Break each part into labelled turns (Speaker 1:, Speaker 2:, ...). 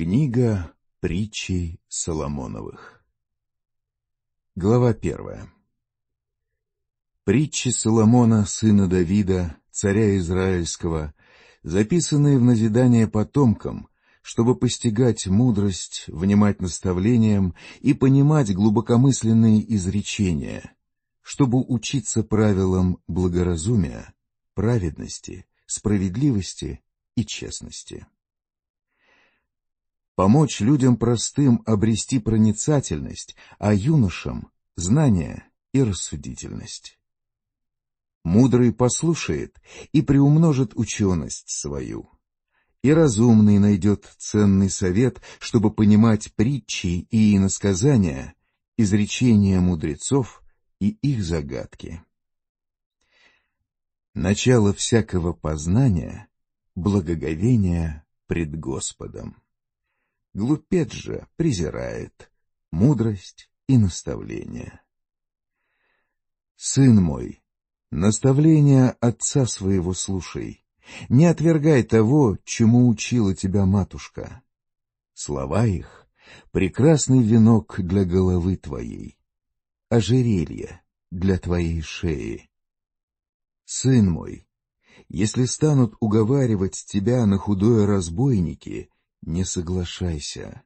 Speaker 1: Книга притчей Соломоновых Глава первая Притчи Соломона, сына Давида, царя Израильского, записанные в назидание потомкам, чтобы постигать мудрость, внимать наставлениям и понимать глубокомысленные изречения, чтобы учиться правилам благоразумия, праведности, справедливости и честности помочь людям простым обрести проницательность, а юношам — знания и рассудительность. Мудрый послушает и приумножит ученость свою. И разумный найдет ценный совет, чтобы понимать притчи и иносказания, изречения мудрецов и их загадки. Начало всякого познания — благоговение пред Господом глупец же презирает мудрость и наставление. Сын мой, наставление отца своего слушай, не отвергай того, чему учила тебя матушка. Слова их — прекрасный венок для головы твоей, ожерелье для твоей шеи. Сын мой, если станут уговаривать тебя на худое разбойники, не соглашайся.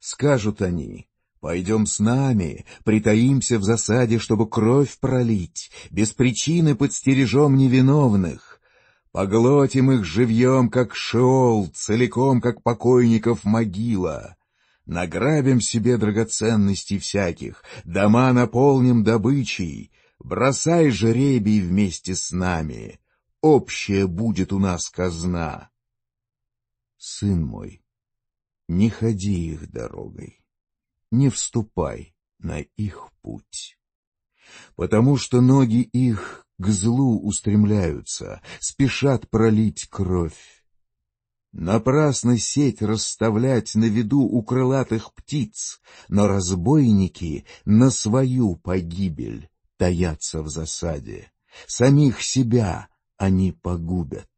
Speaker 1: Скажут они, Пойдем с нами, притаимся в засаде, чтобы кровь пролить, без причины подстережем невиновных. Поглотим их живьем, как шел, целиком, как покойников могила. Награбим себе драгоценностей всяких, дома наполним добычей. Бросай жеребий вместе с нами, общая будет у нас казна. Сын мой, не ходи их дорогой, не вступай на их путь. Потому что ноги их к злу устремляются, спешат пролить кровь. Напрасно сеть расставлять на виду у крылатых птиц, но разбойники на свою погибель таятся в засаде. Самих себя они погубят.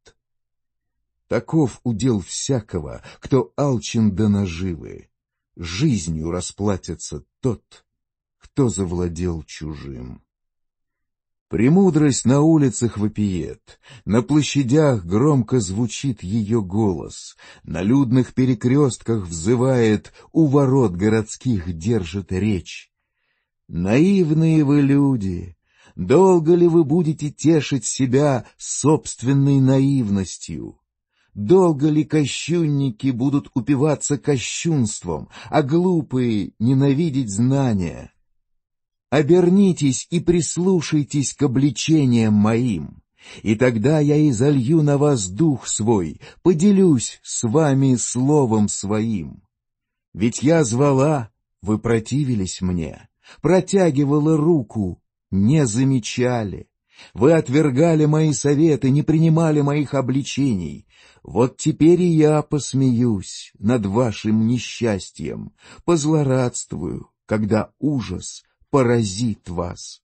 Speaker 1: Таков удел всякого, кто алчен до наживы. Жизнью расплатится тот, кто завладел чужим. Премудрость на улицах вопиет, на площадях громко звучит ее голос, на людных перекрестках взывает, у ворот городских держит речь. Наивные вы люди! Долго ли вы будете тешить себя собственной наивностью? Долго ли кощунники будут упиваться кощунством, а глупые ненавидеть знания? Обернитесь и прислушайтесь к обличениям моим, и тогда я изолью на вас дух свой, поделюсь с вами словом своим. Ведь я звала, вы противились мне, протягивала руку, не замечали. Вы отвергали мои советы, не принимали моих обличений. Вот теперь и я посмеюсь над вашим несчастьем, позлорадствую, когда ужас поразит вас.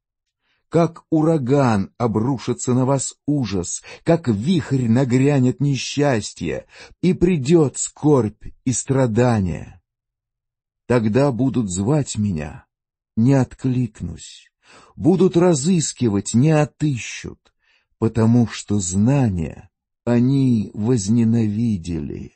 Speaker 1: Как ураган обрушится на вас ужас, как вихрь нагрянет несчастье, и придет скорбь и страдания. Тогда будут звать меня, не откликнусь будут разыскивать, не отыщут, потому что знания они возненавидели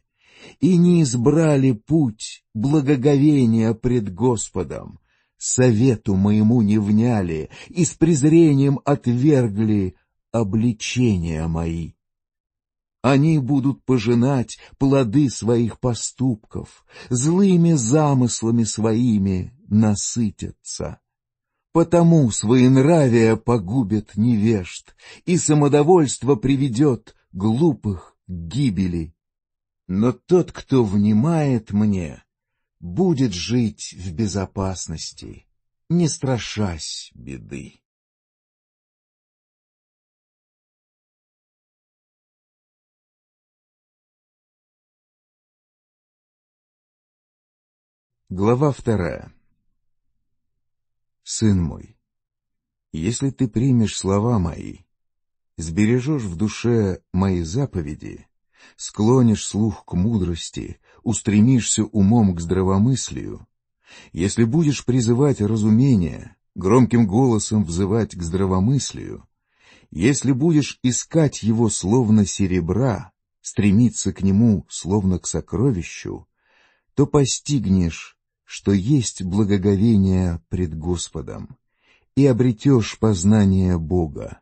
Speaker 1: и не избрали путь благоговения пред Господом, совету моему не вняли и с презрением отвергли обличения мои. Они будут пожинать плоды своих поступков, злыми замыслами своими насытятся. Потому своенравие погубит невежд, и самодовольство приведет глупых к гибели. Но тот, кто внимает
Speaker 2: мне, будет жить в безопасности, не страшась беды. Глава вторая сын мой,
Speaker 1: если ты примешь слова мои, сбережешь в душе мои заповеди, склонишь слух к мудрости, устремишься умом к здравомыслию, если будешь призывать разумение, громким голосом взывать к здравомыслию, если будешь искать его словно серебра, стремиться к нему словно к сокровищу, то постигнешь что есть благоговение пред Господом, и обретешь познание Бога,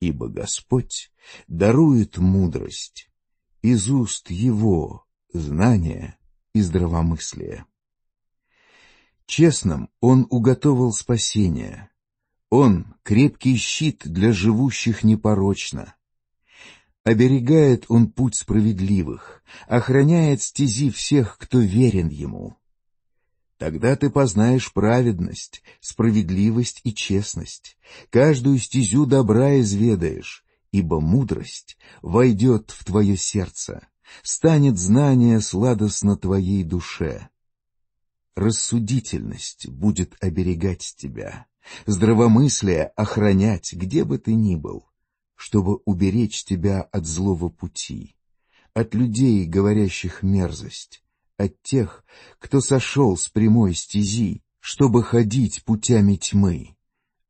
Speaker 1: ибо Господь дарует мудрость, из уст Его знания и здравомыслия. Честным Он уготовал спасение, Он — крепкий щит для живущих непорочно. Оберегает Он путь справедливых, охраняет стези всех, кто верен Ему. Тогда ты познаешь праведность, справедливость и честность, каждую стезю добра изведаешь, ибо мудрость войдет в твое сердце, станет знание сладостно твоей душе. Рассудительность будет оберегать тебя, здравомыслие охранять, где бы ты ни был, чтобы уберечь тебя от злого пути, от людей, говорящих мерзость, от тех, кто сошел с прямой стези, чтобы ходить путями тьмы,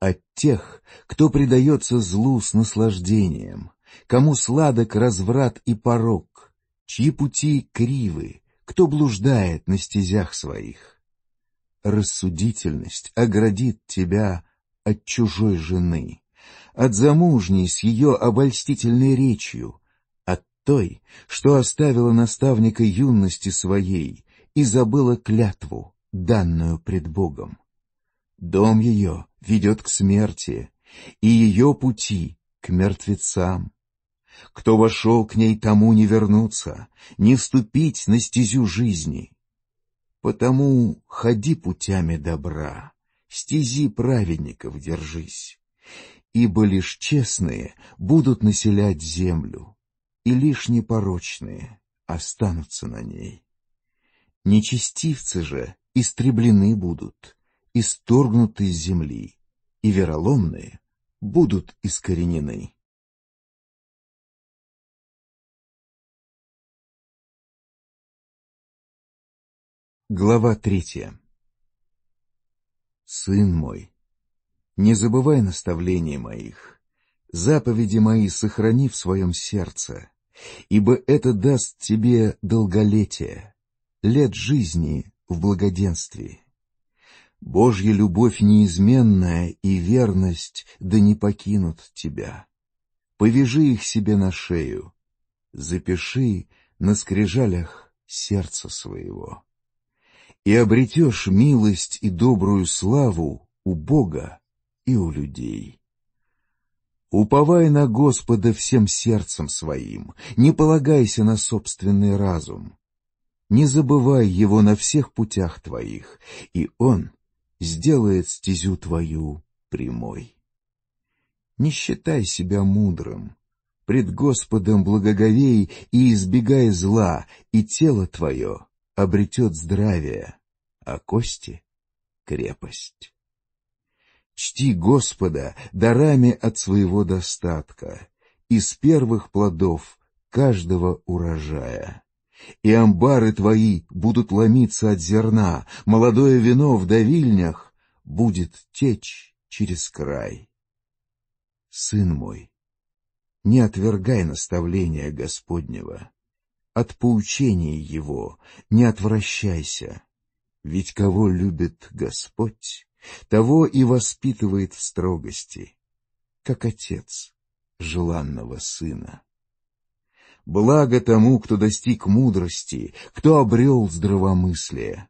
Speaker 1: от тех, кто предается злу с наслаждением, кому сладок разврат и порок, чьи пути кривы, кто блуждает на стезях своих. Рассудительность оградит тебя от чужой жены, от замужней с ее обольстительной речью, той, что оставила наставника юности своей и забыла клятву, данную пред Богом. Дом ее ведет к смерти, и ее пути к мертвецам. Кто вошел к ней, тому не вернуться, не вступить на стезю жизни. Потому ходи путями добра, стези праведников держись, ибо лишь честные будут населять землю, и лишь непорочные останутся на ней. Нечестивцы же истреблены будут, исторгнуты из земли,
Speaker 2: и вероломные будут искоренены. Глава третья «Сын мой,
Speaker 1: не забывай наставлений моих, заповеди мои сохрани в своем сердце, ибо это даст тебе долголетие, лет жизни в благоденствии. Божья любовь неизменная и верность да не покинут тебя. Повяжи их себе на шею, запиши на скрижалях сердца своего. И обретешь милость и добрую славу у Бога и у людей. Уповай на Господа всем сердцем своим, не полагайся на собственный разум. Не забывай Его на всех путях твоих, и Он сделает стезю твою прямой. Не считай себя мудрым, пред Господом благоговей и избегай зла, и тело твое обретет здравие, а кости — крепость. Чти Господа дарами от своего достатка, из первых плодов каждого урожая. И амбары твои будут ломиться от зерна, молодое вино в давильнях будет течь через край. Сын мой, не отвергай наставления Господнего, от поучения Его не отвращайся, ведь кого любит Господь, того и воспитывает в строгости, как отец желанного сына. Благо тому, кто достиг мудрости, кто обрел здравомыслие.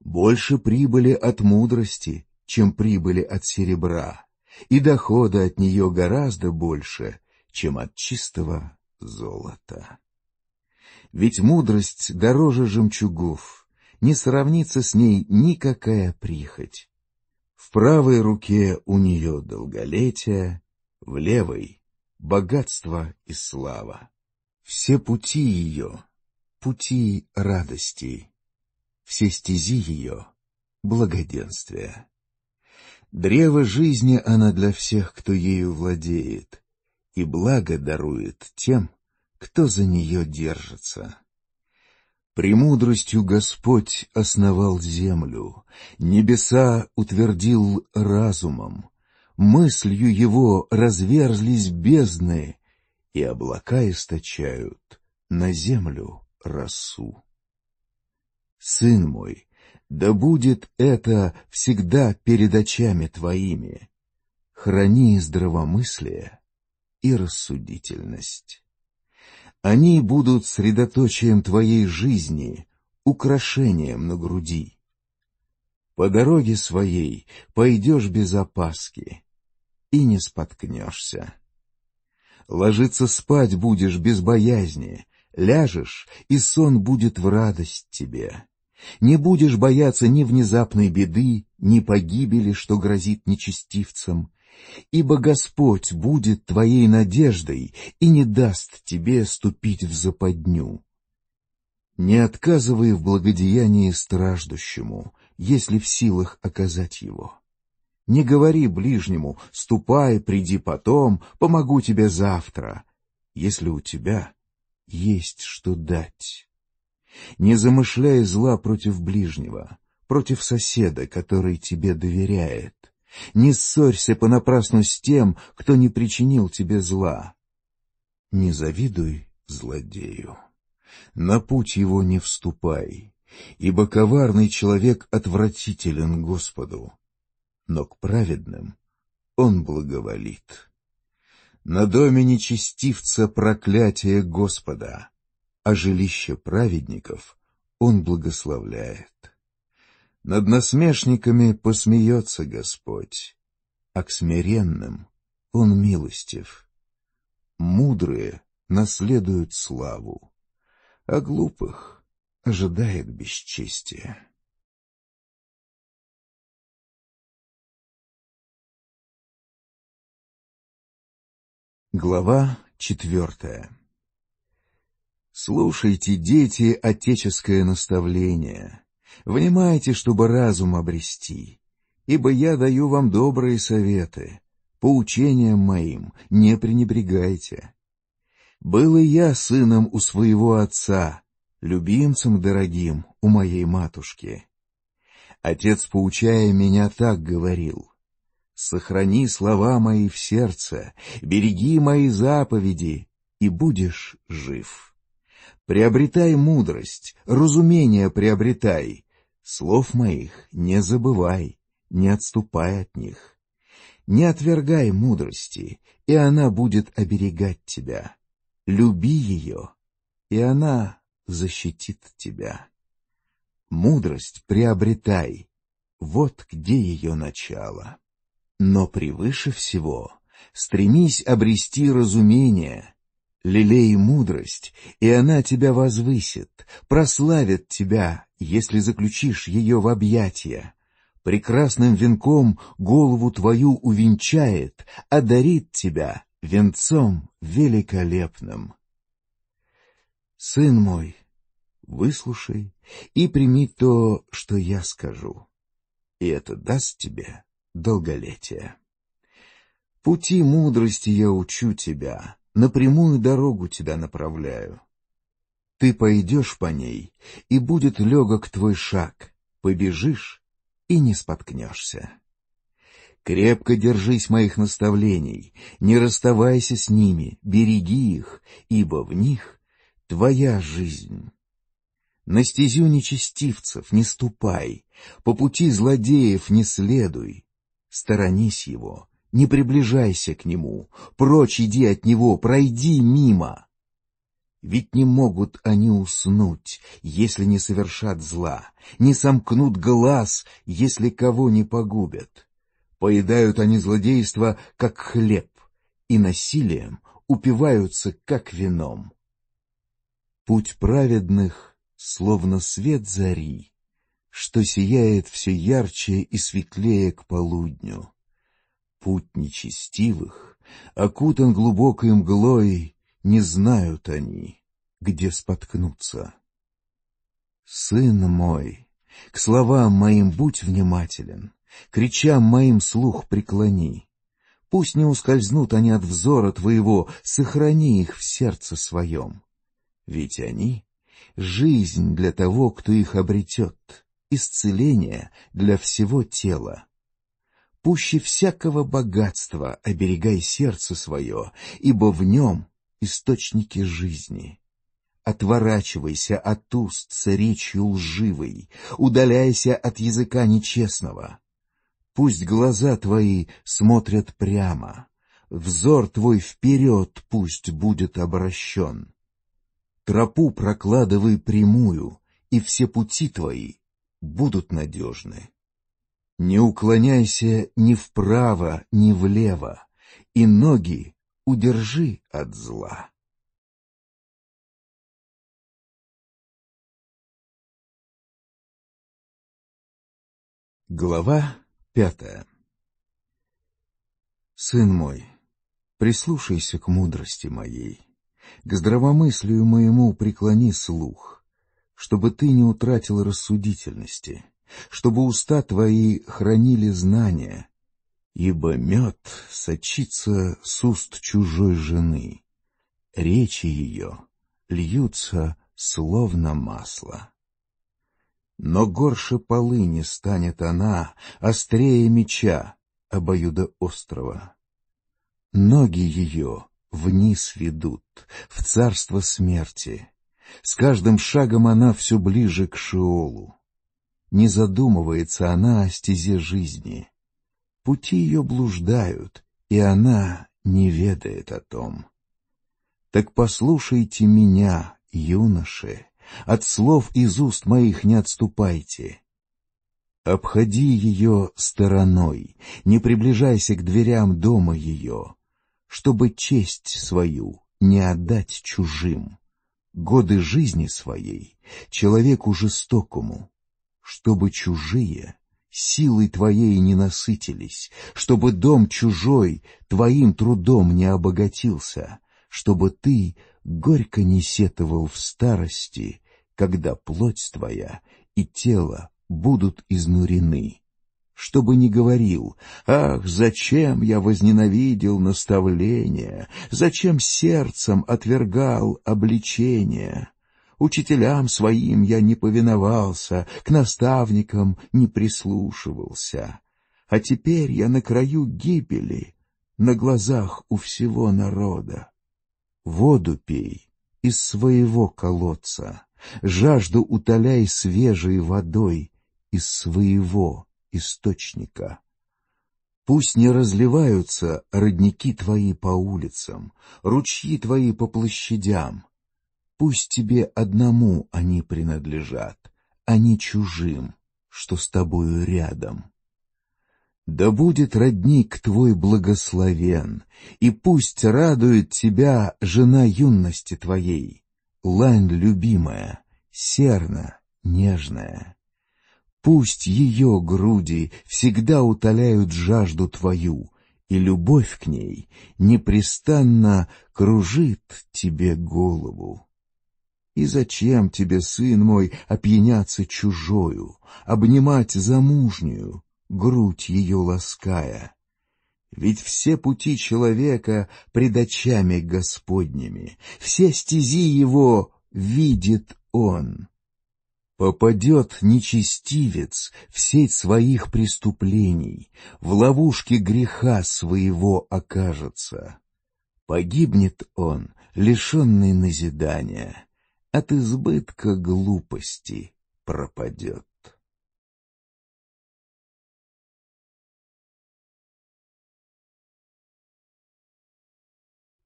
Speaker 1: Больше прибыли от мудрости, чем прибыли от серебра, и дохода от нее гораздо больше, чем от чистого золота. Ведь мудрость дороже жемчугов, не сравнится с ней никакая прихоть, в правой руке у нее долголетие, в левой — богатство и слава. Все пути ее — пути радости, все стези ее — благоденствия. Древо жизни она для всех, кто ею владеет, и благо дарует тем, кто за нее держится. Премудростью Господь основал землю, небеса утвердил разумом, мыслью его разверзлись бездны, и облака источают на землю росу. Сын мой, да будет это всегда перед очами твоими. Храни здравомыслие и рассудительность. Они будут средоточием твоей жизни, украшением на груди. По дороге своей пойдешь без опаски и не споткнешься. Ложиться спать будешь без боязни, ляжешь, и сон будет в радость тебе. Не будешь бояться ни внезапной беды, ни погибели, что грозит нечестивцам, Ибо Господь будет твоей надеждой и не даст тебе ступить в западню. Не отказывай в благодеянии страждущему, если в силах оказать его. Не говори ближнему «ступай, приди потом, помогу тебе завтра», если у тебя есть что дать. Не замышляй зла против ближнего, против соседа, который тебе доверяет. Не ссорься понапрасну с тем, кто не причинил тебе зла. Не завидуй злодею. На путь его не вступай, ибо коварный человек отвратителен Господу, но к праведным он благоволит. На доме нечестивца проклятие Господа, а жилище праведников он благословляет. Над насмешниками посмеется Господь, а к смиренным Он милостив. Мудрые
Speaker 2: наследуют славу, а глупых ожидает бесчестие. Глава четвертая Слушайте, дети, отеческое наставление,
Speaker 1: Внимайте, чтобы разум обрести, ибо я даю вам добрые советы, По учениям моим не пренебрегайте. Был и я сыном у своего отца, любимцем дорогим у моей матушки. Отец, поучая меня, так говорил — сохрани слова мои в сердце, береги мои заповеди, и будешь жив приобретай мудрость, разумение приобретай. Слов моих не забывай, не отступай от них. Не отвергай мудрости, и она будет оберегать тебя. Люби ее, и она защитит тебя. Мудрость приобретай, вот где ее начало. Но превыше всего стремись обрести разумение — лелей мудрость, и она тебя возвысит, прославит тебя, если заключишь ее в объятия. Прекрасным венком голову твою увенчает, одарит тебя венцом великолепным. Сын мой, выслушай и прими то, что я скажу, и это даст тебе долголетие. Пути мудрости я учу тебя, на прямую дорогу тебя направляю. Ты пойдешь по ней, и будет легок твой шаг, побежишь и не споткнешься. Крепко держись моих наставлений, не расставайся с ними, береги их, ибо в них твоя жизнь. На стезю нечестивцев не ступай, по пути злодеев не следуй, сторонись его, не приближайся к нему, прочь иди от него, пройди мимо. Ведь не могут они уснуть, если не совершат зла, не сомкнут глаз, если кого не погубят. Поедают они злодейство, как хлеб, и насилием упиваются, как вином. Путь праведных, словно свет зари, что сияет все ярче и светлее к полудню путь нечестивых, окутан глубокой мглой, не знают они, где споткнуться. Сын мой, к словам моим будь внимателен, к речам моим слух преклони. Пусть не ускользнут они от взора твоего, сохрани их в сердце своем. Ведь они — жизнь для того, кто их обретет, исцеление для всего тела пуще всякого богатства оберегай сердце свое, ибо в нем источники жизни. Отворачивайся от уст с речью лживой, удаляйся от языка нечестного. Пусть глаза твои смотрят прямо, взор твой вперед пусть будет обращен. Тропу прокладывай прямую, и все пути твои будут надежны. Не уклоняйся ни вправо,
Speaker 2: ни влево, и ноги удержи от зла. Глава пятая Сын мой, прислушайся к мудрости моей,
Speaker 1: к здравомыслию моему преклони слух, чтобы ты не утратил рассудительности чтобы уста твои хранили знания, ибо мед сочится с уст чужой жены, речи ее льются словно масло. Но горше полыни станет она, острее меча, обоюда острова. Ноги ее вниз ведут, в царство смерти. С каждым шагом она все ближе к Шиолу. Не задумывается она о стезе жизни. Пути ее блуждают, и она не ведает о том. Так послушайте меня, юноши, от слов из уст моих не отступайте. Обходи ее стороной, не приближайся к дверям дома ее, чтобы честь свою не отдать чужим, годы жизни своей человеку жестокому, чтобы чужие силой твоей не насытились, чтобы дом чужой твоим трудом не обогатился, чтобы ты горько не сетовал в старости, когда плоть твоя и тело будут изнурены. Чтобы не говорил, ах, зачем я возненавидел наставление, зачем сердцем отвергал обличение, Учителям своим я не повиновался, к наставникам не прислушивался. А теперь я на краю гибели, на глазах у всего народа. Воду пей из своего колодца, жажду утоляй свежей водой из своего источника. Пусть не разливаются родники твои по улицам, ручьи твои по площадям, Пусть тебе одному они принадлежат, а не чужим, что с тобою рядом. Да будет родник твой благословен, и пусть радует тебя жена юности твоей, лань любимая, серна, нежная. Пусть ее груди всегда утоляют жажду твою, и любовь к ней непрестанно кружит тебе голову. И зачем тебе, сын мой, опьяняться чужою, обнимать замужнюю, грудь ее лаская? Ведь все пути человека пред очами Господними, все стези его видит он. Попадет нечестивец в сеть своих преступлений, в ловушке греха своего окажется. Погибнет он, лишенный
Speaker 2: назидания от избытка глупости пропадет.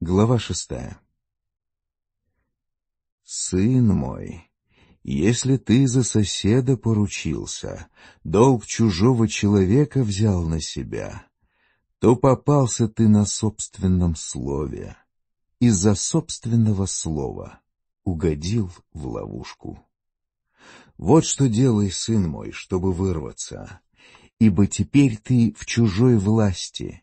Speaker 2: Глава шестая «Сын мой, если ты за соседа
Speaker 1: поручился, долг чужого человека взял на себя, то попался ты на собственном слове, из-за собственного слова угодил в ловушку. Вот что делай, сын мой, чтобы вырваться, ибо теперь ты в чужой власти.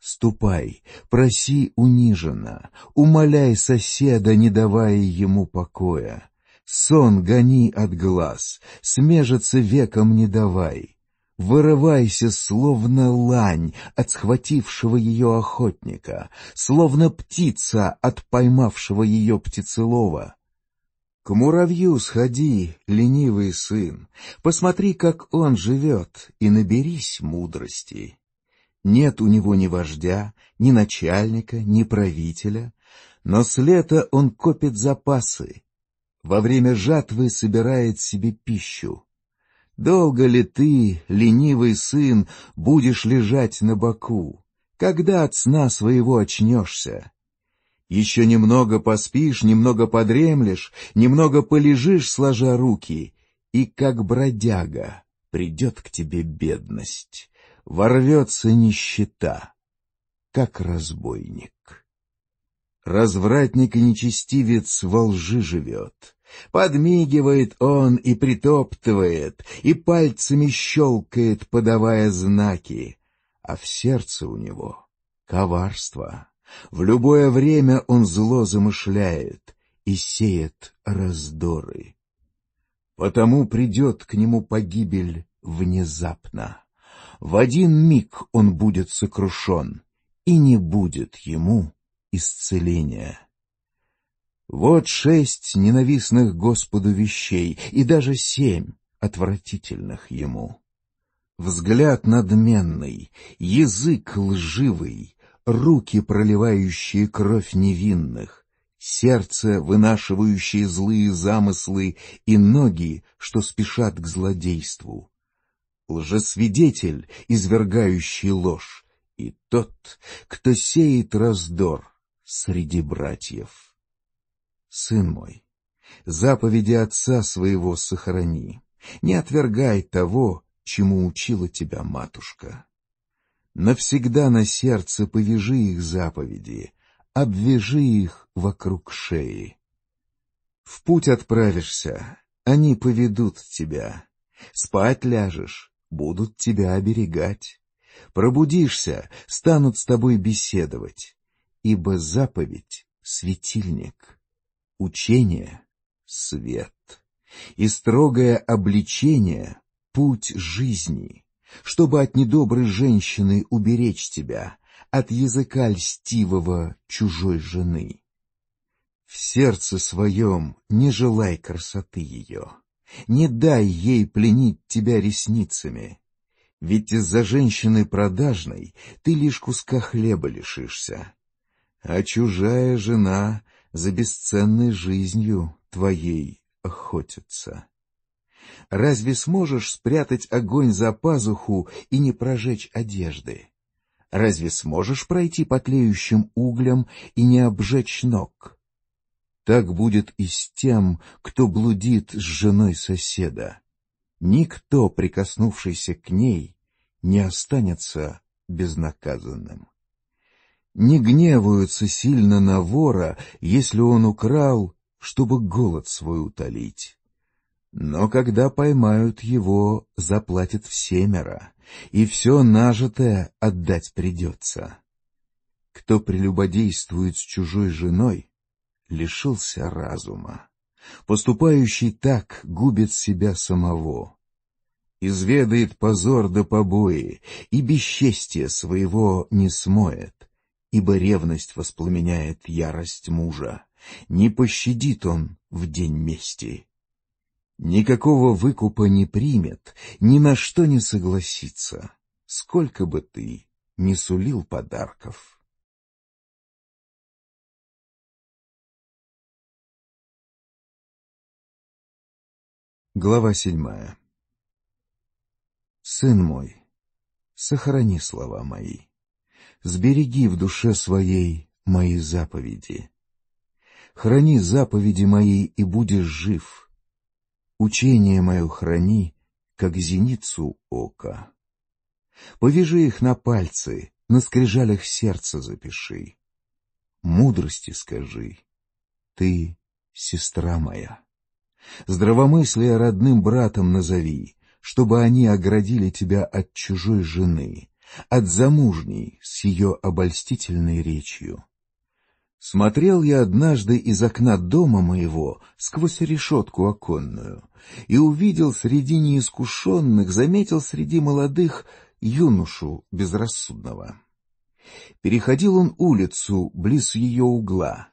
Speaker 1: Ступай, проси униженно, умоляй соседа, не давая ему покоя. Сон гони от глаз, смежиться веком не давай вырывайся, словно лань от схватившего ее охотника, словно птица от поймавшего ее птицелова. К муравью сходи, ленивый сын, посмотри, как он живет, и наберись мудрости. Нет у него ни вождя, ни начальника, ни правителя, но с лета он копит запасы, во время жатвы собирает себе пищу. Долго ли ты, ленивый сын, будешь лежать на боку? Когда от сна своего очнешься? Еще немного поспишь, немного подремлешь, немного полежишь, сложа руки, и, как бродяга, придет к тебе бедность, ворвется нищета, как разбойник. Развратник и нечестивец во лжи живет, Подмигивает он и притоптывает, и пальцами щелкает, подавая знаки. А в сердце у него коварство. В любое время он зло замышляет и сеет раздоры. Потому придет к нему погибель внезапно. В один миг он будет сокрушен, и не будет ему исцеления. Вот шесть ненавистных Господу вещей, и даже семь отвратительных ему. Взгляд надменный, язык лживый, руки, проливающие кровь невинных, сердце, вынашивающее злые замыслы, и ноги, что спешат к злодейству. Лжесвидетель, извергающий ложь, и тот, кто сеет раздор среди братьев сын мой, заповеди отца своего сохрани, не отвергай того, чему учила тебя матушка. Навсегда на сердце повяжи их заповеди, обвяжи их вокруг шеи. В путь отправишься, они поведут тебя. Спать ляжешь, будут тебя оберегать. Пробудишься, станут с тобой беседовать, ибо заповедь — светильник. Учение — свет, и строгое обличение — путь жизни, чтобы от недоброй женщины уберечь тебя, от языка льстивого чужой жены. В сердце своем не желай красоты ее, не дай ей пленить тебя ресницами, ведь из-за женщины продажной ты лишь куска хлеба лишишься, а чужая жена за бесценной жизнью твоей охотятся. Разве сможешь спрятать огонь за пазуху и не прожечь одежды? Разве сможешь пройти по тлеющим углям и не обжечь ног? Так будет и с тем, кто блудит с женой соседа. Никто, прикоснувшийся к ней, не останется безнаказанным не гневаются сильно на вора, если он украл, чтобы голод свой утолить. Но когда поймают его, заплатят всемеро, и все нажитое отдать придется. Кто прелюбодействует с чужой женой, лишился разума. Поступающий так губит себя самого. Изведает позор до да побои, и бесчестие своего не смоет — ибо ревность воспламеняет ярость мужа. Не пощадит он в день мести. Никакого выкупа не
Speaker 2: примет, ни на что не согласится, сколько бы ты ни сулил подарков. Глава седьмая Сын мой, сохрани слова мои
Speaker 1: сбереги в душе своей мои заповеди. Храни заповеди мои, и будешь жив. Учение мое храни, как зеницу ока. Повяжи их на пальцы, на скрижалях сердца запиши. Мудрости скажи, ты сестра моя. Здравомыслие родным братом назови, чтобы они оградили тебя от чужой жены, от замужней с ее обольстительной речью. Смотрел я однажды из окна дома моего сквозь решетку оконную и увидел среди неискушенных, заметил среди молодых юношу безрассудного. Переходил он улицу близ ее угла.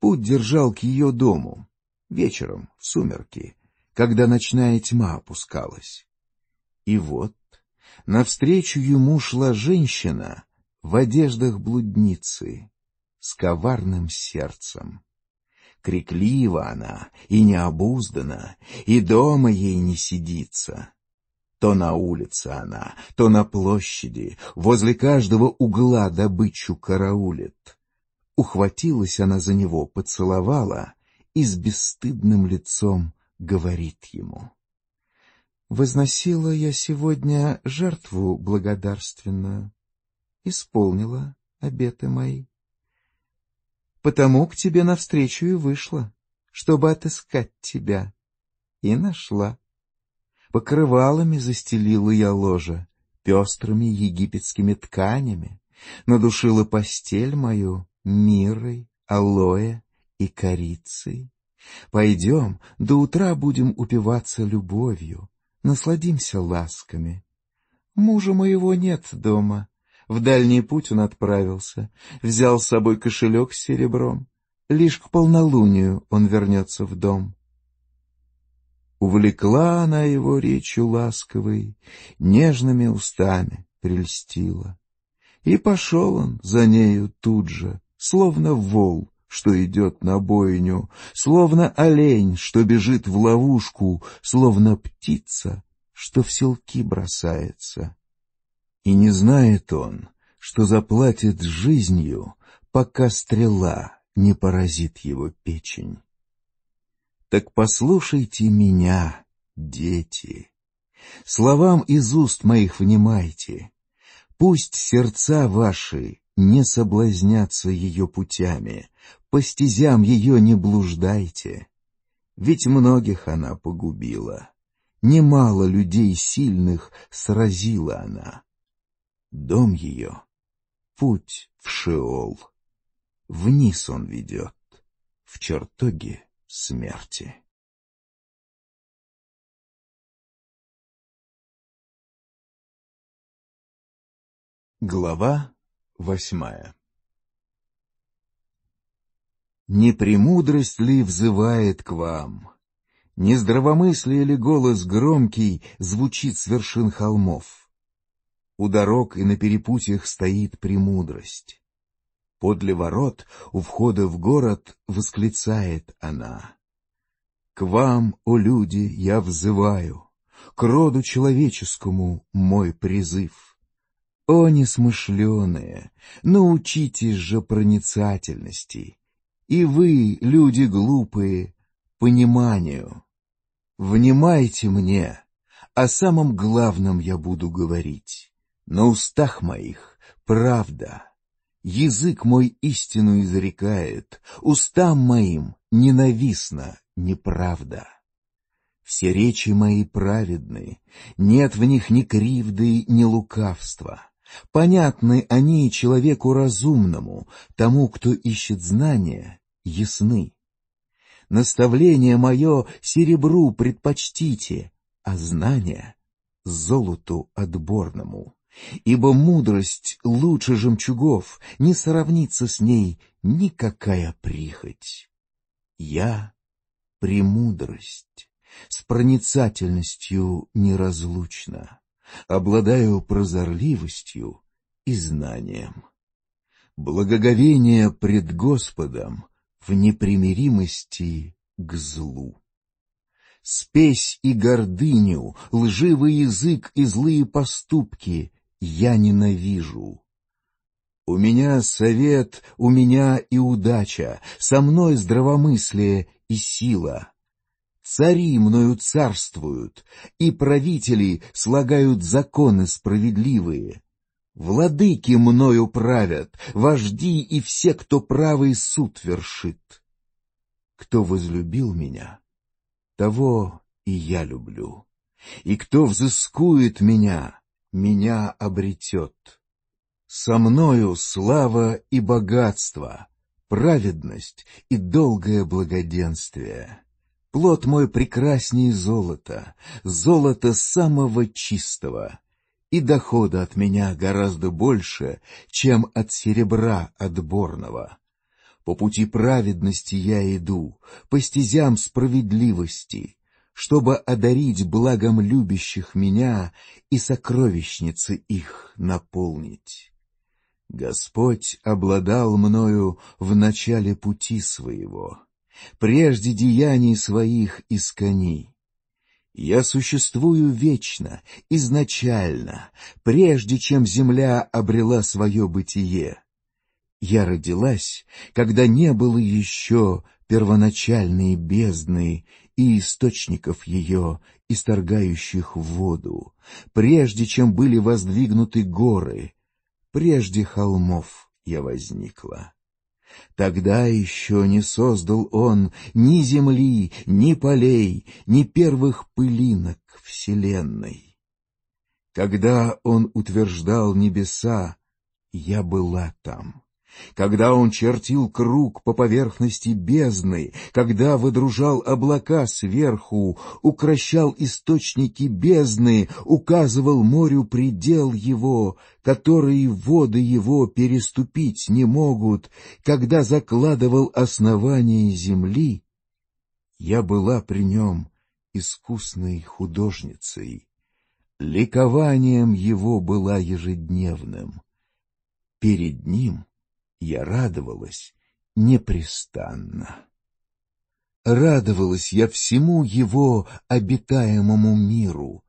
Speaker 1: Путь держал к ее дому. Вечером, в сумерки, когда ночная тьма опускалась. И вот Навстречу ему шла женщина в одеждах блудницы, с коварным сердцем. Криклива она и необуздана, и дома ей не сидится. То на улице она, то на площади, возле каждого угла добычу караулит. Ухватилась она за него, поцеловала и с бесстыдным лицом говорит ему — Возносила я сегодня жертву благодарственную, исполнила обеты мои. Потому к тебе навстречу и вышла, чтобы отыскать тебя, и нашла. Покрывалами застелила я ложа, пестрыми египетскими тканями, надушила постель мою мирой, алоэ и корицей. Пойдем, до утра будем упиваться любовью, насладимся ласками. Мужа моего нет дома. В дальний путь он отправился, взял с собой кошелек с серебром. Лишь к полнолунию он вернется в дом. Увлекла она его речью ласковой, нежными устами прельстила. И пошел он за нею тут же, словно вол, что идет на бойню, словно олень, что бежит в ловушку, словно птица, что в селки бросается. И не знает он, что заплатит жизнью, пока стрела не поразит его печень. Так послушайте меня, дети, словам из уст моих внимайте, пусть сердца ваши не соблазняться ее путями, по стезям ее не блуждайте. Ведь многих она погубила, немало людей сильных сразила она. Дом ее
Speaker 2: — путь в Шеол. Вниз он ведет, в чертоге смерти. Глава восьмая. Не премудрость
Speaker 1: ли взывает к вам? Не здравомыслие ли голос громкий звучит с вершин холмов? У дорог и на перепутьях стоит премудрость. Подле ворот у входа в город восклицает она. «К вам, о люди, я взываю, к роду человеческому мой призыв». О, несмышленые, научитесь же проницательности, и вы, люди глупые, пониманию. Внимайте мне, о самом главном я буду говорить. На устах моих правда, язык мой истину изрекает, устам моим ненавистна неправда. Все речи мои праведны, нет в них ни кривды, ни лукавства. Понятны они человеку разумному, тому, кто ищет знания, ясны. Наставление мое серебру предпочтите, а знания — золоту отборному. Ибо мудрость лучше жемчугов, не сравнится с ней никакая прихоть. Я — премудрость, с проницательностью неразлучна обладаю прозорливостью и знанием. Благоговение пред Господом в непримиримости к злу. Спесь и гордыню, лживый язык и злые поступки я ненавижу. У меня совет, у меня и удача, со мной здравомыслие и сила. Цари мною царствуют, и правители слагают законы справедливые. Владыки мною правят, вожди и все, кто правый суд вершит. Кто возлюбил меня, того и я люблю, и кто взыскует меня, меня обретет. Со мною слава и богатство, праведность и долгое благоденствие. Плод мой прекрасней золота, золота самого чистого, и дохода от меня гораздо больше, чем от серебра отборного. По пути праведности я иду, по стезям справедливости, чтобы одарить благом любящих меня и сокровищницы их наполнить. Господь обладал мною в начале пути своего прежде деяний своих искони. Я существую вечно, изначально, прежде чем земля обрела свое бытие. Я родилась, когда не было еще первоначальной бездны и источников ее, исторгающих воду, прежде чем были воздвигнуты горы, прежде холмов я возникла. Тогда еще не создал он ни земли, ни полей, ни первых пылинок вселенной. Когда он утверждал небеса, я была там. Когда он чертил круг по поверхности бездны, когда выдружал облака сверху, укращал источники бездны, указывал морю предел его, который воды его переступить не могут, когда закладывал основание земли, я была при нем искусной художницей. Ликованием его была ежедневным. Перед ним — я радовалась непрестанно. Радовалась я всему его обитаемому миру,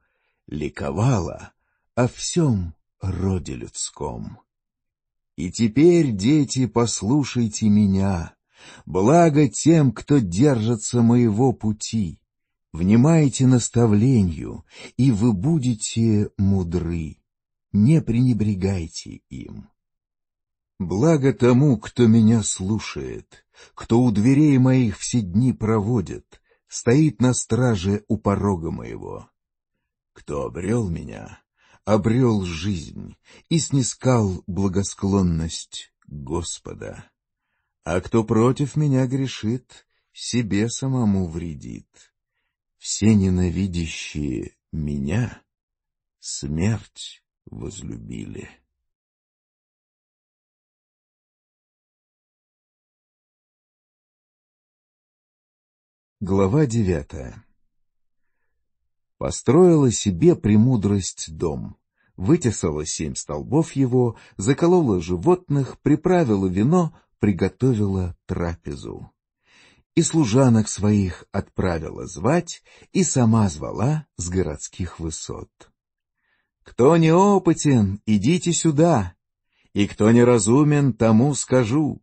Speaker 1: ликовала о всем роде людском. И теперь, дети, послушайте меня, благо тем, кто держится моего пути. Внимайте наставлению, и вы будете мудры, не пренебрегайте им. Благо тому, кто меня слушает, кто у дверей моих все дни проводит, стоит на страже у порога моего. Кто обрел меня, обрел жизнь и снискал благосклонность Господа. А кто против меня грешит, себе самому вредит. Все ненавидящие меня
Speaker 2: смерть возлюбили. Глава девятая Построила
Speaker 1: себе премудрость дом, вытесала семь столбов его, заколола животных, приправила вино, приготовила трапезу. И служанок своих отправила звать, и сама звала с городских высот. «Кто неопытен, идите сюда, и кто неразумен, тому скажу.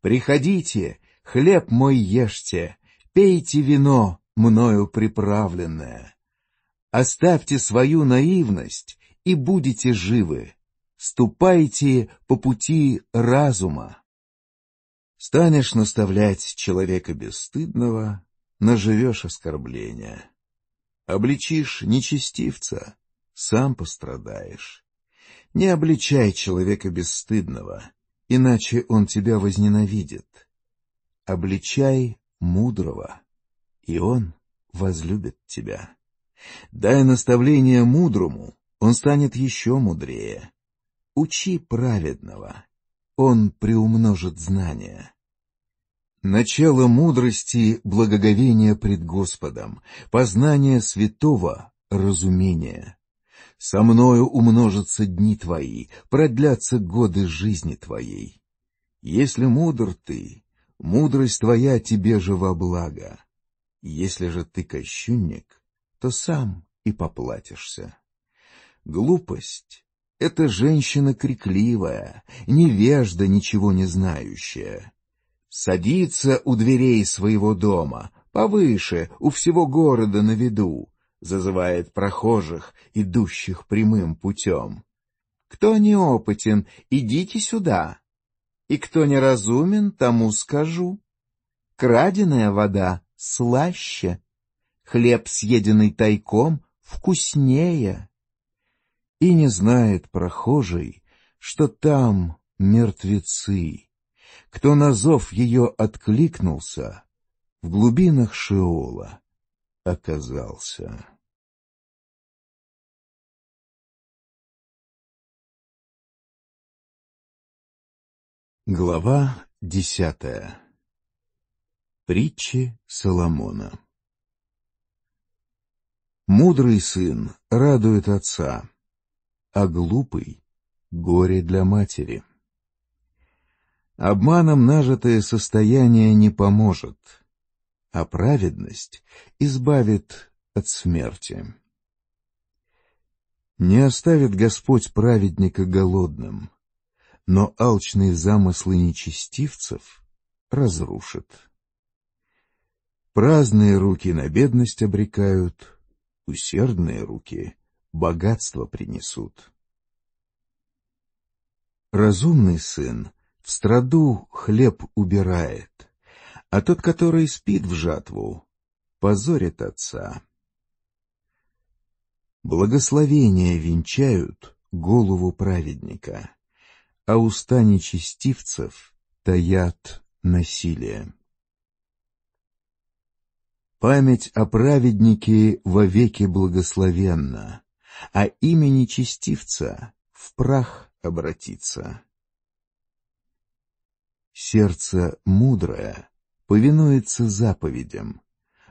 Speaker 1: Приходите, хлеб мой ешьте» пейте вино, мною приправленное. Оставьте свою наивность и будете живы. Ступайте по пути разума. Станешь наставлять человека бесстыдного, наживешь оскорбления. Обличишь нечестивца, сам пострадаешь. Не обличай человека бесстыдного, иначе он тебя возненавидит. Обличай мудрого, и он возлюбит тебя. Дай наставление мудрому, он станет еще мудрее. Учи праведного, он приумножит знания. Начало мудрости — благоговение пред Господом, познание святого — разумение. Со мною умножатся дни твои, продлятся годы жизни твоей. Если мудр ты, мудрость твоя тебе же во благо. Если же ты кощунник, то сам и поплатишься. Глупость — это женщина крикливая, невежда, ничего не знающая. Садится у дверей своего дома, повыше, у всего города на виду, зазывает прохожих, идущих прямым путем. Кто неопытен, идите сюда, и кто неразумен, тому скажу. Краденая вода слаще, хлеб, съеденный тайком, вкуснее. И не знает прохожий, что там мертвецы. Кто на зов ее откликнулся,
Speaker 2: в глубинах шиола оказался. Глава десятая.
Speaker 1: Притчи Соломона. Мудрый сын радует отца, а глупый — горе для матери. Обманом нажитое состояние не поможет, а праведность избавит от смерти. Не оставит Господь праведника голодным — но алчные замыслы нечестивцев разрушит. Праздные руки на бедность обрекают, усердные руки богатство принесут. Разумный сын в страду хлеб убирает, а тот, который спит в жатву, позорит отца. Благословения венчают голову праведника, а уста нечестивцев таят насилие. Память о праведнике вовеки благословенна, а имя нечестивца в прах обратится. Сердце мудрое повинуется заповедям,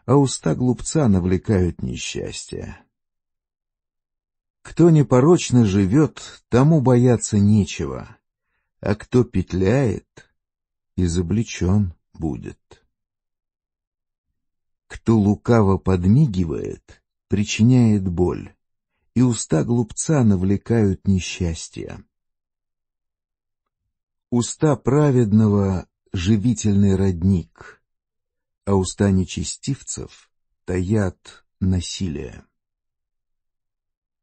Speaker 1: а уста глупца навлекают несчастье. Кто непорочно живет, тому бояться нечего, а кто петляет, изобличен будет. Кто лукаво подмигивает, причиняет боль, и уста глупца навлекают несчастье. Уста праведного — живительный родник, а уста нечестивцев таят насилие.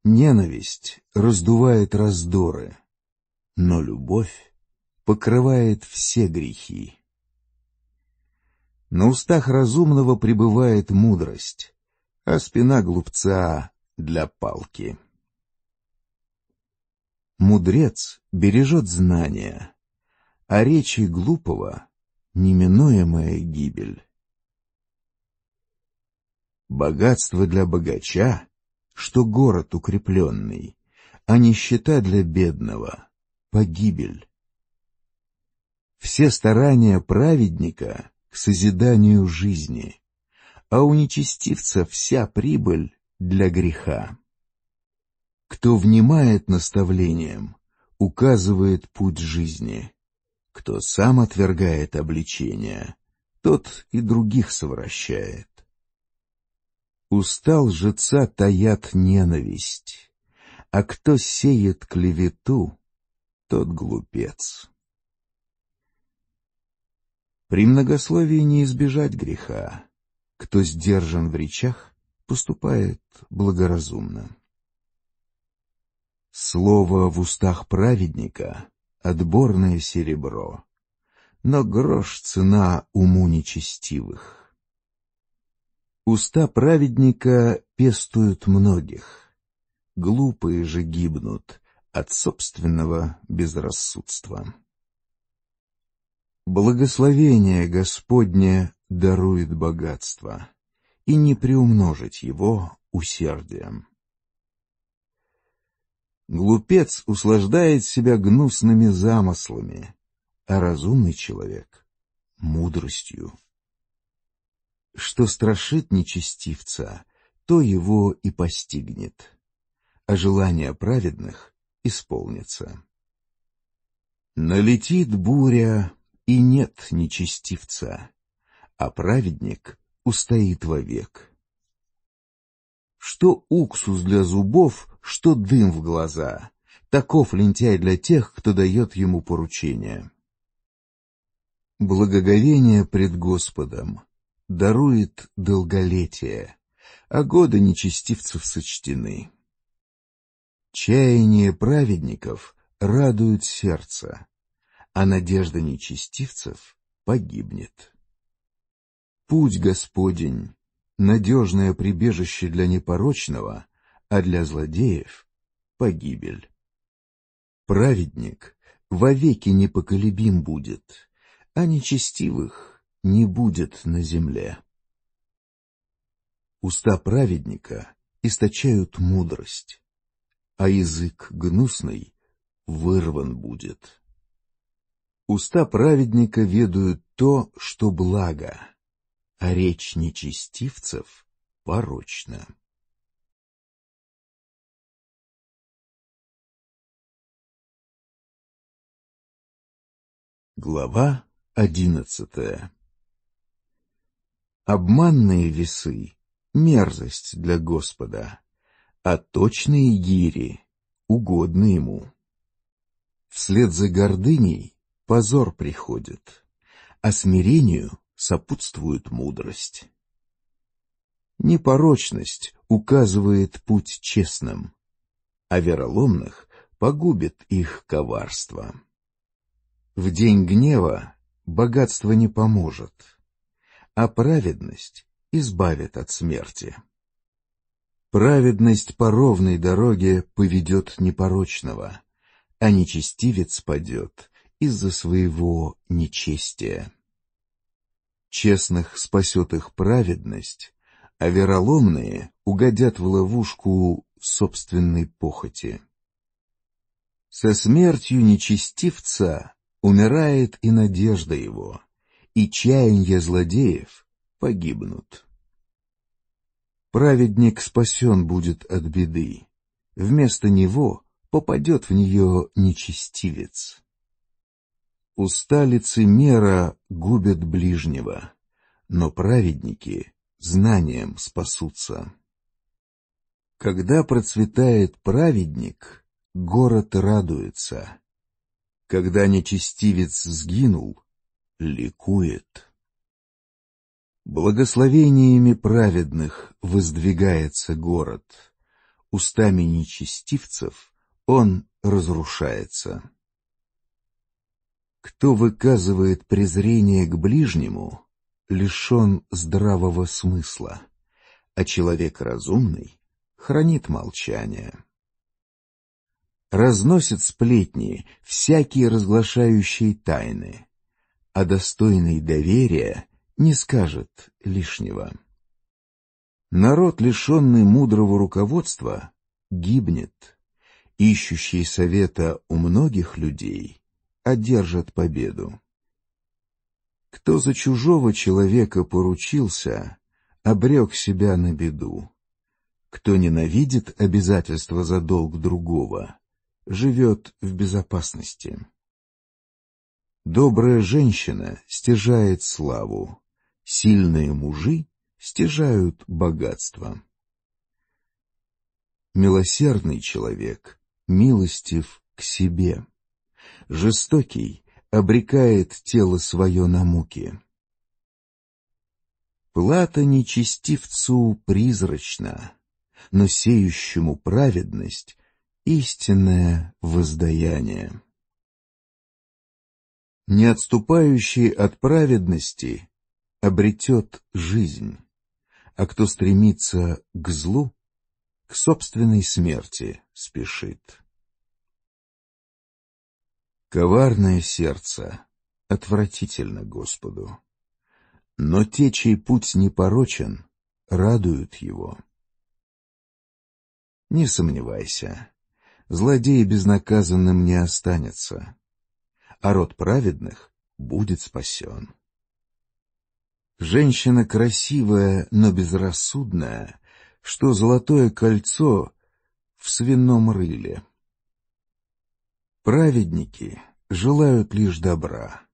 Speaker 1: Ненависть раздувает раздоры, но любовь покрывает все грехи. На устах разумного пребывает мудрость, а спина глупца для палки. Мудрец бережет знания, а речи глупого — неминуемая гибель. Богатство для богача, что город укрепленный, а нищета для бедного — погибель все старания праведника к созиданию жизни, а у нечестивца вся прибыль для греха. Кто внимает наставлениям, указывает путь жизни. Кто сам отвергает обличение, тот и других совращает. Устал жеца таят ненависть, а кто сеет клевету, тот глупец. При многословии не избежать греха. Кто сдержан в речах, поступает благоразумно. Слово в устах праведника — отборное серебро, но грош цена уму нечестивых. Уста праведника пестуют многих, глупые же гибнут от собственного безрассудства. Благословение Господне дарует богатство, и не приумножить его усердием. Глупец услаждает себя гнусными замыслами, а разумный человек — мудростью. Что страшит нечестивца, то его и постигнет, а желание праведных исполнится. Налетит буря, и нет нечестивца, а праведник устоит вовек. Что уксус для зубов, что дым в глаза, таков лентяй для тех, кто дает ему поручение. Благоговение пред Господом дарует долголетие, а годы нечестивцев сочтены. Чаяние праведников радует сердце, а надежда нечестивцев погибнет. Путь Господень — надежное прибежище для непорочного, а для злодеев — погибель. Праведник вовеки непоколебим будет, а нечестивых не будет на земле. Уста праведника источают мудрость, а язык гнусный вырван будет. Уста праведника ведают то, что благо, а
Speaker 2: речь нечестивцев порочна. Глава одиннадцатая
Speaker 1: Обманные весы — мерзость для Господа, а точные гири — угодны Ему. Вслед за гордыней позор приходит, а смирению сопутствует мудрость. Непорочность указывает путь честным, а вероломных погубит их коварство. В день гнева богатство не поможет, а праведность избавит от смерти. Праведность по ровной дороге поведет непорочного, а нечестивец падет из-за своего нечестия. Честных спасет их праведность, а вероломные угодят в ловушку собственной похоти. Со смертью нечестивца умирает и надежда его, и чаянья злодеев погибнут. Праведник спасен будет от беды, вместо него попадет в нее нечестивец. Уста лицемера губят ближнего, но праведники знанием спасутся. Когда процветает праведник, город радуется. Когда нечестивец сгинул, ликует. Благословениями праведных воздвигается город. Устами нечестивцев он разрушается. Кто выказывает презрение к ближнему, лишен здравого смысла, а человек разумный хранит молчание. разносит сплетни, всякие разглашающие тайны, а достойный доверия не скажет лишнего. Народ, лишенный мудрого руководства, гибнет. Ищущий совета у многих людей одержат победу. Кто за чужого человека поручился, обрек себя на беду. Кто ненавидит обязательства за долг другого, живет в безопасности. Добрая женщина стяжает славу, сильные мужи стяжают богатство. Милосердный человек милостив к себе жестокий обрекает тело свое на муки. Плата нечестивцу призрачна, но сеющему праведность — истинное воздаяние. Не отступающий от праведности обретет жизнь, а кто стремится к злу, к собственной смерти спешит. Коварное сердце отвратительно Господу. Но те, чей путь непорочен, радуют его. Не сомневайся, злодей безнаказанным не останется, а род праведных будет спасен. Женщина красивая, но безрассудная, что золотое кольцо в свином рыле. Праведники желают лишь добра,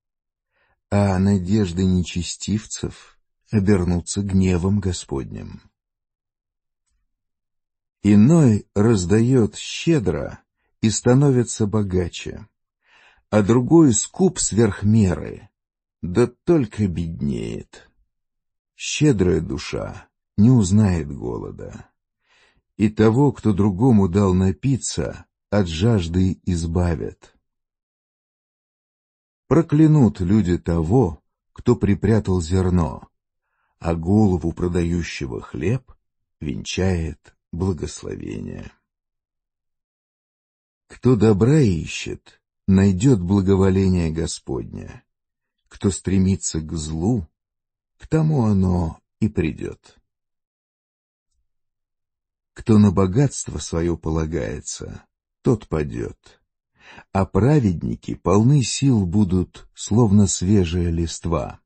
Speaker 1: а надежды нечестивцев обернутся гневом Господним. Иной раздает щедро и становится богаче, а другой скуп сверх меры, да только беднеет. Щедрая душа не узнает голода, и того, кто другому дал напиться, от жажды избавят. Проклянут люди того, кто припрятал зерно, а голову продающего хлеб венчает благословение. Кто добра ищет, найдет благоволение Господня. Кто стремится к злу, к тому оно и придет. Кто на богатство свое полагается, тот падет. А праведники полны сил будут, словно свежая листва.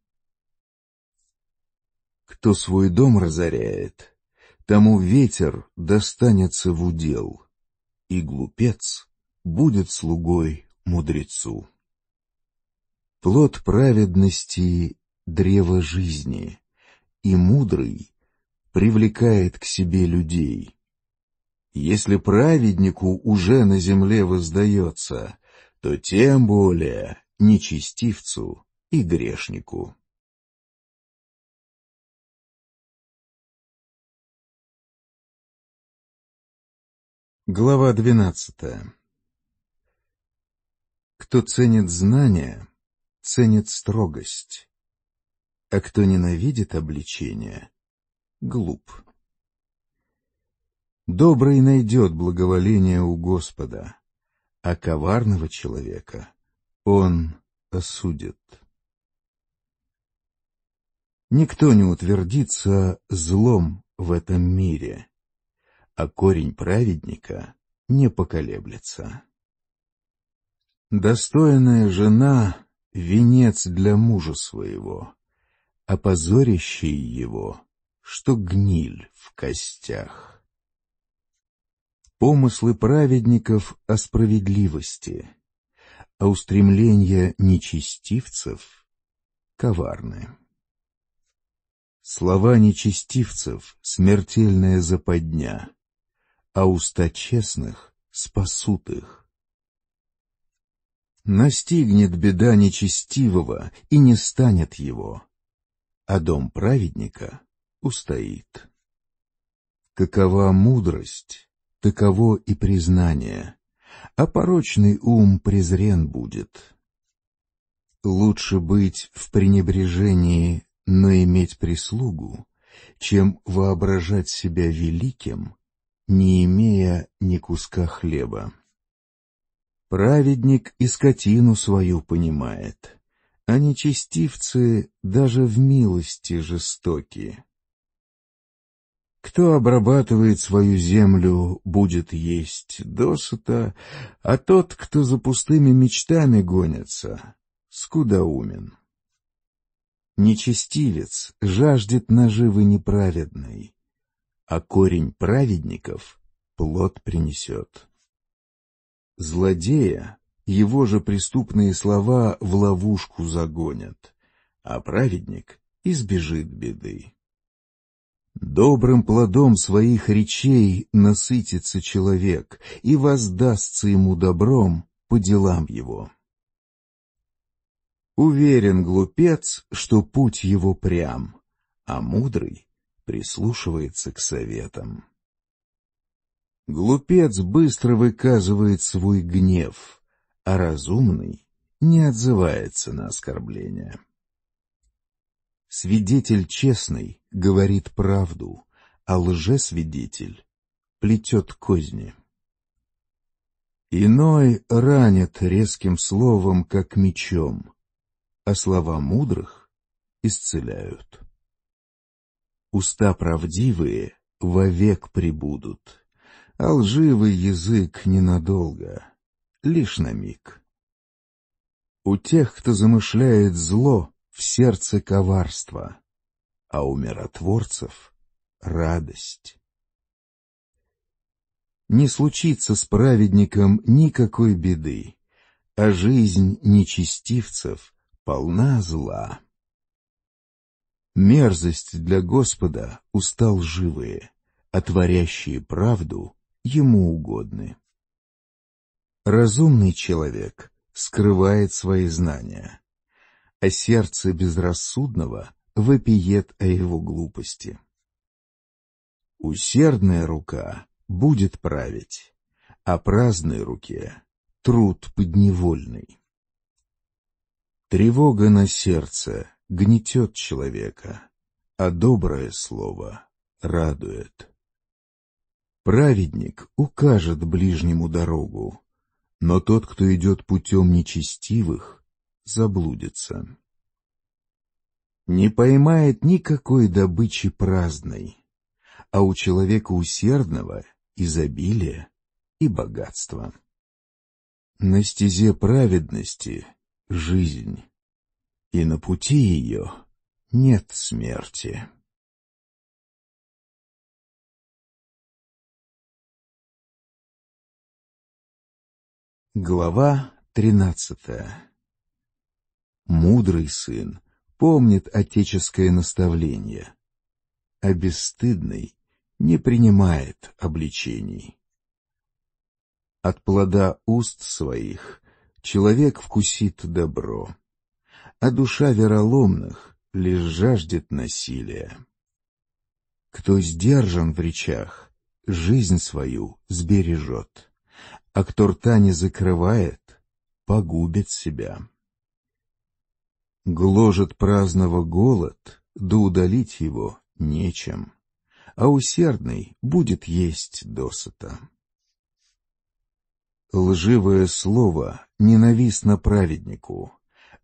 Speaker 1: Кто свой дом разоряет, тому ветер достанется в удел, и глупец будет слугой мудрецу. Плод праведности — древо жизни, и мудрый привлекает к себе людей — если праведнику уже на земле воздается, то тем более
Speaker 2: нечестивцу и грешнику. Глава двенадцатая Кто ценит
Speaker 1: знания, ценит строгость, а кто ненавидит обличение, глуп. Добрый найдет благоволение у Господа, а коварного человека он осудит. Никто не утвердится злом в этом мире, а корень праведника не поколеблется. Достойная жена — венец для мужа своего, а позорящий его, что гниль в костях помыслы праведников о справедливости, а устремления нечестивцев коварны. Слова нечестивцев — смертельная западня, а уста честных спасут их. Настигнет беда нечестивого и не станет его, а дом праведника устоит. Какова мудрость таково и признание, а порочный ум презрен будет. Лучше быть в пренебрежении, но иметь прислугу, чем воображать себя великим, не имея ни куска хлеба. Праведник и скотину свою понимает, а нечестивцы даже в милости жестокие. Кто обрабатывает свою землю, будет есть досыта, а тот, кто за пустыми мечтами гонится, скудоумен. Нечестилец жаждет наживы неправедной, а корень праведников плод принесет. Злодея его же преступные слова в ловушку загонят, а праведник избежит беды. Добрым плодом своих речей насытится человек и воздастся ему добром по делам его. Уверен глупец, что путь его прям, а мудрый прислушивается к советам. Глупец быстро выказывает свой гнев, а разумный не отзывается на оскорбления. Свидетель честный говорит правду, а лжесвидетель плетет козни. Иной ранит резким словом, как мечом, а слова мудрых исцеляют. Уста правдивые вовек прибудут, а лживый язык ненадолго, лишь на миг. У тех, кто замышляет зло, в сердце коварство, а у миротворцев — радость. Не случится с праведником никакой беды, а жизнь нечестивцев полна зла. Мерзость для Господа устал живые, а творящие правду ему угодны. Разумный человек скрывает свои знания, а сердце безрассудного вопиет о его глупости. Усердная рука будет править, а праздной руке — труд подневольный. Тревога на сердце гнетет человека, а доброе слово радует. Праведник укажет ближнему дорогу, но тот, кто идет путем нечестивых, заблудится не поймает никакой добычи праздной, а у человека усердного изобилие и богатство. На стезе праведности —
Speaker 2: жизнь, и на пути ее нет смерти. Глава тринадцатая
Speaker 1: Мудрый сын помнит отеческое наставление, а бесстыдный не принимает обличений. От плода уст своих человек вкусит добро, а душа вероломных лишь жаждет насилия. Кто сдержан в речах, жизнь свою сбережет, а кто рта не закрывает, погубит себя. Гложет праздного голод, да удалить его нечем, а усердный будет есть досыта. Лживое слово ненавистно праведнику,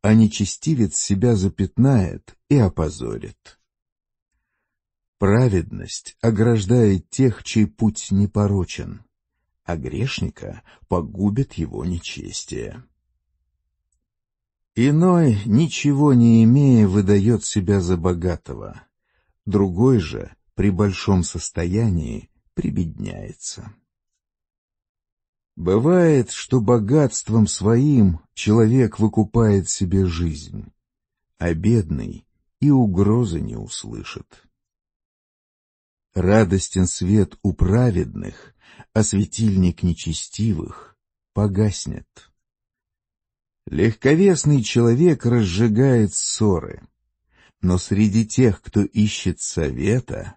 Speaker 1: а нечестивец себя запятнает и опозорит. Праведность ограждает тех, чей путь непорочен, а грешника погубит его нечестие. Иной, ничего не имея, выдает себя за богатого. Другой же, при большом состоянии, прибедняется. Бывает, что богатством своим человек выкупает себе жизнь, а бедный и угрозы не услышит. Радостен свет у праведных, а светильник нечестивых погаснет. Легковесный человек разжигает ссоры, но среди тех, кто ищет совета,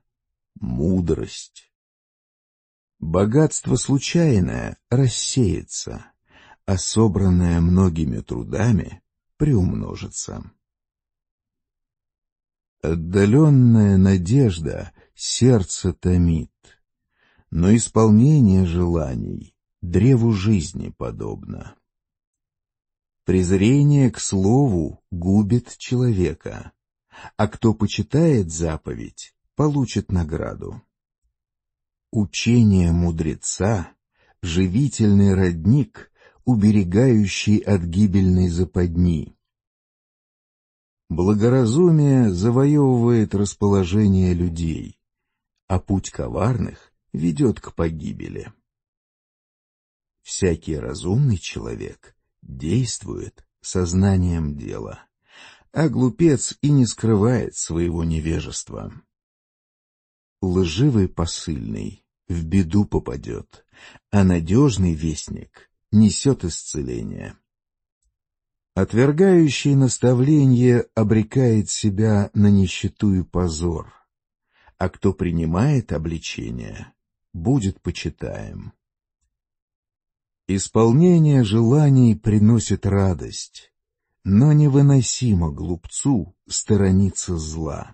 Speaker 1: мудрость. Богатство случайное рассеется, а собранное многими трудами приумножится. Отдаленная надежда сердце томит, но исполнение желаний древу жизни подобно. Презрение к слову губит человека, а кто почитает заповедь, получит награду. Учение мудреца — живительный родник, уберегающий от гибельной западни. Благоразумие завоевывает расположение людей, а путь коварных ведет к погибели. Всякий разумный человек действует сознанием дела, а глупец и не скрывает своего невежества. Лживый посыльный в беду попадет, а надежный вестник несет исцеление. Отвергающий наставление обрекает себя на нищету и позор, а кто принимает обличение, будет почитаем. Исполнение желаний приносит радость, но невыносимо глупцу сторониться зла.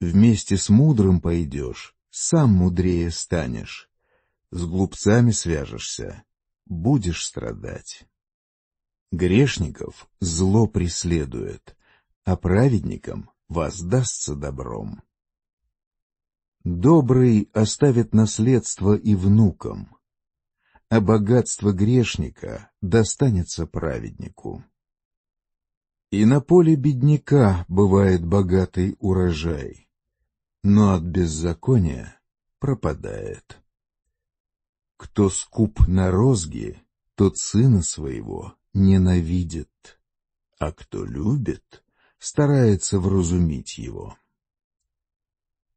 Speaker 1: Вместе с мудрым пойдешь, сам мудрее станешь. С глупцами свяжешься, будешь страдать. Грешников зло преследует, а праведникам воздастся добром. Добрый оставит наследство и внукам, а богатство грешника достанется праведнику. И на поле бедняка бывает богатый урожай, но от беззакония пропадает. Кто скуп на розги, тот сына своего ненавидит, а кто любит, старается вразумить его.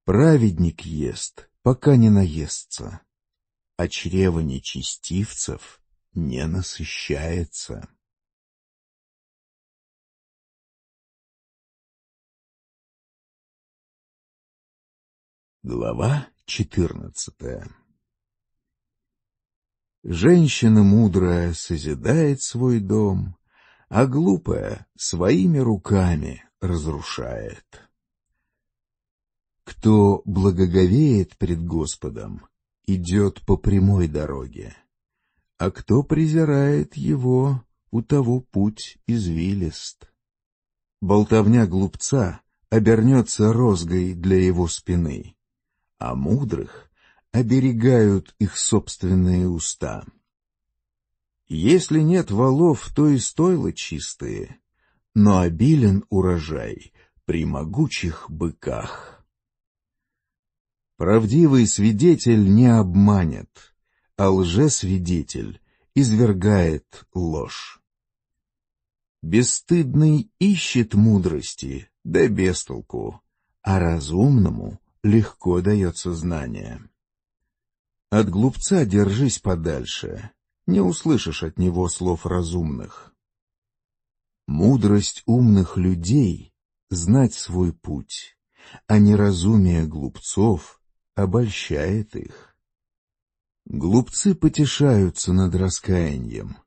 Speaker 1: Праведник ест, пока не наестся, а
Speaker 2: чрево нечестивцев не насыщается. Глава четырнадцатая
Speaker 1: Женщина мудрая созидает свой дом, а глупая своими руками разрушает. Кто благоговеет пред Господом, идет по прямой дороге, а кто презирает его, у того путь извилист. Болтовня глупца обернется розгой для его спины, а мудрых оберегают их собственные уста. Если нет валов, то и стойла чистые, но обилен урожай при могучих быках. Правдивый свидетель не обманет, а лжесвидетель извергает ложь. Бесстыдный ищет мудрости, да без толку, а разумному легко дается знание. От глупца держись подальше, не услышишь от него слов разумных. Мудрость умных людей — знать свой путь, а неразумие глупцов — обольщает их. Глупцы потешаются над раскаянием,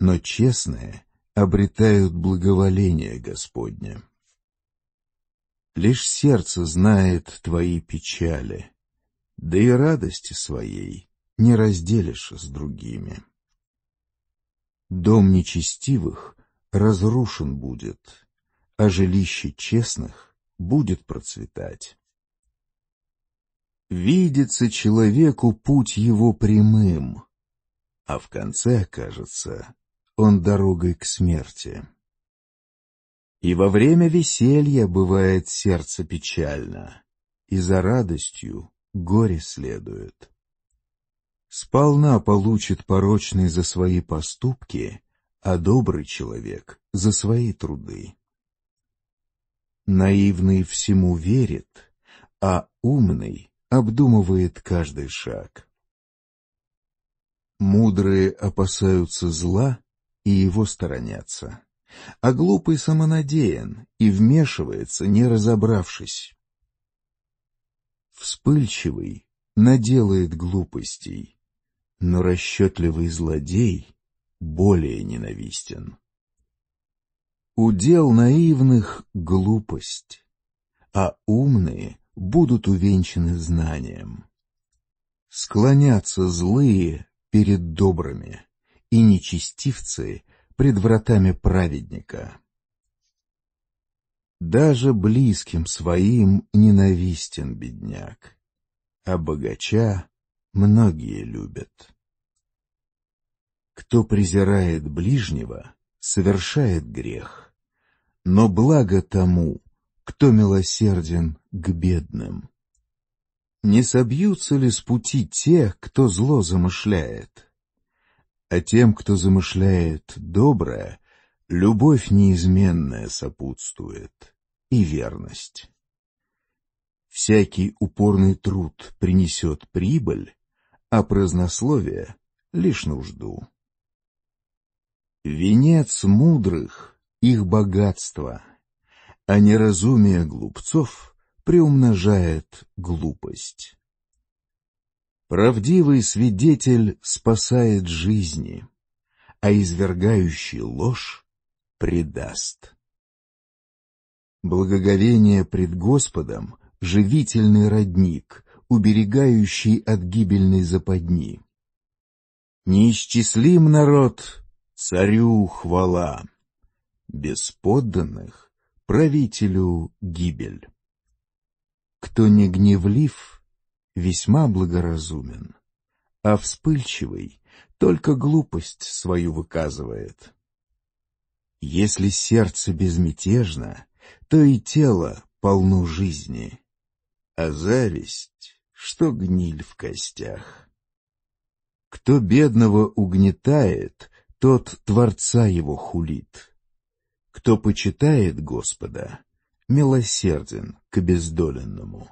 Speaker 1: но честные обретают благоволение Господне. Лишь сердце знает твои печали, да и радости своей не разделишь с другими. Дом нечестивых разрушен будет, а жилище честных будет процветать видится человеку путь его прямым, а в конце, кажется, он дорогой к смерти. И во время веселья бывает сердце печально, и за радостью горе следует. Сполна получит порочный за свои поступки, а добрый человек — за свои труды. Наивный всему верит, а умный обдумывает каждый шаг. Мудрые опасаются зла и его сторонятся, а глупый самонадеян и вмешивается, не разобравшись. Вспыльчивый наделает глупостей, но расчетливый злодей более ненавистен. Удел наивных — глупость, а умные — будут увенчаны знанием. Склонятся злые перед добрыми, и нечестивцы пред вратами праведника. Даже близким своим ненавистен бедняк, а богача многие любят. Кто презирает ближнего, совершает грех, но благо тому, кто милосерден к бедным. Не собьются ли с пути те, кто зло замышляет? А тем, кто замышляет доброе, любовь неизменная сопутствует и верность. Всякий упорный труд принесет прибыль, а празднословие — лишь нужду. Венец мудрых — их богатство, а неразумие глупцов приумножает глупость. Правдивый свидетель спасает жизни, а извергающий ложь предаст. Благоговение пред Господом — живительный родник, уберегающий от гибельной западни. Неисчислим народ, царю хвала, без подданных правителю гибель. Кто не гневлив, весьма благоразумен, а вспыльчивый только глупость свою выказывает. Если сердце безмятежно, то и тело полно жизни, а зависть, что гниль в костях. Кто бедного угнетает, тот Творца его хулит. Кто почитает Господа, милосерден к обездоленному.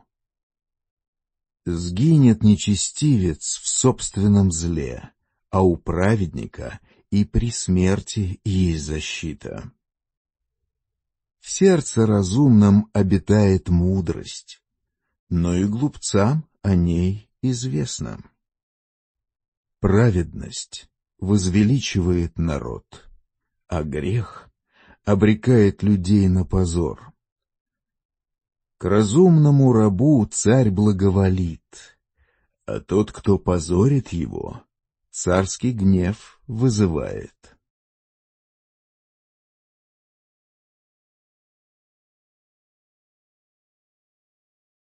Speaker 1: Сгинет нечестивец в собственном зле, а у праведника и при смерти есть защита. В сердце разумном обитает мудрость, но и глупцам о ней известно. Праведность возвеличивает народ, а грех обрекает людей на позор разумному рабу царь благоволит, а тот, кто позорит его,
Speaker 2: царский гнев вызывает.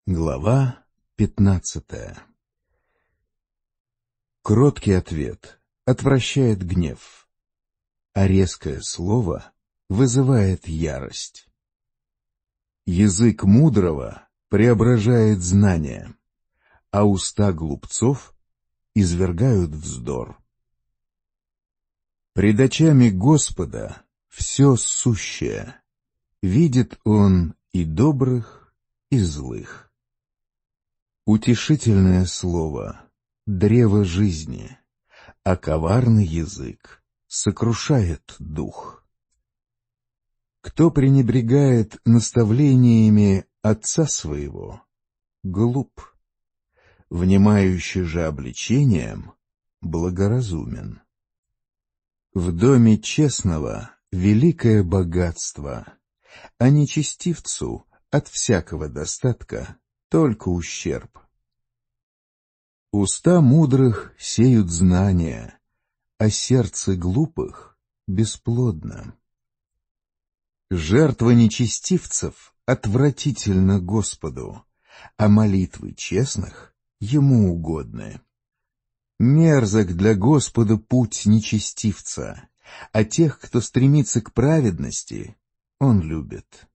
Speaker 2: Глава пятнадцатая Кроткий
Speaker 1: ответ отвращает гнев, а резкое слово вызывает ярость. Язык мудрого преображает знания, а уста глупцов извергают вздор. Пред очами Господа все сущее, видит Он и добрых, и злых. Утешительное слово — древо жизни, а коварный язык сокрушает дух. Кто пренебрегает наставлениями отца своего, глуп, внимающий же обличением, благоразумен. В доме честного великое богатство, а нечестивцу от всякого достатка только ущерб. Уста мудрых сеют знания, а сердце глупых бесплодно. Жертва нечестивцев отвратительно Господу, а молитвы честных Ему угодны. Мерзок для Господа путь нечестивца, а тех, кто стремится к праведности, Он любит.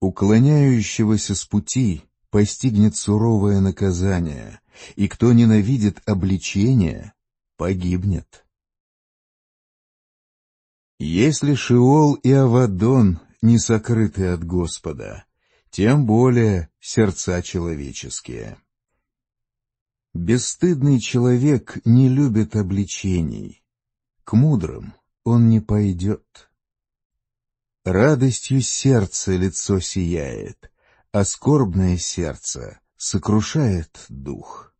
Speaker 1: Уклоняющегося с пути постигнет суровое наказание, и кто ненавидит обличение, погибнет. Если Шиол и Авадон не сокрыты от Господа, тем более сердца человеческие. Бесстыдный человек не любит обличений. К мудрым он не пойдет. Радостью сердце лицо сияет, а скорбное сердце сокрушает дух.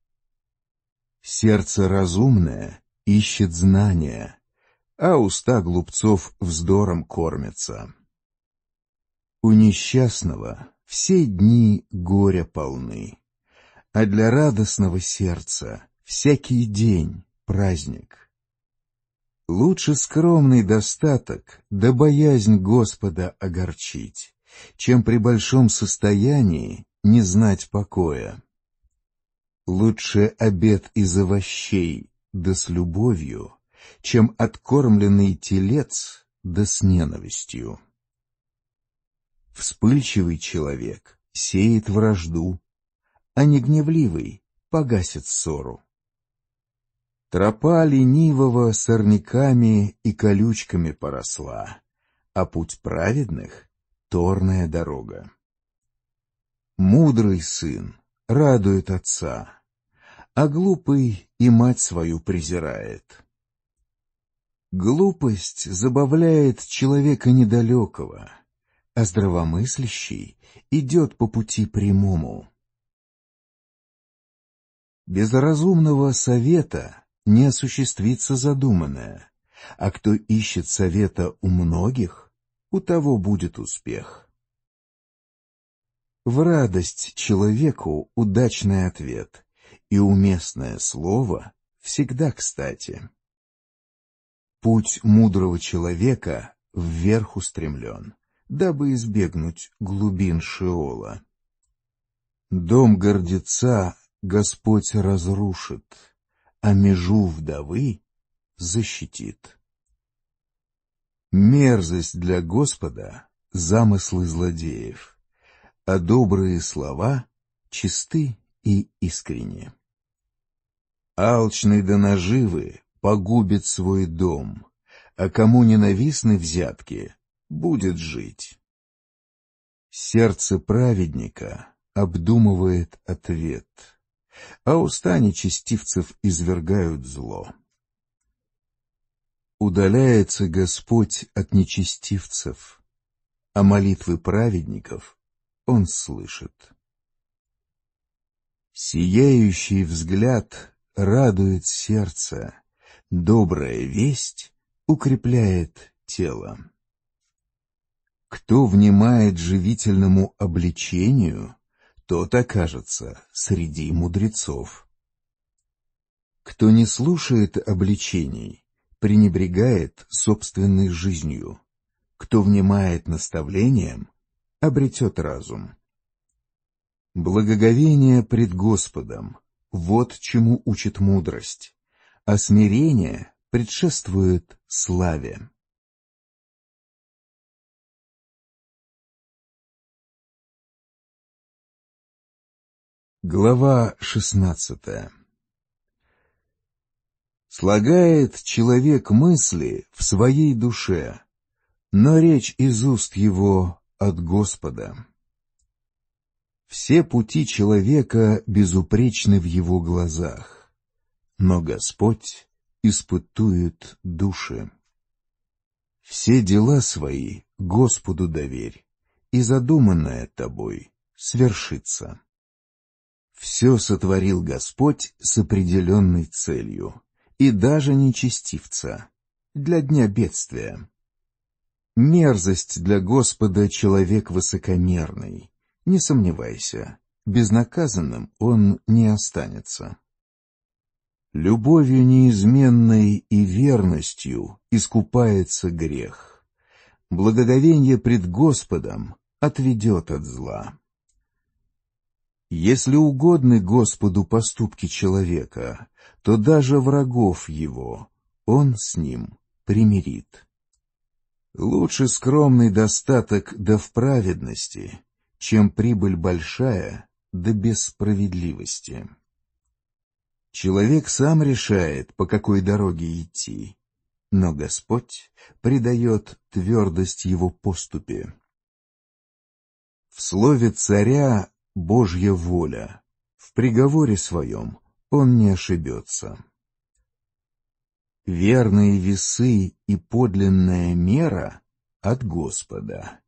Speaker 1: Сердце разумное ищет знания, а уста глупцов вздором кормятся. У несчастного все дни горя полны, а для радостного сердца всякий день праздник. Лучше скромный достаток да боязнь Господа огорчить, чем при большом состоянии не знать покоя. Лучше обед из овощей да с любовью, чем откормленный телец да с ненавистью. Вспыльчивый человек сеет вражду, а негневливый погасит ссору. Тропа ленивого сорняками и колючками поросла, а путь праведных — торная дорога. Мудрый сын радует отца, а глупый и мать свою презирает. Глупость забавляет человека недалекого, а здравомыслящий идет по пути прямому. Без разумного совета не осуществится задуманное, а кто ищет совета у многих, у того будет успех. В радость человеку удачный ответ, и уместное слово всегда кстати. Путь мудрого человека вверх устремлен, дабы избегнуть глубин Шиола. Дом гордеца Господь разрушит, а межу вдовы защитит. Мерзость для Господа — замыслы злодеев, а добрые слова чисты и искренни. Алчный до наживы погубит свой дом, а кому ненавистны взятки, будет жить. Сердце праведника обдумывает ответ, а уста нечестивцев извергают зло. Удаляется Господь от нечестивцев, а молитвы праведников Он слышит. Сияющий взгляд радует сердце, Добрая весть укрепляет тело. Кто внимает живительному обличению, тот окажется среди мудрецов. Кто не слушает обличений, пренебрегает собственной жизнью. Кто внимает наставлениям, обретет разум. Благоговение пред Господом — вот чему учит
Speaker 2: мудрость а смирение предшествует славе. Глава шестнадцатая
Speaker 1: Слагает человек мысли в своей душе, но речь из уст его от Господа. Все пути человека безупречны в его глазах но Господь испытует души. Все дела свои Господу доверь, и задуманное тобой свершится. Все сотворил Господь с определенной целью, и даже нечестивца, для дня бедствия. Мерзость для Господа человек высокомерный, не сомневайся, безнаказанным он не останется. Любовью неизменной и верностью искупается грех. Благоговение пред Господом отведет от зла. Если угодны Господу поступки человека, то даже врагов его он с ним примирит. Лучше скромный достаток да в праведности, чем прибыль большая да без справедливости. Человек сам решает, по какой дороге идти, но Господь придает твердость его поступе. В слове царя Божья воля, в приговоре своем он не ошибется. Верные весы и подлинная мера от Господа,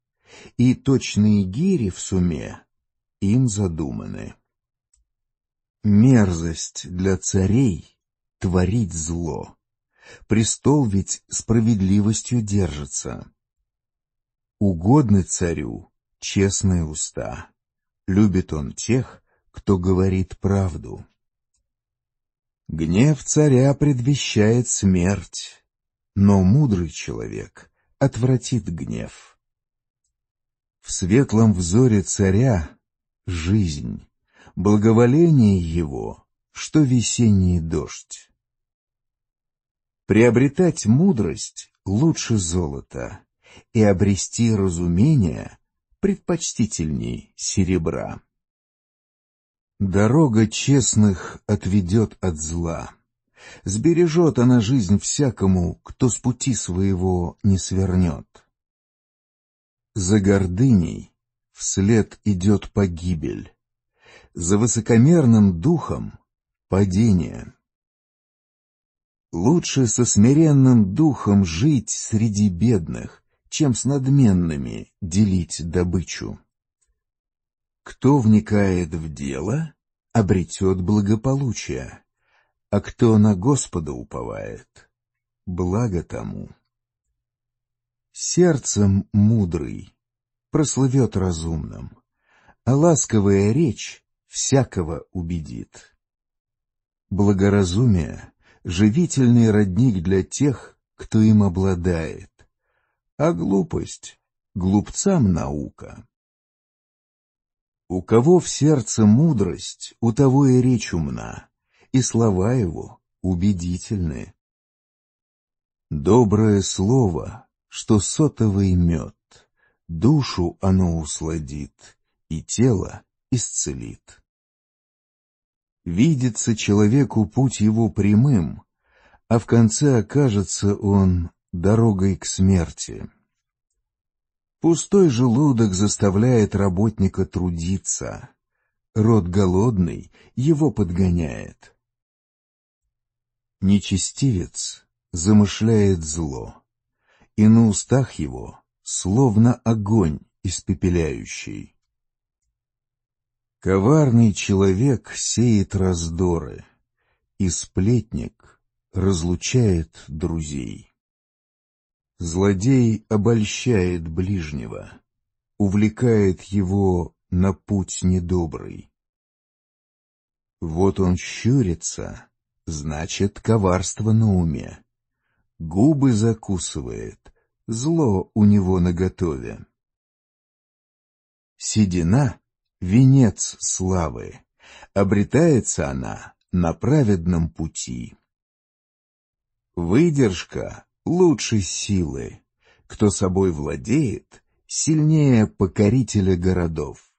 Speaker 1: и точные гири в суме им задуманы мерзость для царей творить зло. Престол ведь справедливостью держится. Угодны царю честные уста. Любит он тех, кто говорит правду. Гнев царя предвещает смерть, но мудрый человек отвратит гнев. В светлом взоре царя — жизнь, благоволение его, что весенний дождь. Приобретать мудрость лучше золота, и обрести разумение предпочтительней серебра. Дорога честных отведет от зла. Сбережет она жизнь всякому, кто с пути своего не свернет. За гордыней вслед идет погибель, за высокомерным духом падение. Лучше со смиренным духом жить среди бедных, чем с надменными делить добычу. Кто вникает в дело, обретет благополучие, а кто на Господа уповает, благо тому. Сердцем мудрый прославит разумным, а ласковая речь всякого убедит. Благоразумие — живительный родник для тех, кто им обладает, а глупость — глупцам наука. У кого в сердце мудрость, у того и речь умна, и слова его убедительны. Доброе слово, что сотовый мед, душу оно усладит, и тело исцелит. Видится человеку путь его прямым, а в конце окажется он дорогой к смерти. Пустой желудок заставляет работника трудиться. Рот голодный его подгоняет. Нечестивец замышляет зло, и на устах его словно огонь испепеляющий. Коварный человек сеет раздоры, и сплетник разлучает друзей. Злодей обольщает ближнего, увлекает его на путь недобрый. Вот он щурится, значит, коварство на уме. Губы закусывает, зло у него наготове. Седина венец славы. Обретается она на праведном пути. Выдержка лучше силы. Кто собой владеет, сильнее покорителя городов.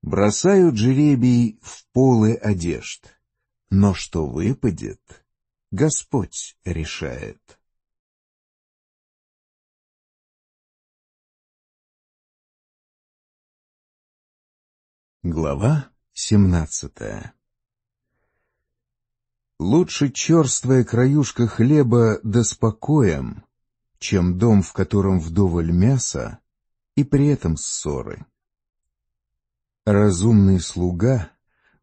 Speaker 1: Бросают жеребий в полы одежд, но что
Speaker 2: выпадет, Господь решает. Глава 17
Speaker 1: Лучше черствая краюшка хлеба да спокоем, чем дом, в котором вдоволь мяса, и при этом ссоры. Разумный слуга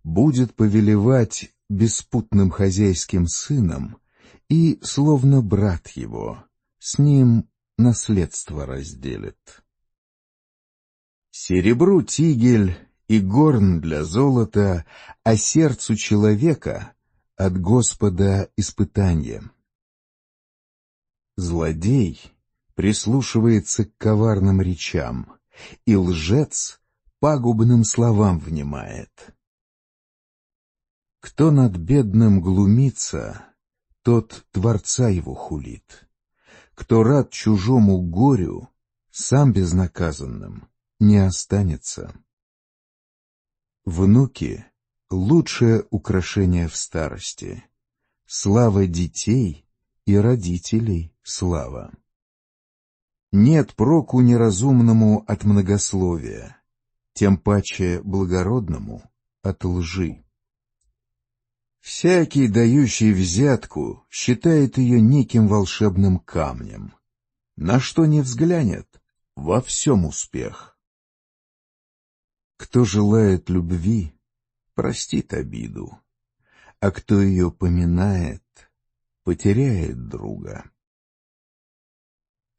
Speaker 1: будет повелевать беспутным хозяйским сыном и, словно брат его, с ним наследство разделит. Серебру тигель и горн для золота, а сердцу человека от Господа испытание. Злодей прислушивается к коварным речам, и лжец пагубным словам внимает. Кто над бедным глумится, тот Творца его хулит. Кто рад чужому горю, сам безнаказанным не останется. Внуки — лучшее украшение в старости. Слава детей и родителей слава. Нет проку неразумному от многословия, тем паче благородному от лжи. Всякий, дающий взятку, считает ее неким волшебным камнем. На что не взглянет, во всем успех. Кто желает любви, простит обиду, а кто ее поминает, потеряет друга.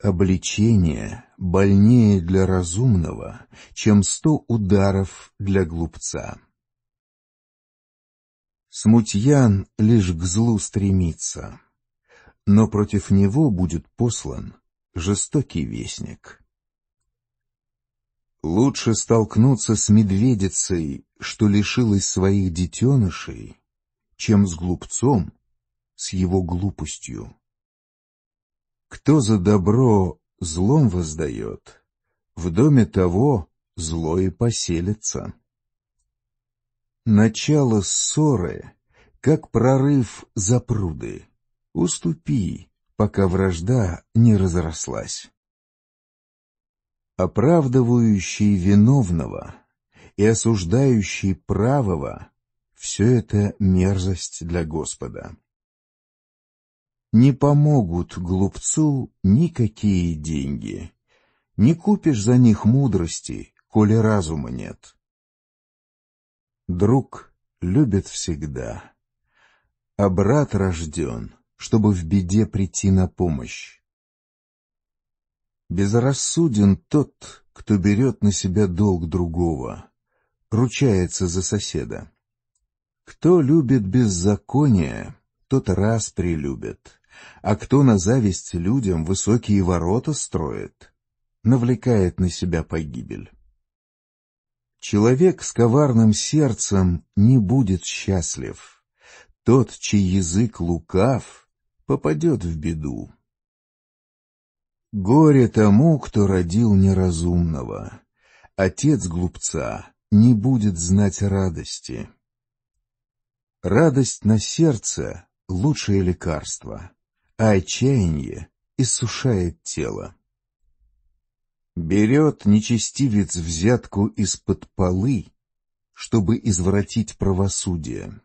Speaker 1: Обличение больнее для разумного, чем сто ударов для глупца. Смутьян лишь к злу стремится, но против него будет послан жестокий вестник. Лучше столкнуться с медведицей, что лишилась своих детенышей, чем с глупцом, с его глупостью. Кто за добро злом воздает, в доме того зло и поселится. Начало ссоры, как прорыв за пруды. Уступи, пока вражда не разрослась оправдывающий виновного и осуждающий правого — все это мерзость для Господа. Не помогут глупцу никакие деньги. Не купишь за них мудрости, коли разума нет. Друг любит всегда, а брат рожден, чтобы в беде прийти на помощь. Безрассуден тот, кто берет на себя долг другого, ручается за соседа. Кто любит беззаконие, тот раз прилюбит, а кто на зависть людям высокие ворота строит, навлекает на себя погибель. Человек с коварным сердцем не будет счастлив. Тот, чей язык лукав, попадет в беду. Горе тому, кто родил неразумного. Отец глупца не будет знать радости. Радость на сердце — лучшее лекарство, а отчаяние иссушает тело. Берет нечестивец взятку из-под полы, чтобы извратить правосудие.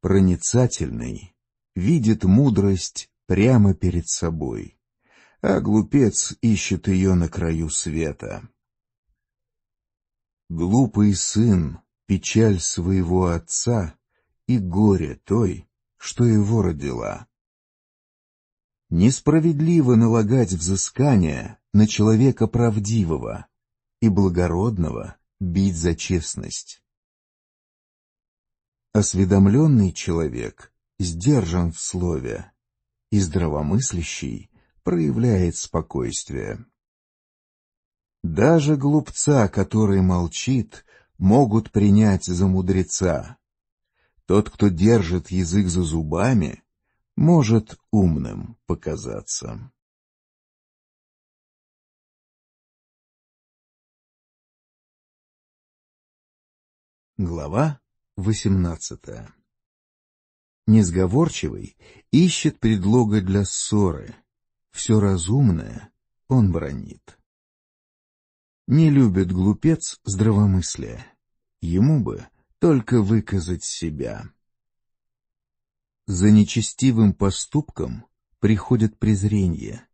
Speaker 1: Проницательный видит мудрость прямо перед собой а глупец ищет ее на краю света. Глупый сын — печаль своего отца и горе той, что его родила. Несправедливо налагать взыскание на человека правдивого и благородного бить за честность. Осведомленный человек сдержан в слове, и здравомыслящий проявляет спокойствие. Даже глупца, который молчит, могут принять за мудреца. Тот, кто держит язык
Speaker 2: за зубами, может умным показаться. Глава восемнадцатая
Speaker 1: Несговорчивый ищет предлога для ссоры, все разумное он бронит. Не любит глупец здравомыслие. Ему бы только выказать себя. За нечестивым поступком приходит презрение,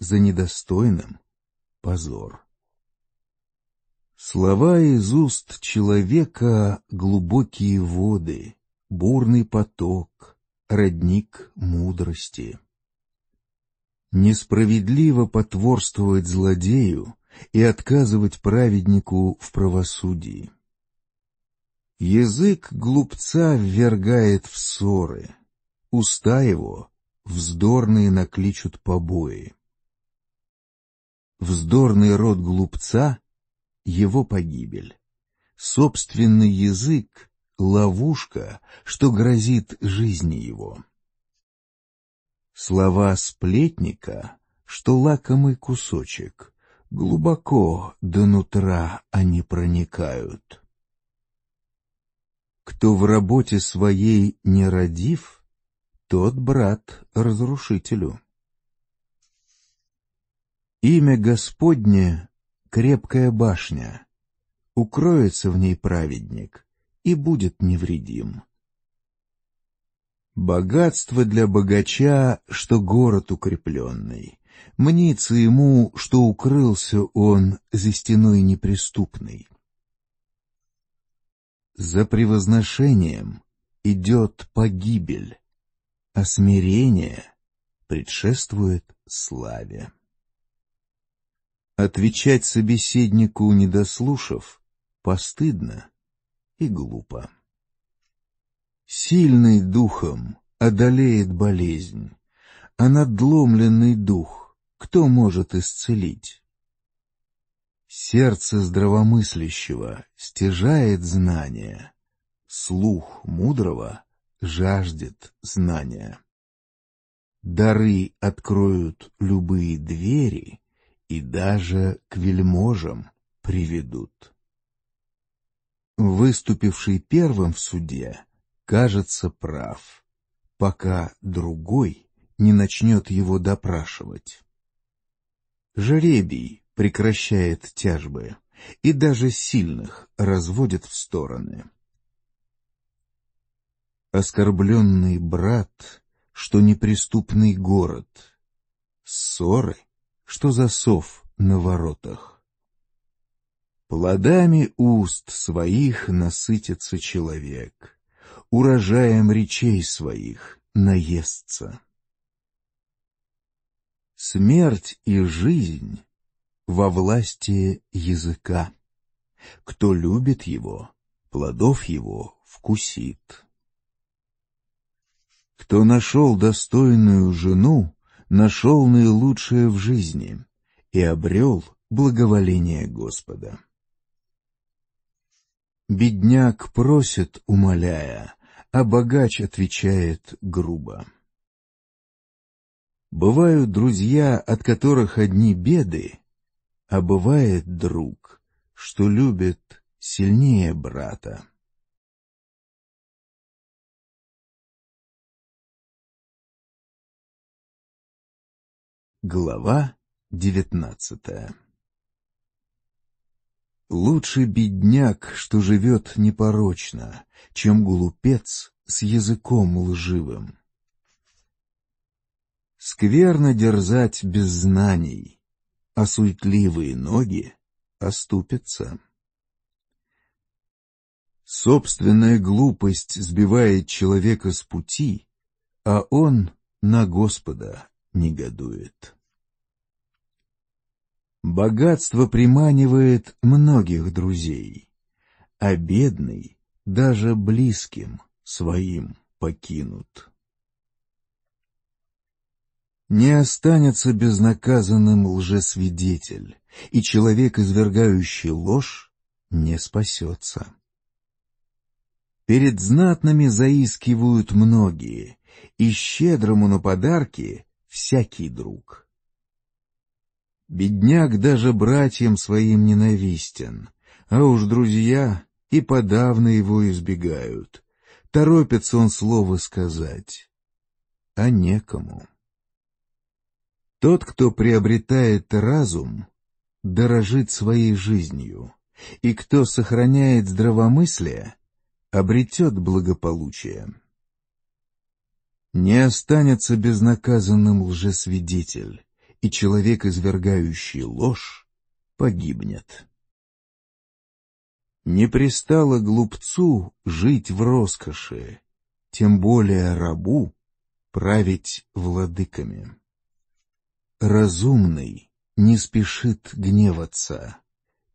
Speaker 1: за недостойным — позор. Слова из уст человека — глубокие воды, бурный поток, родник мудрости. Несправедливо потворствовать злодею и отказывать праведнику в правосудии. Язык глупца ввергает в ссоры, уста его вздорные накличут побои. Вздорный род глупца — его погибель. Собственный язык — ловушка, что грозит жизни его. Слова сплетника, что лакомый кусочек, глубоко до нутра они проникают. Кто в работе своей не родив, тот брат разрушителю. Имя Господне — крепкая башня, укроется в ней праведник и будет невредим. Богатство для богача, что город укрепленный. Мнится ему, что укрылся он за стеной неприступной. За превозношением идет погибель, а смирение предшествует славе. Отвечать собеседнику, не дослушав, постыдно и глупо. Сильный духом одолеет болезнь, а надломленный дух кто может исцелить? Сердце здравомыслящего стяжает знания, слух мудрого жаждет знания. Дары откроют любые двери и даже к вельможам приведут. Выступивший первым в суде — кажется прав, пока другой не начнет его допрашивать. Жеребий прекращает тяжбы и даже сильных разводит в стороны. Оскорбленный брат, что неприступный город, ссоры, что засов на воротах. Плодами уст своих насытится человек — урожаем речей своих наестся. Смерть и жизнь во власти языка. Кто любит его, плодов его вкусит. Кто нашел достойную жену, нашел наилучшее в жизни и обрел благоволение Господа. Бедняк просит, умоляя, а богач отвечает грубо. Бывают друзья, от которых
Speaker 2: одни беды, а бывает друг, что любит сильнее брата. Глава девятнадцатая Лучше бедняк,
Speaker 1: что живет непорочно, чем глупец с языком лживым. Скверно дерзать без знаний, а суетливые ноги оступятся. Собственная глупость сбивает человека с пути, а он на Господа негодует. Богатство приманивает многих друзей, а бедный даже близким своим покинут. Не останется безнаказанным лжесвидетель, и человек, извергающий ложь, не спасется. Перед знатными заискивают многие, и щедрому на подарки всякий друг. Бедняк даже братьям своим ненавистен, а уж друзья и подавно его избегают. Торопится он слово сказать, а некому. Тот, кто приобретает разум, дорожит своей жизнью, и кто сохраняет здравомыслие, обретет благополучие. Не останется безнаказанным лжесвидетель и человек, извергающий ложь, погибнет. Не пристало глупцу жить в роскоши, тем более рабу править владыками. Разумный не спешит гневаться,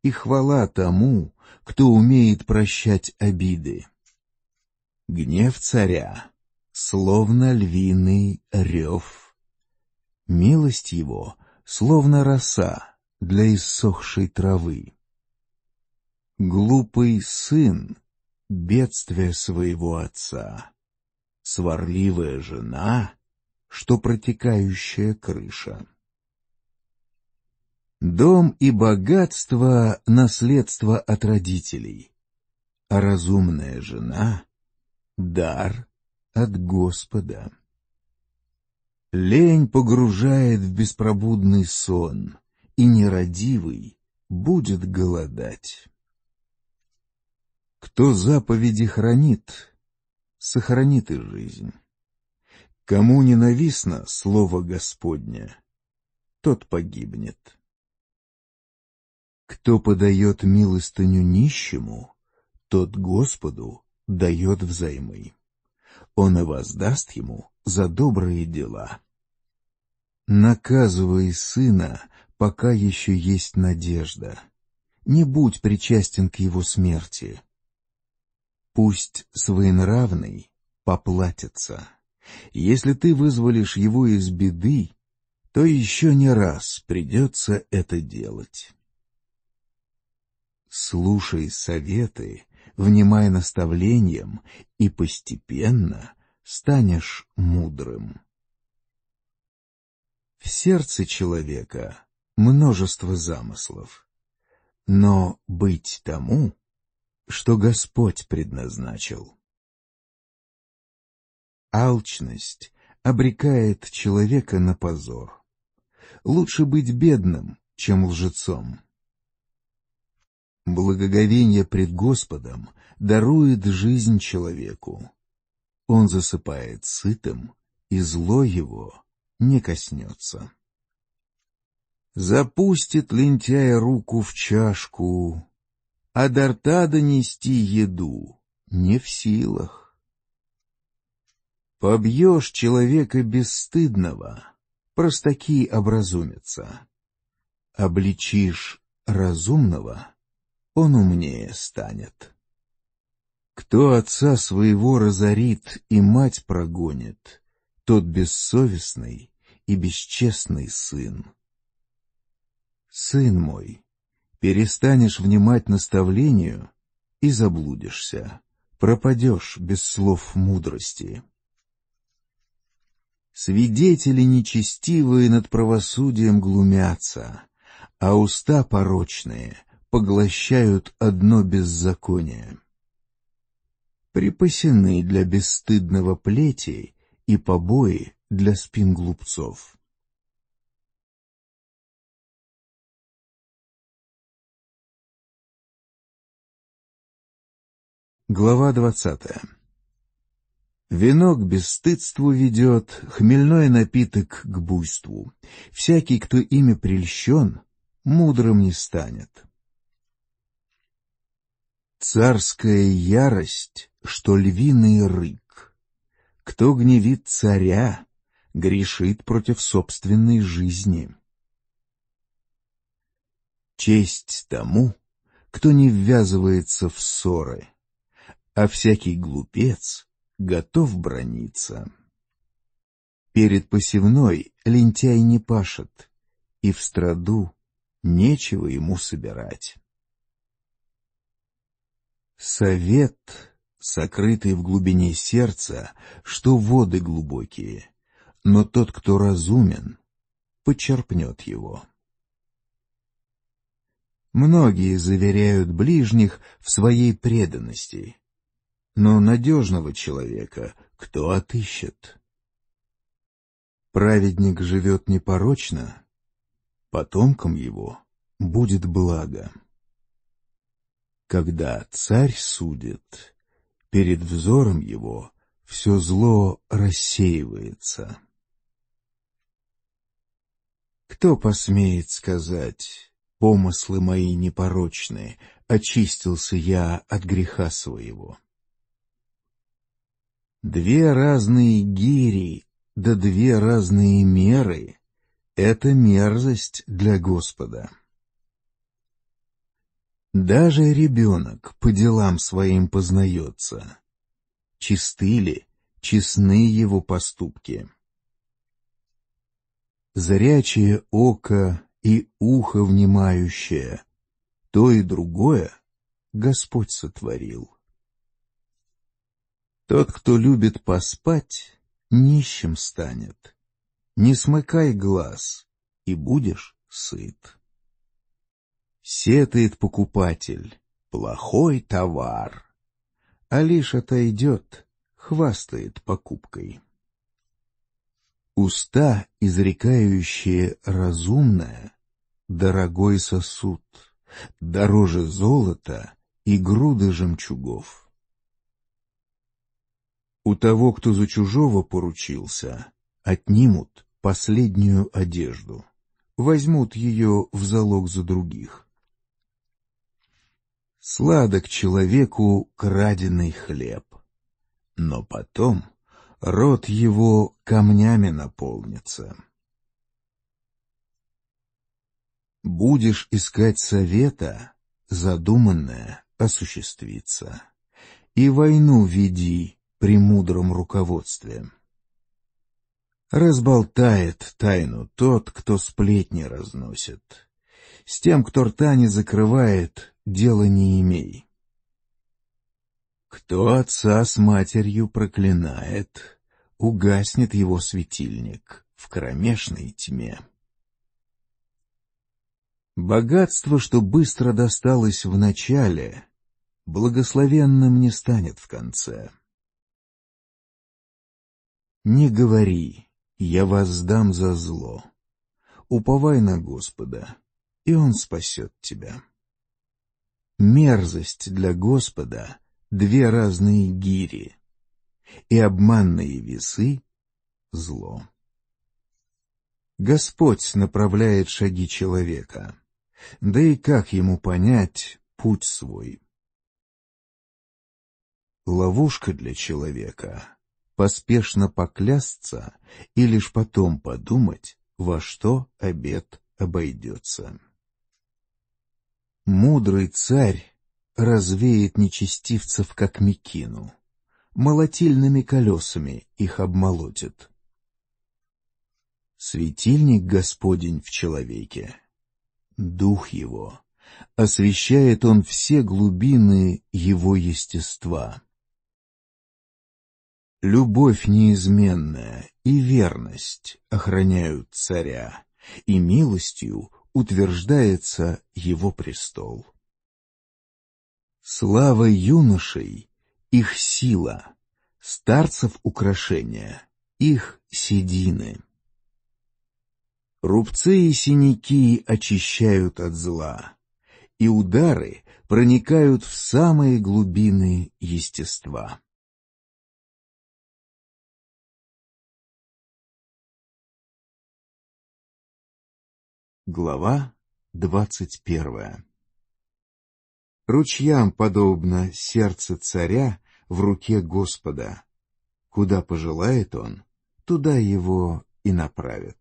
Speaker 1: и хвала тому, кто умеет прощать обиды. Гнев царя словно львиный рев Милость его словно роса для иссохшей травы. Глупый сын — бедствие своего отца, сварливая жена, что протекающая крыша. Дом и богатство — наследство от родителей, а разумная жена — дар от Господа. Лень погружает в беспробудный сон, и нерадивый будет голодать. Кто заповеди хранит, сохранит и жизнь. Кому ненавистно слово Господня, тот погибнет. Кто подает милостыню нищему, тот Господу дает взаймы он и воздаст ему за добрые дела. Наказывай сына, пока еще есть надежда. Не будь причастен к его смерти. Пусть своенравный поплатится. Если ты вызволишь его из беды, то еще не раз придется это делать. Слушай советы, Внимай наставлениям, и постепенно станешь мудрым. В сердце человека множество замыслов, но быть тому, что Господь предназначил. Алчность обрекает человека на позор. Лучше быть бедным, чем лжецом. Благоговение пред Господом дарует жизнь человеку. Он засыпает сытым, и зло его не коснется. Запустит лентяя руку в чашку, а до рта донести еду не в силах. Побьешь человека бесстыдного, простаки образумятся. Обличишь разумного — он умнее станет. Кто отца своего разорит и мать прогонит, тот бессовестный и бесчестный сын. Сын мой, перестанешь внимать наставлению и заблудишься, пропадешь без слов мудрости. Свидетели нечестивые над правосудием глумятся, а уста порочные — поглощают одно беззаконие. Припасены для бесстыдного плети
Speaker 2: и побои для спин глупцов. Глава двадцатая Вино к
Speaker 1: бесстыдству ведет, хмельной напиток к буйству. Всякий, кто ими прельщен, мудрым не станет. Царская ярость, что львиный рык. Кто гневит царя, грешит против собственной жизни. Честь тому, кто не ввязывается в ссоры, а всякий глупец готов брониться. Перед посевной лентяй не пашет, и в страду нечего ему собирать. Совет, сокрытый в глубине сердца, что воды глубокие, но тот, кто разумен, почерпнет его. Многие заверяют ближних в своей преданности, но надежного человека кто отыщет? Праведник живет непорочно, потомкам его будет благо. Когда царь судит, перед взором его все зло рассеивается. Кто посмеет сказать, помыслы мои непорочны, очистился я от греха своего? Две разные гири, да две разные меры — это мерзость для Господа. Даже ребенок по делам своим познается. Чисты ли, честны его поступки. Зрячее око и ухо внимающее, то и другое Господь сотворил. Тот, кто любит поспать, нищим станет. Не смыкай глаз, и будешь сыт. Сетает покупатель, плохой товар, а лишь отойдет, хвастает покупкой. Уста, изрекающие разумное, дорогой сосуд, дороже золота и груды жемчугов. У того, кто за чужого поручился, отнимут последнюю одежду, возьмут ее в залог за других. Сладок человеку краденный хлеб. Но потом рот его камнями наполнится. Будешь искать совета, задуманное осуществится. И войну веди при мудром руководстве. Разболтает тайну тот, кто сплетни разносит. С тем, кто рта не закрывает, дела не имей. Кто отца с матерью проклинает, угаснет его светильник в кромешной тьме. Богатство, что быстро досталось в начале, благословенным не станет в конце. Не говори, я воздам за зло. Уповай на Господа, и Он спасет тебя мерзость для Господа — две разные гири, и обманные весы — зло. Господь направляет шаги человека, да и как ему понять путь свой? Ловушка для человека — поспешно поклясться и лишь потом подумать, во что обед обойдется. Мудрый царь развеет нечестивцев, как мекину. Молотильными колесами их обмолотит. Светильник Господень в человеке. Дух его. Освещает он все глубины его естества. Любовь неизменная и верность охраняют царя, и милостью утверждается его престол. Слава юношей, их сила, старцев украшения, их седины. Рубцы и синяки очищают от зла, и удары проникают в самые
Speaker 2: глубины естества. Глава двадцать первая Ручьям подобно
Speaker 1: сердце царя в руке Господа. Куда пожелает он, туда его и направят.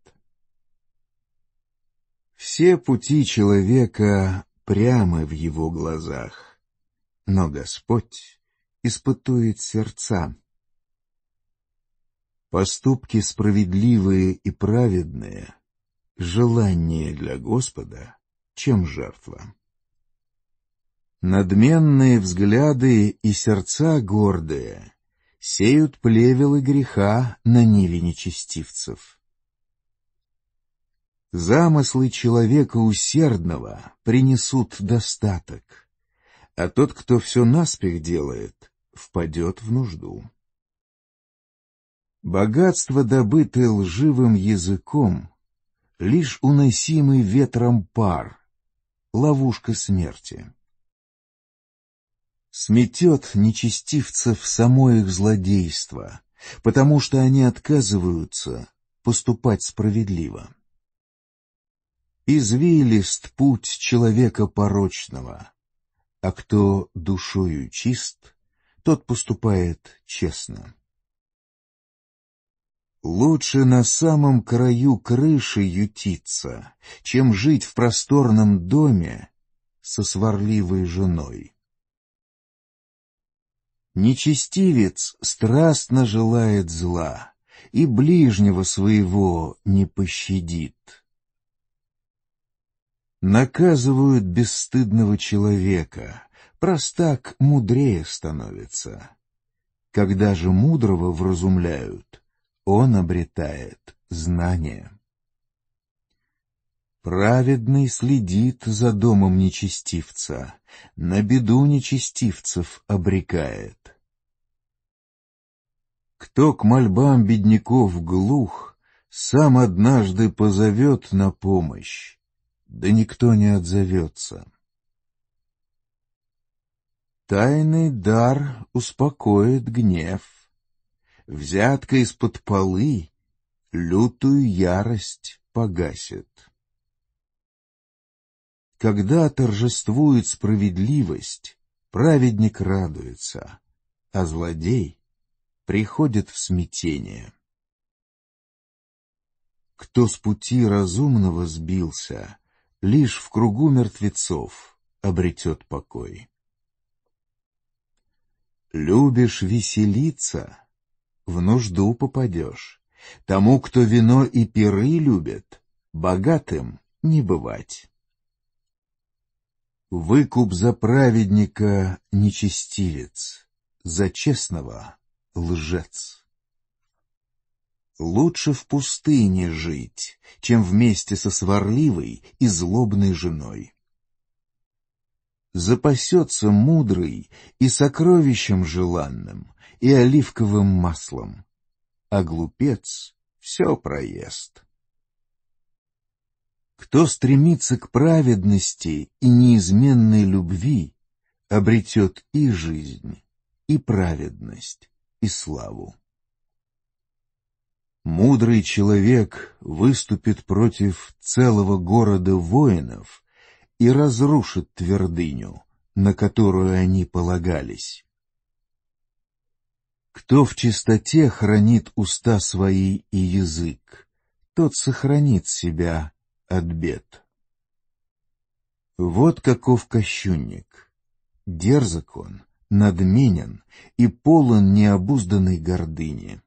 Speaker 1: Все пути человека прямы в его глазах, но Господь испытует сердца. Поступки справедливые и праведные — желание для Господа, чем жертва. Надменные взгляды и сердца гордые сеют плевелы греха на ниве нечестивцев. Замыслы человека усердного принесут достаток, а тот, кто все наспех делает, впадет в нужду. Богатство, добытое лживым языком, лишь уносимый ветром пар. Ловушка смерти. Сметет нечестивцев само их злодейство, потому что они отказываются поступать справедливо. Извилист путь человека порочного, а кто душою чист, тот поступает честно. Лучше на самом краю крыши ютиться, чем жить в просторном доме со сварливой женой. Нечестивец страстно желает зла и ближнего своего не пощадит. Наказывают бесстыдного человека, простак мудрее становится. Когда же мудрого вразумляют — он обретает знание. Праведный следит за домом нечестивца, на беду нечестивцев обрекает. Кто к мольбам бедняков глух, сам однажды позовет на помощь, да никто не отзовется. Тайный дар успокоит гнев, взятка из-под полы лютую ярость погасит. Когда торжествует справедливость, праведник радуется, а злодей приходит в смятение. Кто с пути разумного сбился, лишь в кругу мертвецов обретет покой. Любишь веселиться — в нужду попадешь. Тому, кто вино и пиры любит, богатым не бывать. Выкуп за праведника — нечестивец, за честного — лжец. Лучше в пустыне жить, чем вместе со сварливой и злобной женой. Запасется мудрый и сокровищем желанным, и оливковым маслом, а глупец все проест. Кто стремится к праведности и неизменной любви, обретет и жизнь, и праведность, и славу. Мудрый человек выступит против целого города воинов и разрушит твердыню, на которую они полагались. Кто в чистоте хранит уста свои и язык, тот сохранит себя от бед. Вот каков кощунник. Дерзок он, надменен и полон необузданной гордыни.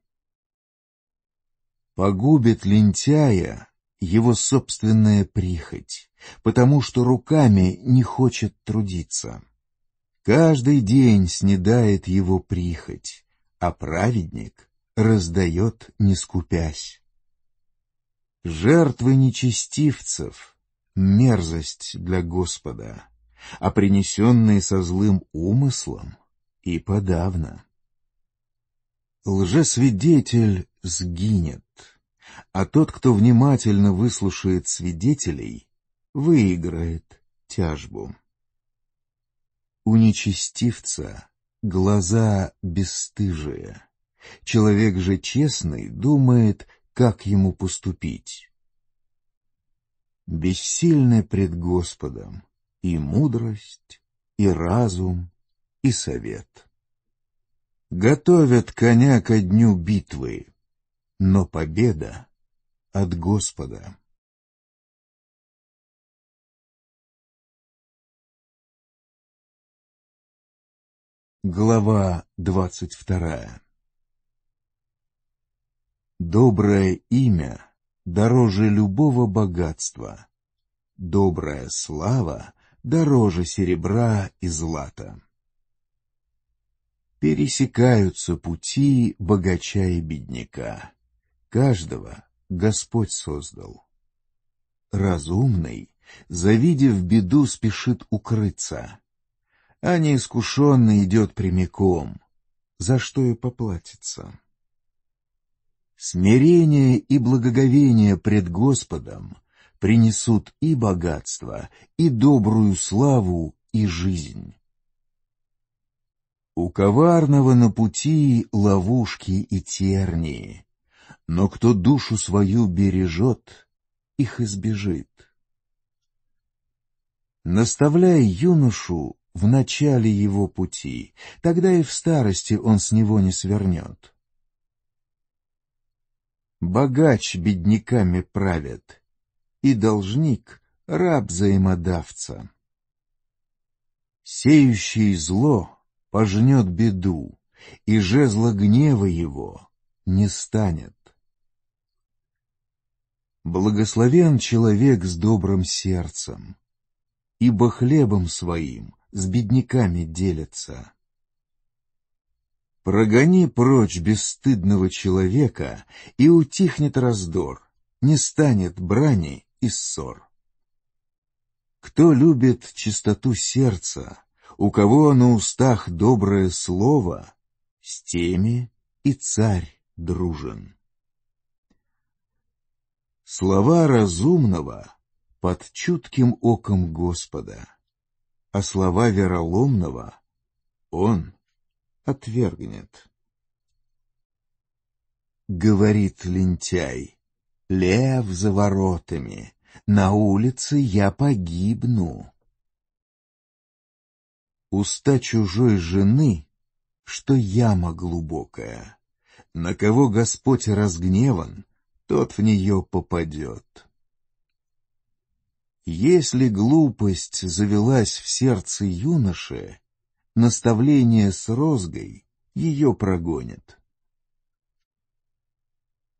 Speaker 1: Погубит лентяя его собственная прихоть, потому что руками не хочет трудиться. Каждый день снедает его прихоть, а праведник раздает, не скупясь. Жертвы нечестивцев — мерзость для Господа, а принесенные со злым умыслом и подавно. Лжесвидетель сгинет, а тот, кто внимательно выслушает свидетелей, выиграет тяжбу. У нечестивца глаза бесстыжие. Человек же честный думает, как ему поступить. Бессильны пред Господом и мудрость, и разум, и совет. Готовят коня ко дню битвы,
Speaker 2: но победа от Господа. Глава двадцать вторая
Speaker 1: Доброе имя дороже любого богатства. Добрая слава дороже серебра и злата. Пересекаются пути богача и бедняка. Каждого Господь создал. Разумный, завидев беду, спешит укрыться — а неискушенный идет прямиком, за что и поплатится. Смирение и благоговение пред Господом принесут и богатство, и добрую славу, и жизнь. У коварного на пути ловушки и тернии, но кто душу свою бережет, их избежит. Наставляя юношу, в начале его пути, тогда и в старости он с него не свернет. Богач бедняками правит, и должник — раб взаимодавца. Сеющий зло пожнет беду, и жезла гнева его не станет. Благословен человек с добрым сердцем, ибо хлебом своим с бедняками делится. Прогони прочь бесстыдного человека, и утихнет раздор, не станет брани и ссор. Кто любит чистоту сердца, у кого на устах доброе слово, с теми и царь дружен. Слова разумного под чутким оком Господа — а слова вероломного он отвергнет. Говорит лентяй, лев за воротами, на улице я погибну. Уста чужой жены, что яма глубокая, на кого Господь разгневан, тот в нее попадет. Если глупость завелась в сердце юноши, наставление с розгой ее прогонит.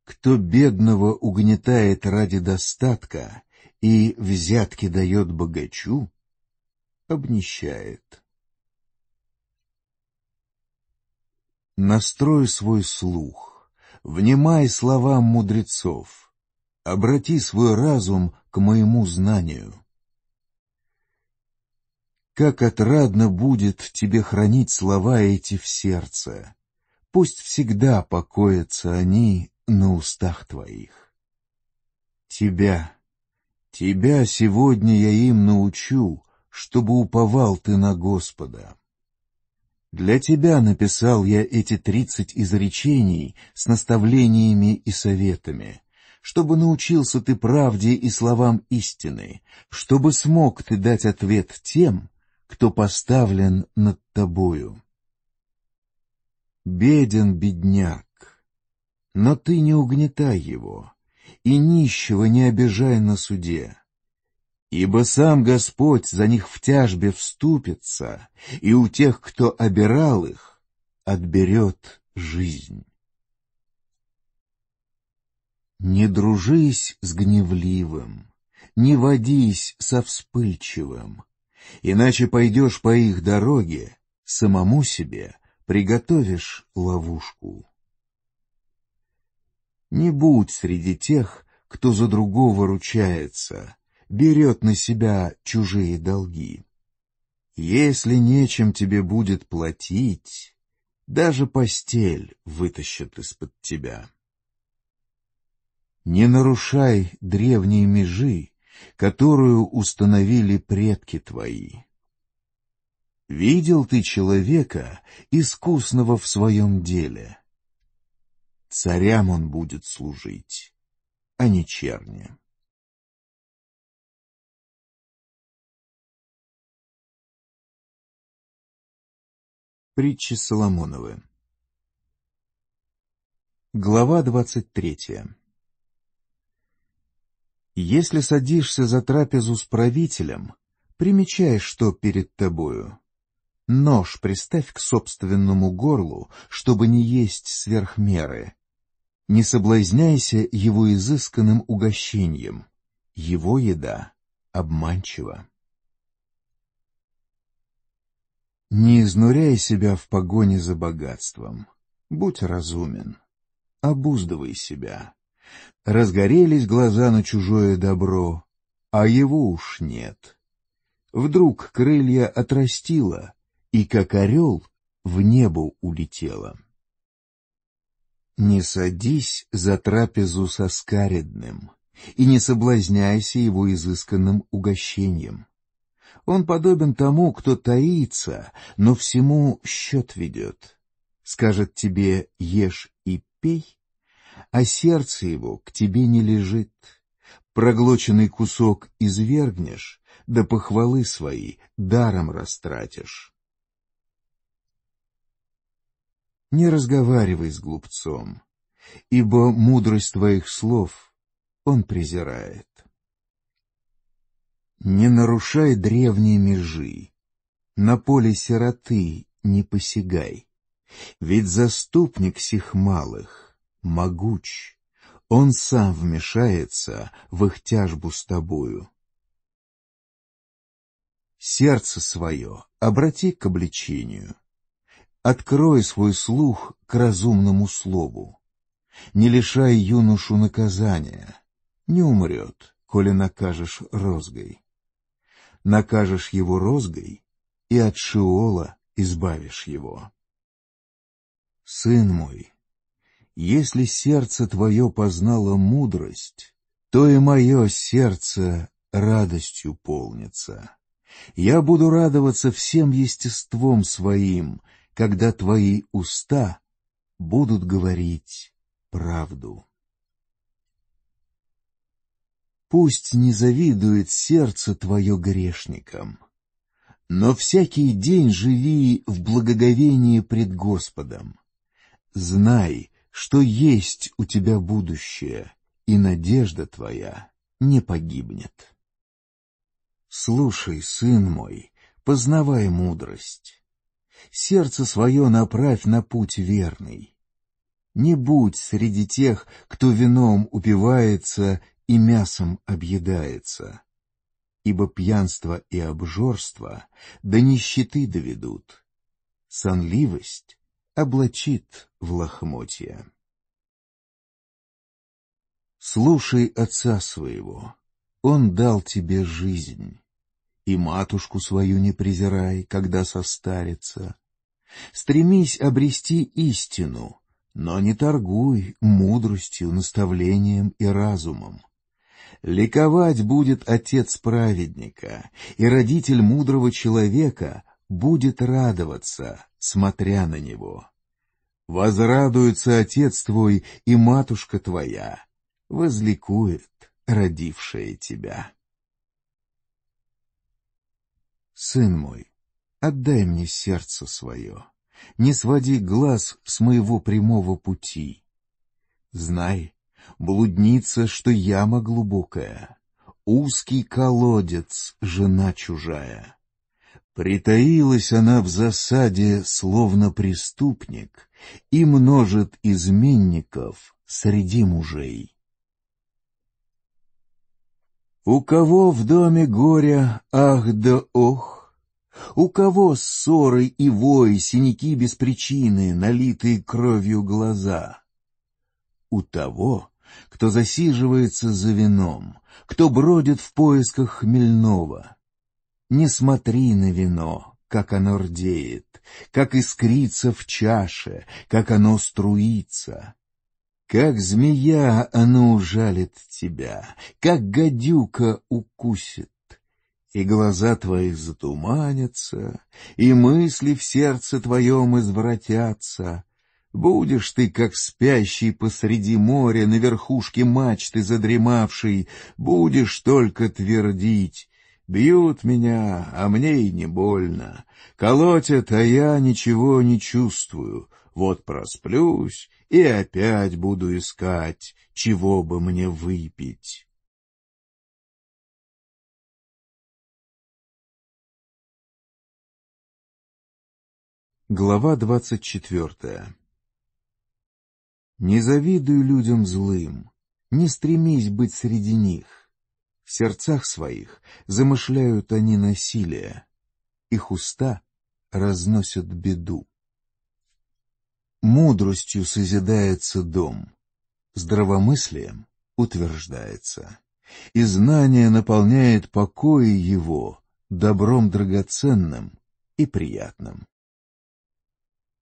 Speaker 1: Кто бедного угнетает ради достатка и взятки дает богачу, обнищает. Настрой свой слух, внимай словам мудрецов — обрати свой разум к моему знанию. Как отрадно будет тебе хранить слова эти в сердце, пусть всегда покоятся они на устах твоих. Тебя, тебя сегодня я им научу, чтобы уповал ты на Господа. Для тебя написал я эти тридцать изречений с наставлениями и советами — чтобы научился ты правде и словам истины, чтобы смог ты дать ответ тем, кто поставлен над тобою. Беден бедняк, но ты не угнетай его, и нищего не обижай на суде. Ибо сам Господь за них в тяжбе вступится, и у тех, кто обирал их, отберет жизнь. Не дружись с гневливым, не водись со вспыльчивым, иначе пойдешь по их дороге, самому себе приготовишь ловушку. Не будь среди тех, кто за другого ручается, берет на себя чужие долги. Если нечем тебе будет платить, даже постель вытащат из-под тебя. Не нарушай древней межи, которую установили предки твои. Видел ты человека, искусного в своем деле. Царям он будет
Speaker 2: служить, а не черням. Притчи Соломоновы Глава двадцать
Speaker 1: третья если садишься за трапезу с правителем, примечай, что перед тобою. Нож приставь к собственному горлу, чтобы не есть сверх меры. Не соблазняйся его изысканным угощением. Его еда обманчива. Не изнуряй себя в погоне за богатством. Будь разумен. Обуздывай себя. Разгорелись глаза на чужое добро, а его уж нет. Вдруг крылья отрастила, и, как орел, в небо улетела. Не садись за трапезу со скаредным, и не соблазняйся его изысканным угощением. Он подобен тому, кто таится, но всему счет ведет. Скажет тебе «ешь и пей», а сердце его к тебе не лежит. Проглоченный кусок извергнешь, да похвалы свои даром растратишь. Не разговаривай с глупцом, ибо мудрость твоих слов он презирает. Не нарушай древние межи, на поле сироты не посягай, ведь заступник сих малых могуч. Он сам вмешается в их тяжбу с тобою. Сердце свое обрати к обличению. Открой свой слух к разумному слову. Не лишай юношу наказания. Не умрет, коли накажешь розгой. Накажешь его розгой, и от Шиола избавишь его. Сын мой, если сердце твое познало мудрость, то и мое сердце радостью полнится. Я буду радоваться всем естеством своим, когда твои уста будут говорить правду. Пусть не завидует сердце твое грешникам, но всякий день живи в благоговении пред Господом. Знай, что есть у тебя будущее, и надежда твоя не погибнет. Слушай, сын мой, познавай мудрость. Сердце свое направь на путь верный. Не будь среди тех, кто вином убивается и мясом объедается. Ибо пьянство и обжорство до нищеты доведут. Сонливость облачит в лохмотья. Слушай отца своего, он дал тебе жизнь, и матушку свою не презирай, когда состарится. Стремись обрести истину, но не торгуй мудростью, наставлением и разумом. Ликовать будет отец праведника, и родитель мудрого человека будет радоваться, смотря на него. Возрадуется отец твой и матушка твоя, возликует родившая тебя. Сын мой, отдай мне сердце свое, не своди глаз с моего прямого пути. Знай, блудница, что яма глубокая, узкий колодец, жена чужая. Притаилась она в засаде, словно преступник, и множит изменников среди мужей. У кого в доме горя, ах да ох, у кого ссоры и вой, синяки без причины, налитые кровью глаза? У того, кто засиживается за вином, кто бродит в поисках хмельного — не смотри на вино, как оно рдеет, как искрится в чаше, как оно струится. Как змея оно ужалит тебя, как гадюка укусит. И глаза твоих затуманятся, и мысли в сердце твоем извратятся. Будешь ты, как спящий посреди моря, на верхушке мачты задремавший, будешь только твердить Бьют меня, а мне и не больно. Колотят, а я ничего не чувствую. Вот просплюсь и опять буду искать,
Speaker 2: чего бы мне выпить. Глава двадцать четвертая Не завидуй людям
Speaker 1: злым, не стремись быть среди них. В сердцах своих замышляют они насилие, их уста разносят беду. Мудростью созидается дом, здравомыслием утверждается, и знание наполняет покой его добром драгоценным и приятным.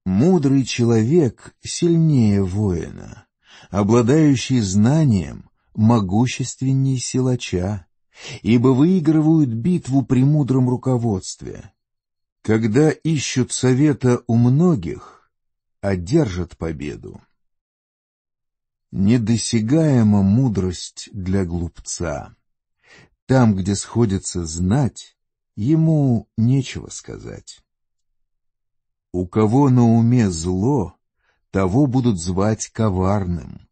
Speaker 1: Мудрый человек сильнее воина, обладающий знанием могущественней силача, ибо выигрывают битву при мудром руководстве. Когда ищут совета у многих, одержат победу. Недосягаема мудрость для глупца. Там, где сходится знать, ему нечего сказать. У кого на уме зло, того будут звать коварным.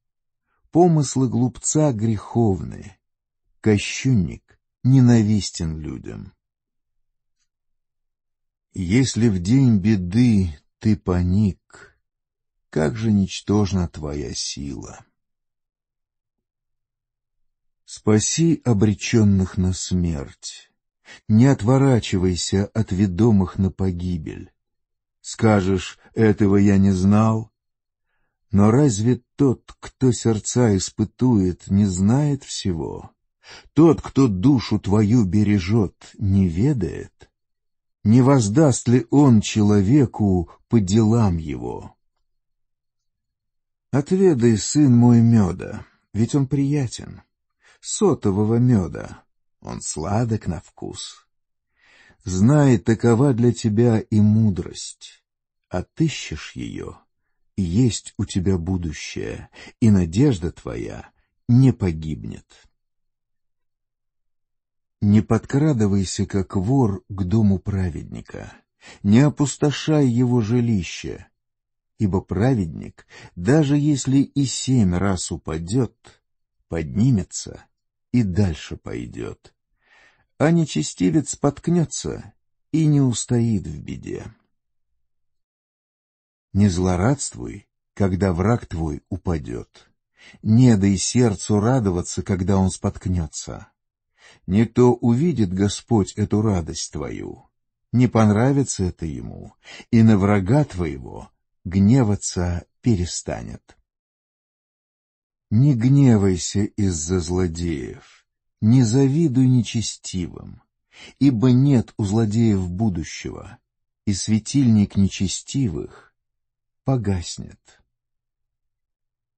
Speaker 1: Помыслы глупца греховны, кощунник ненавистен людям. Если в день беды ты паник, как же ничтожна твоя сила. Спаси обреченных на смерть, не отворачивайся от ведомых на погибель. Скажешь, этого я не знал, но разве тот, кто сердца испытует, не знает всего? Тот, кто душу твою бережет, не ведает? Не воздаст ли он человеку по делам его? Отведай, сын мой, меда, ведь он приятен. Сотового меда, он сладок на вкус. Знай, такова для тебя и мудрость, отыщешь ее — есть у тебя будущее, и надежда твоя не погибнет. Не подкрадывайся, как вор, к дому праведника, не опустошай его жилище, ибо праведник, даже если и семь раз упадет, поднимется и дальше пойдет, а нечестивец споткнется и не устоит в беде. Не злорадствуй, когда враг твой упадет. Не дай сердцу радоваться, когда он споткнется. Не то увидит Господь эту радость твою, не понравится это ему, и на врага твоего гневаться перестанет. Не гневайся из-за злодеев, не завидуй нечестивым, ибо нет у злодеев будущего, и светильник нечестивых погаснет.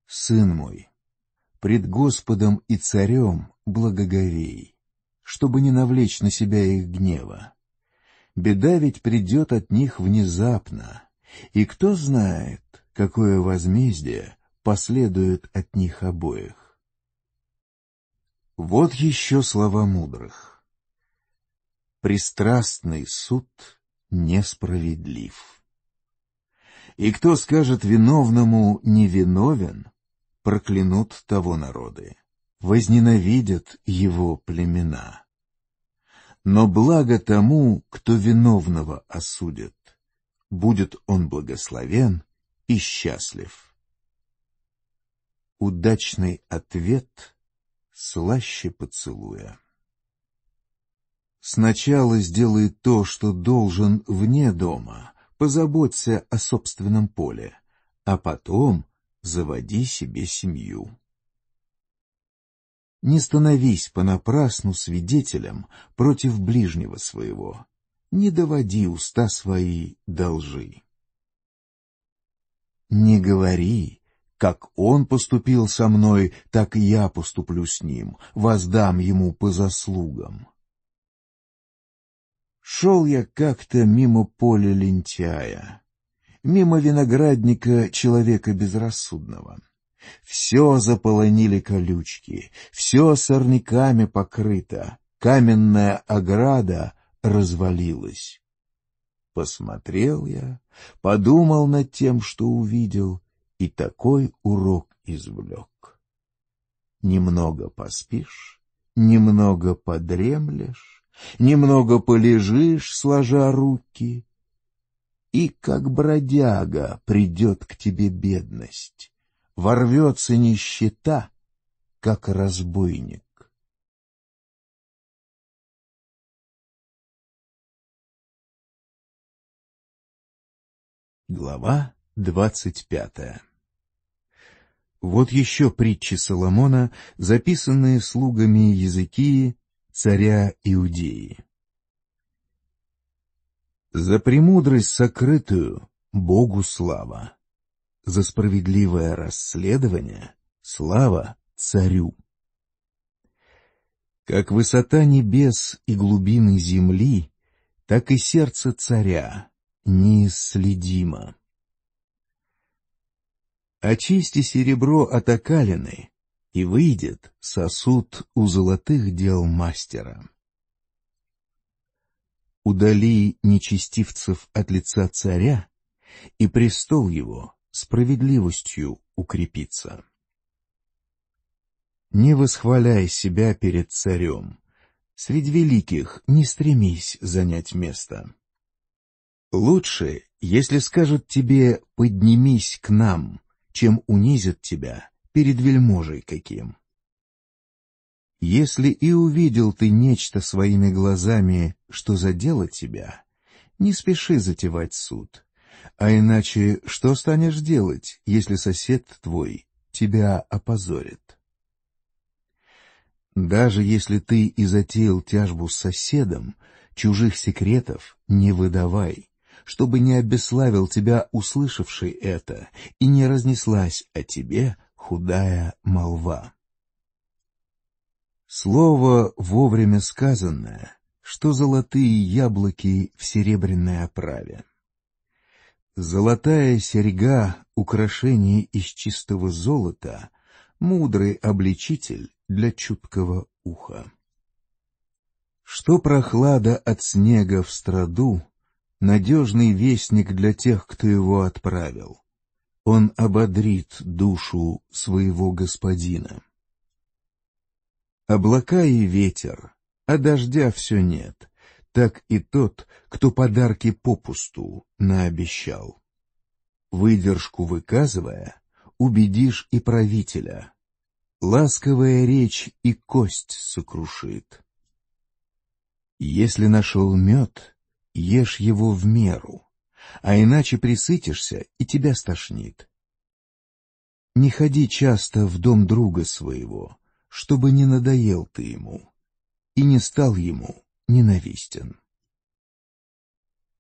Speaker 1: Сын мой, пред Господом и царем благоговей, чтобы не навлечь на себя их гнева. Беда ведь придет от них внезапно, и кто знает, какое возмездие последует от них обоих. Вот еще слова мудрых. Пристрастный суд несправедлив. И кто скажет виновному «невиновен», проклянут того народы, возненавидят его племена. Но благо тому, кто виновного осудит, будет он благословен и счастлив. Удачный ответ слаще поцелуя. Сначала сделай то, что должен вне дома — позаботься о собственном поле, а потом заводи себе семью. Не становись понапрасну свидетелем против ближнего своего, не доводи уста свои должи. Не говори, как он поступил со мной, так я поступлю с ним, воздам ему по заслугам. Шел я как-то мимо поля лентяя, мимо виноградника человека безрассудного. Все заполонили колючки, все сорняками покрыто, каменная ограда развалилась. Посмотрел я, подумал над тем, что увидел, и такой урок извлек. Немного поспишь, немного подремлешь, немного полежишь, сложа руки, и, как бродяга, придет к тебе бедность, ворвется нищета,
Speaker 2: как разбойник. Глава двадцать пятая вот еще притчи
Speaker 1: Соломона, записанные слугами языки царя Иудеи. За премудрость сокрытую Богу слава, за справедливое расследование слава царю. Как высота небес и глубины земли, так и сердце царя неисследимо. Очисти серебро от окалины, и выйдет сосуд у золотых дел мастера. Удали нечестивцев от лица царя, и престол его справедливостью укрепится. Не восхваляй себя перед царем, среди великих не стремись занять место. Лучше, если скажут тебе «поднимись к нам», чем унизят тебя перед вельможей каким. Если и увидел ты нечто своими глазами, что задело тебя, не спеши затевать суд, а иначе что станешь делать, если сосед твой тебя опозорит? Даже если ты и затеял тяжбу с соседом, чужих секретов не выдавай, чтобы не обесславил тебя услышавший это и не разнеслась о тебе худая молва. Слово вовремя сказанное, что золотые яблоки в серебряной оправе. Золотая серьга, украшение из чистого золота, мудрый обличитель для чуткого уха. Что прохлада от снега в страду, надежный вестник для тех, кто его отправил он ободрит душу своего господина. Облака и ветер, а дождя все нет, так и тот, кто подарки попусту наобещал. Выдержку выказывая, убедишь и правителя. Ласковая речь и кость сокрушит. Если нашел мед, ешь его в меру, а иначе присытишься, и тебя стошнит. Не ходи часто в дом друга своего, чтобы не надоел ты ему и не стал ему ненавистен.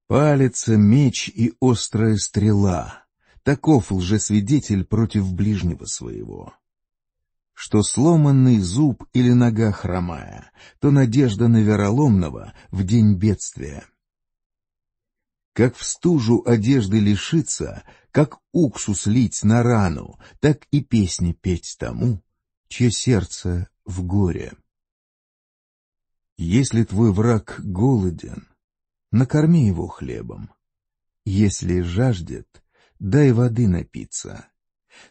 Speaker 1: Палец, меч и острая стрела, таков лжесвидетель против ближнего своего. Что сломанный зуб или нога хромая, то надежда на вероломного в день бедствия — как в стужу одежды лишиться, как уксус лить на рану, так и песни петь тому, чье сердце в горе. Если твой враг голоден, накорми его хлебом. Если жаждет, дай воды напиться.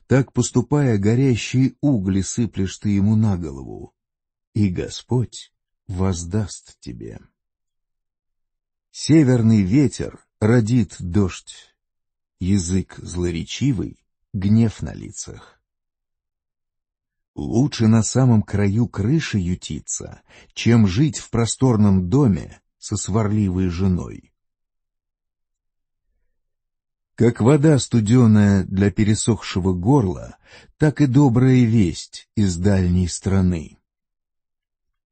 Speaker 1: Так, поступая, горящие угли сыплешь ты ему на голову, и Господь воздаст тебе. Северный ветер родит дождь, язык злоречивый, гнев на лицах. Лучше на самом краю крыши ютиться, чем жить в просторном доме со сварливой женой. Как вода студеная для пересохшего горла, так и добрая весть из дальней страны.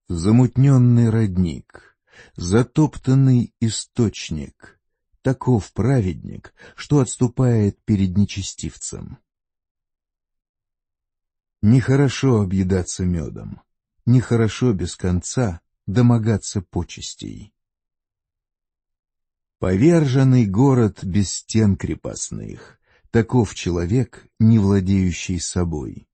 Speaker 1: Замутненный родник, затоптанный источник, Таков праведник, что отступает перед нечестивцем. Нехорошо объедаться медом, нехорошо без конца домогаться почестей. Поверженный город без стен крепостных,
Speaker 2: таков человек, не владеющий собой.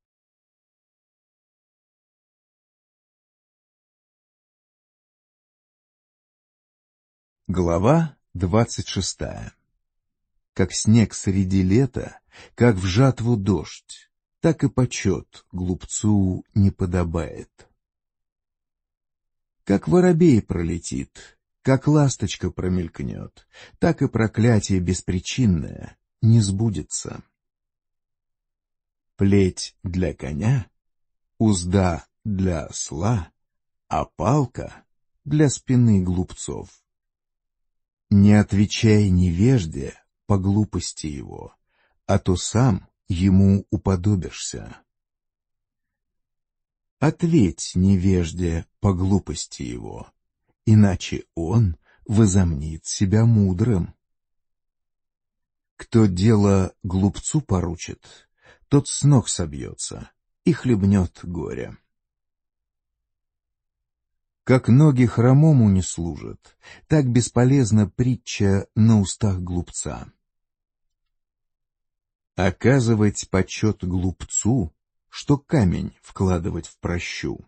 Speaker 2: Глава 26. Как снег
Speaker 1: среди лета, как в жатву дождь, так и почет глупцу не подобает. Как воробей пролетит, как ласточка промелькнет, так и проклятие беспричинное не сбудется. Плеть для коня, узда для осла, а палка для спины глупцов. Не отвечай невежде по глупости его, а то сам ему уподобишься. Ответь невежде по глупости его, иначе он возомнит себя мудрым. Кто дело глупцу поручит, тот с ног собьется и хлебнет горе. Как ноги хромому не служат, так бесполезна притча на устах глупца. Оказывать почет глупцу, что камень вкладывать в прощу.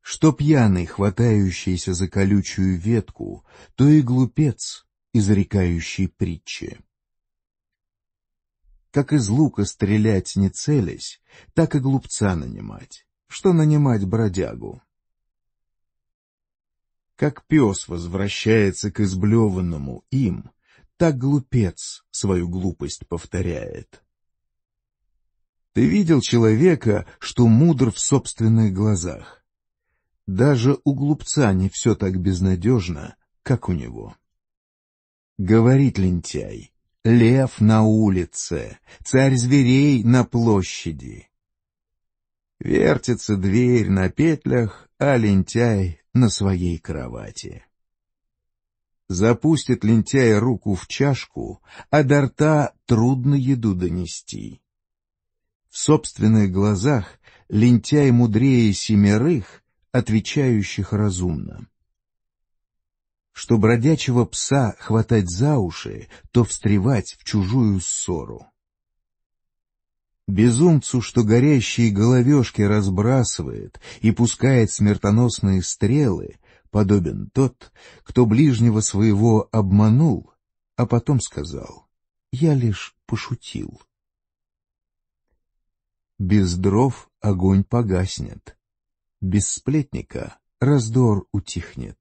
Speaker 1: Что пьяный, хватающийся за колючую ветку, то и глупец, изрекающий притчи. Как из лука стрелять не целясь, так и глупца нанимать что нанимать бродягу. Как пес возвращается к изблеванному им, так глупец свою глупость повторяет. Ты видел человека, что мудр в собственных глазах. Даже у глупца не все так безнадежно, как у него. Говорит лентяй, лев на улице, царь зверей на площади. Вертится дверь на петлях, а лентяй на своей кровати. Запустит лентяй руку в чашку, а до рта трудно еду донести. В собственных глазах лентяй мудрее семерых, отвечающих разумно. Что бродячего пса хватать за уши, то встревать в чужую ссору. Безумцу, что горящие головешки разбрасывает и пускает смертоносные стрелы, подобен тот, кто ближнего своего обманул, а потом сказал «Я лишь пошутил». Без дров огонь погаснет, без сплетника раздор утихнет.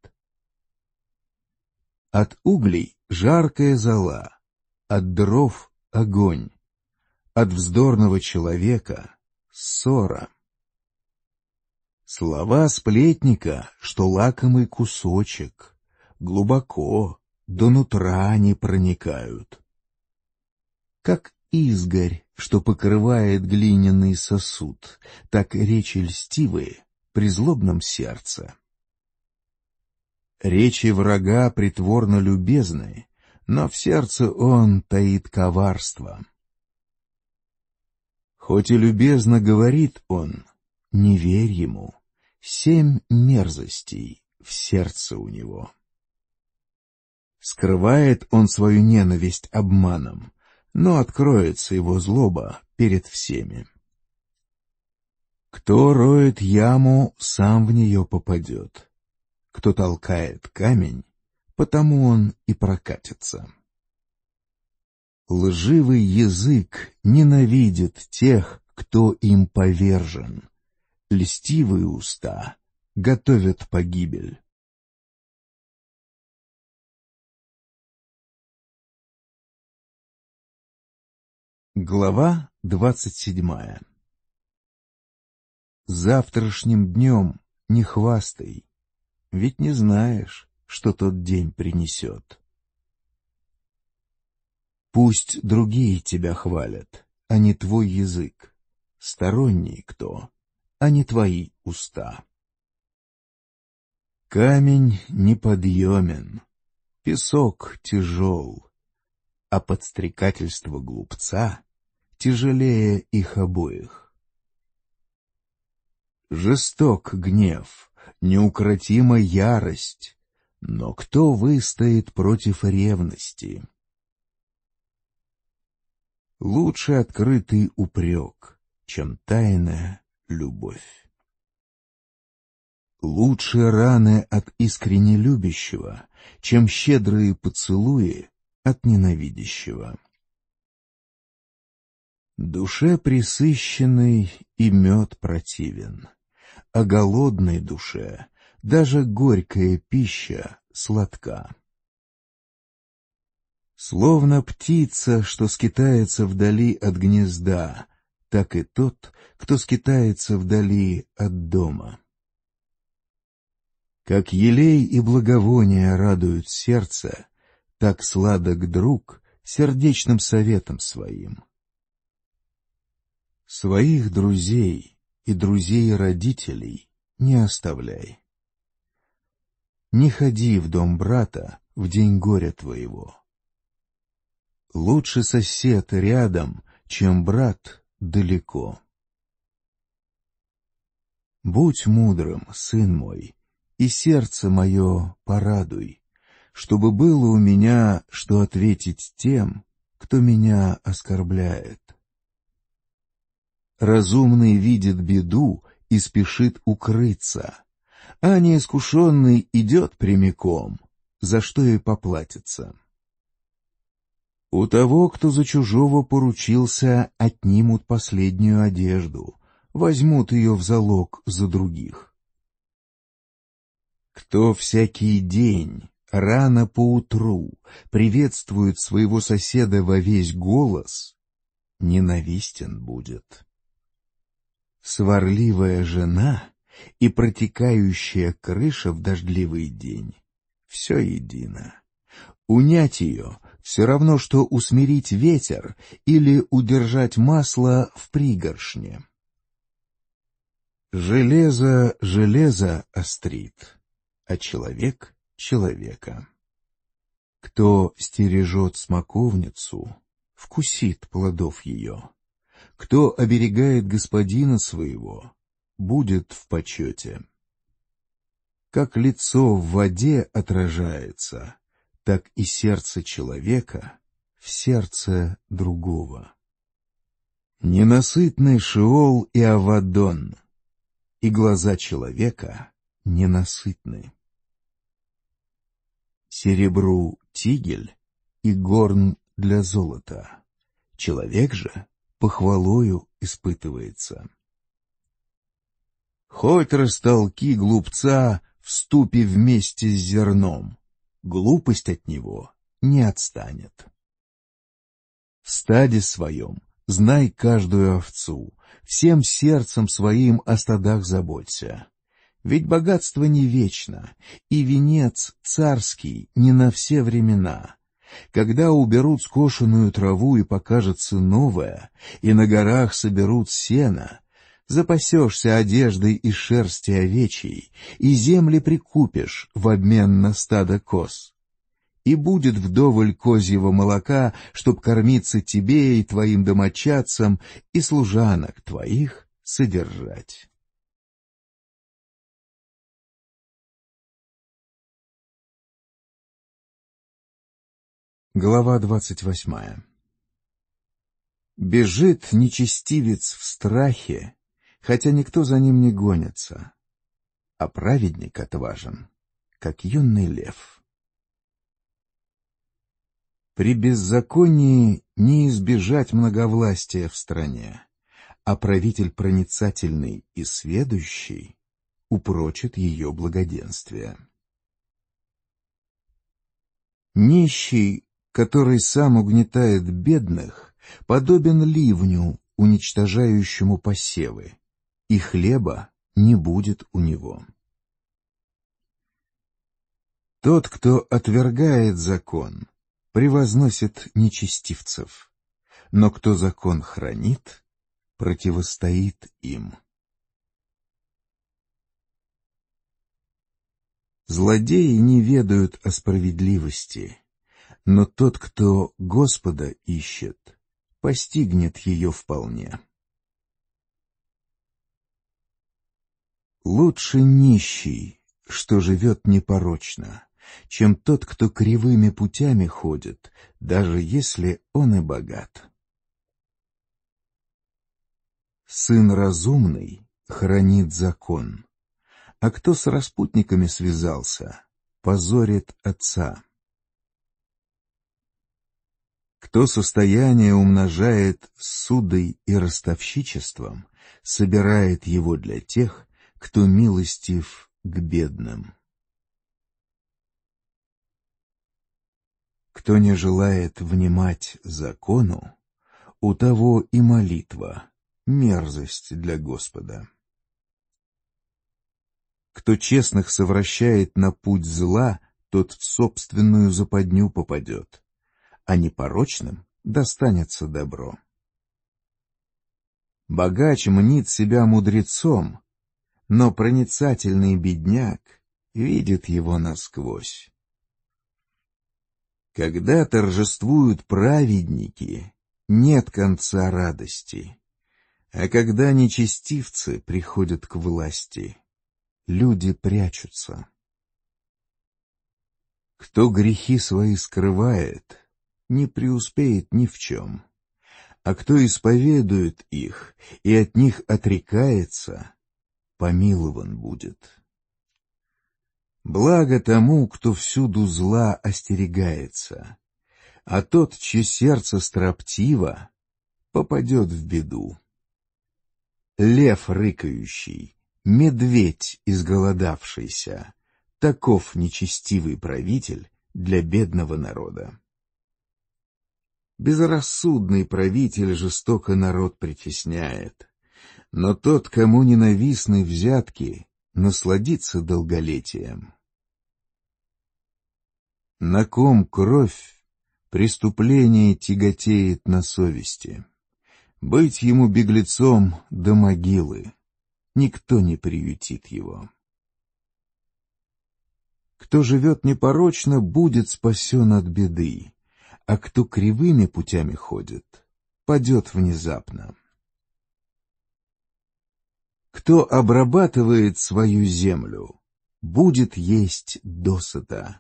Speaker 1: От углей жаркая зола, от дров огонь от вздорного человека ссора. Слова сплетника, что лакомый кусочек, глубоко, до нутра не проникают. Как изгорь, что покрывает глиняный сосуд, так речи льстивые при злобном сердце. Речи врага притворно любезны, но в сердце он таит коварство. Хоть и любезно говорит он, не верь ему. Семь мерзостей в сердце у него. Скрывает он свою ненависть обманом, но откроется его злоба перед всеми. Кто роет яму, сам в нее попадет. Кто толкает камень, потому он и прокатится. Лживый язык ненавидит тех, кто им
Speaker 2: повержен. Льстивые уста готовят погибель. Глава двадцать седьмая Завтрашним днем не хвастай, ведь
Speaker 1: не знаешь, что тот день принесет. Пусть другие тебя хвалят, а не твой язык. Сторонний кто, а не твои уста. Камень неподъемен, песок тяжел, а подстрекательство глупца тяжелее их обоих. Жесток гнев, неукротима ярость, но кто выстоит против ревности? Лучше открытый упрек, чем тайная любовь. Лучше раны от искренне любящего, чем щедрые поцелуи от ненавидящего. Душе присыщенный и мед противен, а голодной душе даже горькая пища сладка. Словно птица, что скитается вдали от гнезда, так и тот, кто скитается вдали от дома. Как елей и благовония радуют сердце, так сладок друг сердечным советом своим. Своих друзей и друзей родителей не оставляй. Не ходи в дом брата в день горя твоего Лучше сосед рядом, чем брат далеко. Будь мудрым, сын мой, и сердце мое порадуй, чтобы было у меня, что ответить тем, кто меня оскорбляет. Разумный видит беду и спешит укрыться, а неискушенный идет прямиком, за что и поплатится. У того, кто за чужого поручился, отнимут последнюю одежду, возьмут ее в залог за других. Кто всякий день, рано поутру, приветствует своего соседа во весь голос, ненавистен будет. Сварливая жена и протекающая крыша в дождливый день — все едино. Унять ее — все равно, что усмирить ветер или удержать масло в пригоршне. Железо железо острит, а человек человека. Кто стережет смоковницу, вкусит плодов ее. Кто оберегает господина своего, будет в почете. Как лицо в воде отражается, так и сердце человека в сердце другого. Ненасытный Шиол и Авадон, и глаза человека ненасытны. Серебру тигель и горн для золота. Человек же похвалою испытывается. Хоть растолки глупца в ступе вместе с зерном, глупость от него не отстанет. В стаде своем знай каждую овцу, всем сердцем своим о стадах заботься. Ведь богатство не вечно, и венец царский не на все времена. Когда уберут скошенную траву и покажется новая, и на горах соберут сено, запасешься одеждой и шерсти овечьей, и земли прикупишь в обмен на стадо коз. И будет вдоволь козьего молока, чтоб кормиться тебе и твоим домочадцам, и служанок твоих
Speaker 2: содержать. Глава двадцать восьмая Бежит нечестивец в страхе,
Speaker 1: хотя никто за ним не гонится. А праведник отважен, как юный лев. При беззаконии не избежать многовластия в стране, а правитель проницательный и сведущий упрочит ее благоденствие. Нищий, который сам угнетает бедных, подобен ливню, уничтожающему посевы, и хлеба не будет у него. Тот, кто отвергает закон, превозносит нечестивцев, но кто закон хранит, противостоит им. Злодеи не ведают о справедливости, но тот, кто Господа ищет, постигнет ее вполне. Лучше нищий, что живет непорочно, чем тот, кто кривыми путями ходит, даже если он и богат. Сын разумный хранит закон, а кто с распутниками связался, позорит отца. Кто состояние умножает судой и ростовщичеством, собирает его для тех, кто милостив к бедным. Кто не желает внимать закону, у того и молитва — мерзость для Господа. Кто честных совращает на путь зла, тот в собственную западню попадет, а непорочным достанется добро. Богач мнит себя мудрецом, но проницательный бедняк видит его насквозь. Когда торжествуют праведники, нет конца радости, а когда нечестивцы приходят к власти, люди прячутся. Кто грехи свои скрывает, не преуспеет ни в чем, а кто исповедует их и от них отрекается, помилован будет. Благо тому, кто всюду зла остерегается, а тот, чье сердце строптиво, попадет в беду. Лев рыкающий, медведь изголодавшийся, таков нечестивый правитель для бедного народа. Безрассудный правитель жестоко народ притесняет, но тот, кому ненавистны взятки, насладится долголетием. На ком кровь, преступление тяготеет на совести. Быть ему беглецом до могилы, никто не приютит его. Кто живет непорочно, будет спасен от беды, а кто кривыми путями ходит, падет внезапно. Кто обрабатывает свою землю, будет есть досыта,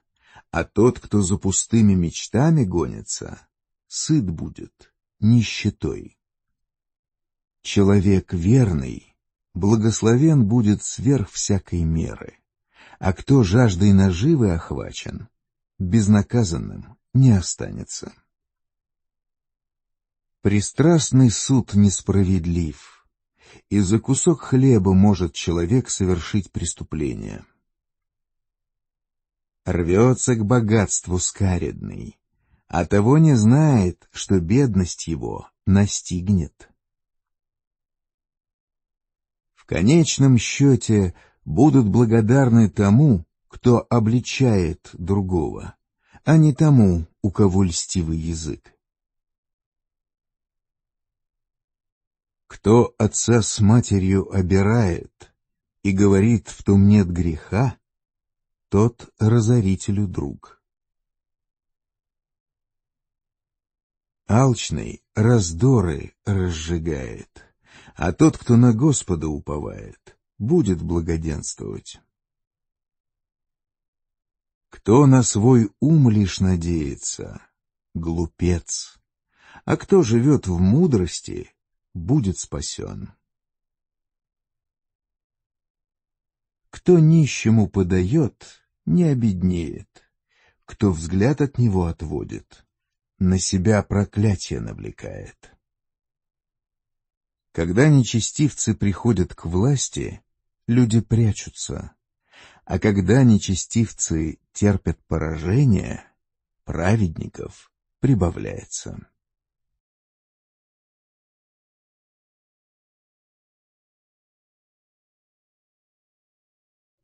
Speaker 1: а тот, кто за пустыми мечтами гонится, сыт будет нищетой. Человек верный благословен будет сверх всякой меры, а кто жаждой наживы охвачен, безнаказанным не останется. Пристрастный суд несправедлив — и за кусок хлеба может человек совершить преступление. Рвется к богатству скаредный, а того не знает, что бедность его настигнет. В конечном счете будут благодарны тому, кто обличает другого, а не тому, у кого льстивый язык. Кто отца с матерью обирает и говорит, в том нет греха, тот разорителю друг. Алчный раздоры разжигает, а тот, кто на Господа уповает, будет благоденствовать. Кто на свой ум лишь надеется, глупец, а кто живет в мудрости, будет спасен. Кто нищему подает, не обеднеет, кто взгляд от него отводит, на себя проклятие навлекает. Когда нечестивцы приходят к власти, люди прячутся, а когда нечестивцы
Speaker 2: терпят поражение, праведников прибавляется.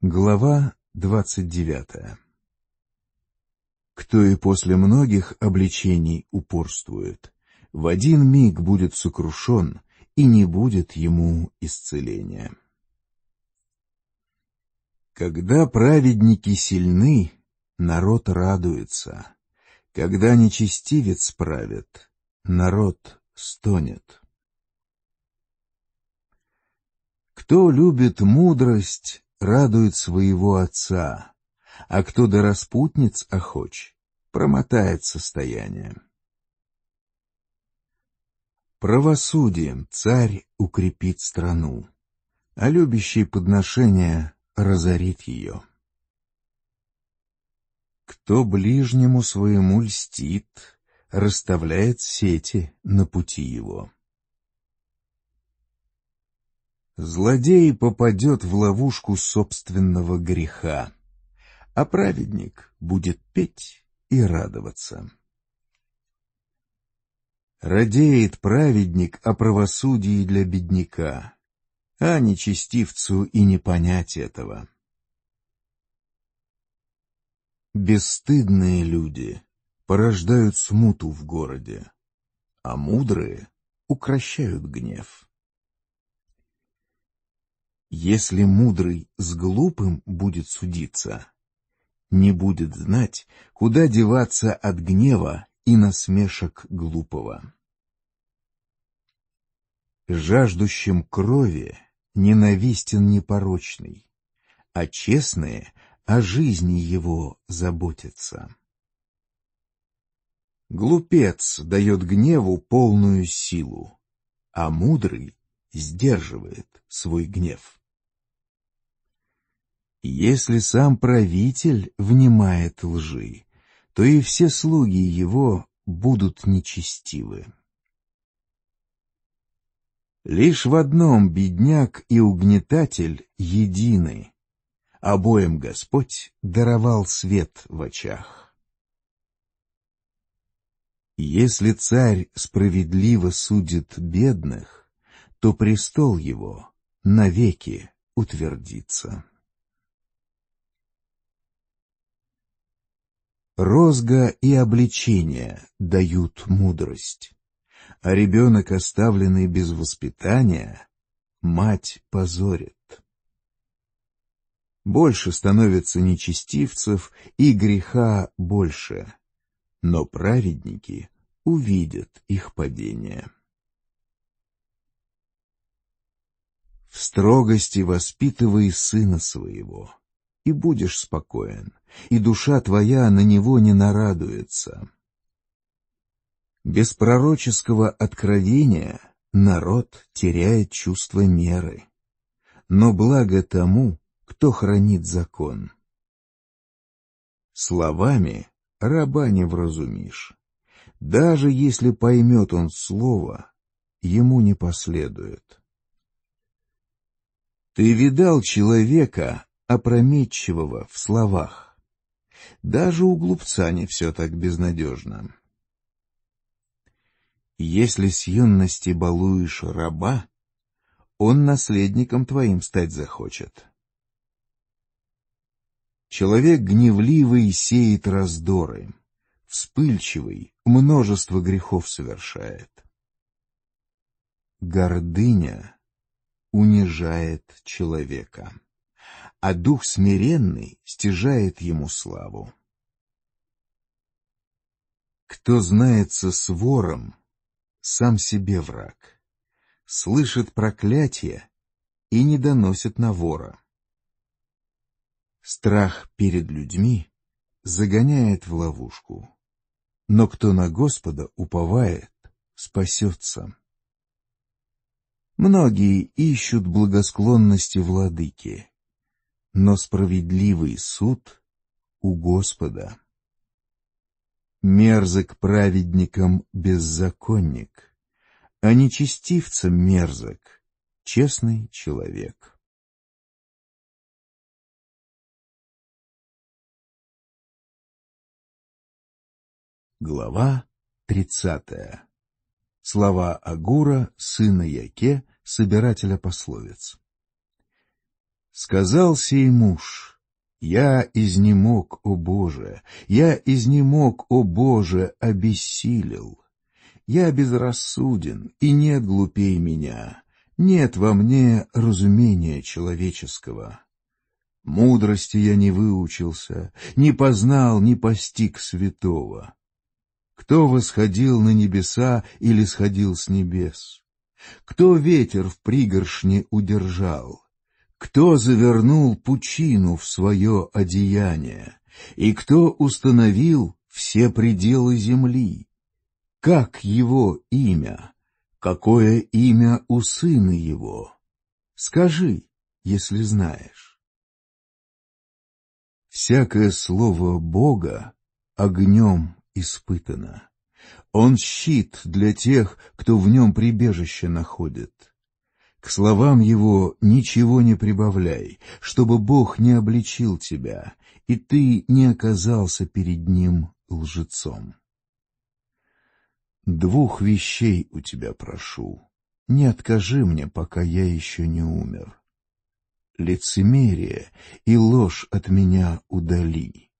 Speaker 2: Глава двадцать девятая Кто и после многих обличений упорствует,
Speaker 1: в один миг будет сокрушен, и не будет ему исцеления. Когда праведники сильны, народ радуется. Когда нечестивец правит, народ стонет. Кто любит мудрость, радует своего отца, а кто до распутниц охоч, промотает состояние. Правосудием царь укрепит страну, а любящие подношения разорит ее. Кто ближнему своему льстит, расставляет сети на пути его. Злодей попадет в ловушку собственного греха, а праведник будет петь и радоваться. Радеет праведник о правосудии для бедняка, а нечестивцу и не понять этого. Бесстыдные люди порождают смуту в городе, а мудрые укращают гнев. Если мудрый с глупым будет судиться, не будет знать, куда деваться от гнева и насмешек глупого. Жаждущим крови ненавистен непорочный, а честные о жизни его заботятся. Глупец дает гневу полную силу, а мудрый сдерживает свой гнев. Если сам правитель внимает лжи, то и все слуги его будут нечестивы. Лишь в одном бедняк и угнетатель едины. Обоим Господь даровал свет в очах. Если царь справедливо судит бедных, то престол его навеки утвердится. Розга и обличение дают мудрость, а ребенок, оставленный без воспитания, мать позорит. Больше становится нечестивцев, и греха больше, но праведники увидят их падение. В строгости воспитывай сына своего и будешь спокоен, и душа твоя на него не нарадуется. Без пророческого откровения народ теряет чувство меры, но благо тому, кто хранит закон. Словами раба не вразумишь. Даже если поймет он слово, ему не последует. Ты видал человека, опрометчивого в словах. Даже у глупца не все так безнадежно. Если с юности балуешь раба, он наследником твоим стать захочет. Человек гневливый сеет раздоры, вспыльчивый множество грехов совершает. Гордыня унижает человека а дух смиренный стяжает ему славу. Кто знается с вором, сам себе враг, слышит проклятие и не доносит на вора. Страх перед людьми загоняет в ловушку, но кто на Господа уповает, спасется. Многие ищут благосклонности владыки но справедливый суд у Господа. Мерзок праведникам
Speaker 2: беззаконник, а нечестивцам мерзок честный человек. Глава тридцатая.
Speaker 1: Слова Агура, сына Яке, собирателя пословиц. Сказал сей муж, «Я изнемог, о Боже, я изнемог, о Боже, обессилел. Я безрассуден, и нет глупей меня, нет во мне разумения человеческого». Мудрости я не выучился, не познал, не постиг святого. Кто восходил на небеса или сходил с небес? Кто ветер в пригоршне удержал? Кто завернул пучину в свое одеяние? И кто установил все пределы земли? Как его имя? Какое имя у сына его? Скажи, если знаешь. Всякое слово Бога огнем испытано. Он щит для тех, кто в нем прибежище находит. К словам его ничего не прибавляй, чтобы Бог не обличил тебя, и ты не оказался перед ним лжецом. Двух вещей у тебя прошу, не откажи мне, пока я еще не умер. Лицемерие и ложь от меня удали,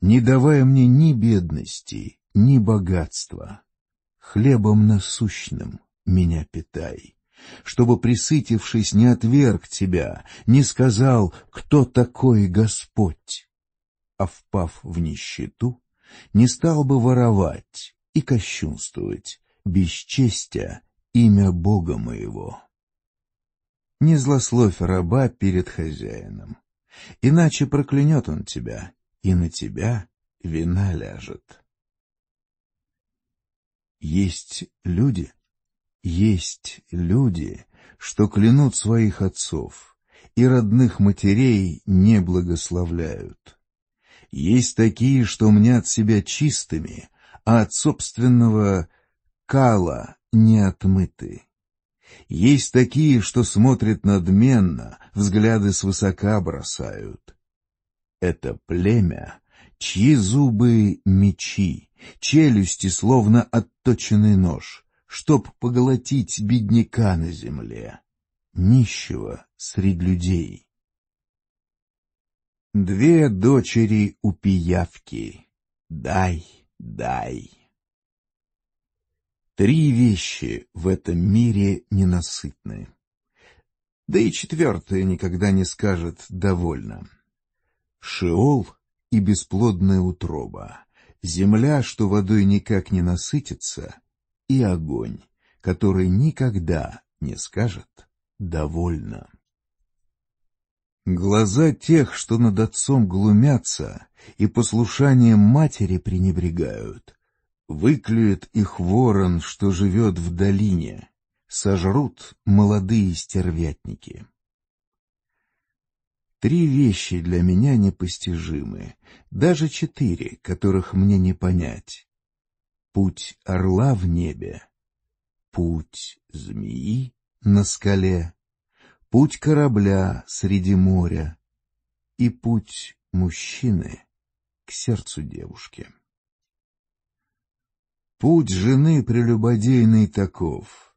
Speaker 1: не давая мне ни бедности, ни богатства. Хлебом насущным меня питай чтобы, присытившись, не отверг тебя, не сказал, кто такой Господь, а, впав в нищету, не стал бы воровать и кощунствовать, бесчестя имя Бога моего. Не злословь раба перед хозяином, иначе проклянет он тебя, и на тебя вина ляжет. Есть люди, есть люди, что клянут своих отцов и родных матерей не благословляют. Есть такие, что мнят себя чистыми, а от собственного кала не отмыты. Есть такие, что смотрят надменно, взгляды свысока бросают. Это племя, чьи зубы — мечи, челюсти словно отточенный нож, чтоб поглотить бедняка на земле, нищего среди людей. Две дочери у пиявки. Дай, дай. Три вещи в этом мире ненасытны. Да и четвертая никогда не скажет «довольно». Шеол и бесплодная утроба, земля, что водой никак не насытится, и огонь, который никогда не скажет «довольно». Глаза тех, что над отцом глумятся и послушанием матери пренебрегают, выклюет их ворон, что живет в долине, сожрут молодые стервятники. Три вещи для меня непостижимы, даже четыре, которых мне не понять путь орла в небе, путь змеи на скале, путь корабля среди моря и путь мужчины к сердцу девушки. Путь жены прелюбодейный таков.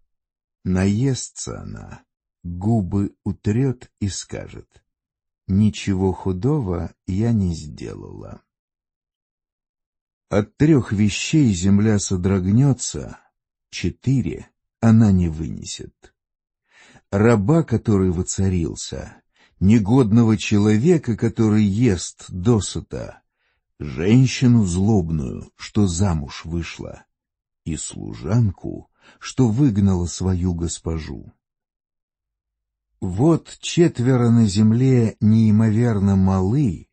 Speaker 1: Наестся она, губы утрет и скажет. Ничего худого я не сделала. От трех вещей земля содрогнется, четыре она не вынесет. Раба, который воцарился, негодного человека, который ест досыта, женщину злобную, что замуж вышла, и служанку, что выгнала свою госпожу. Вот четверо на земле неимоверно малы,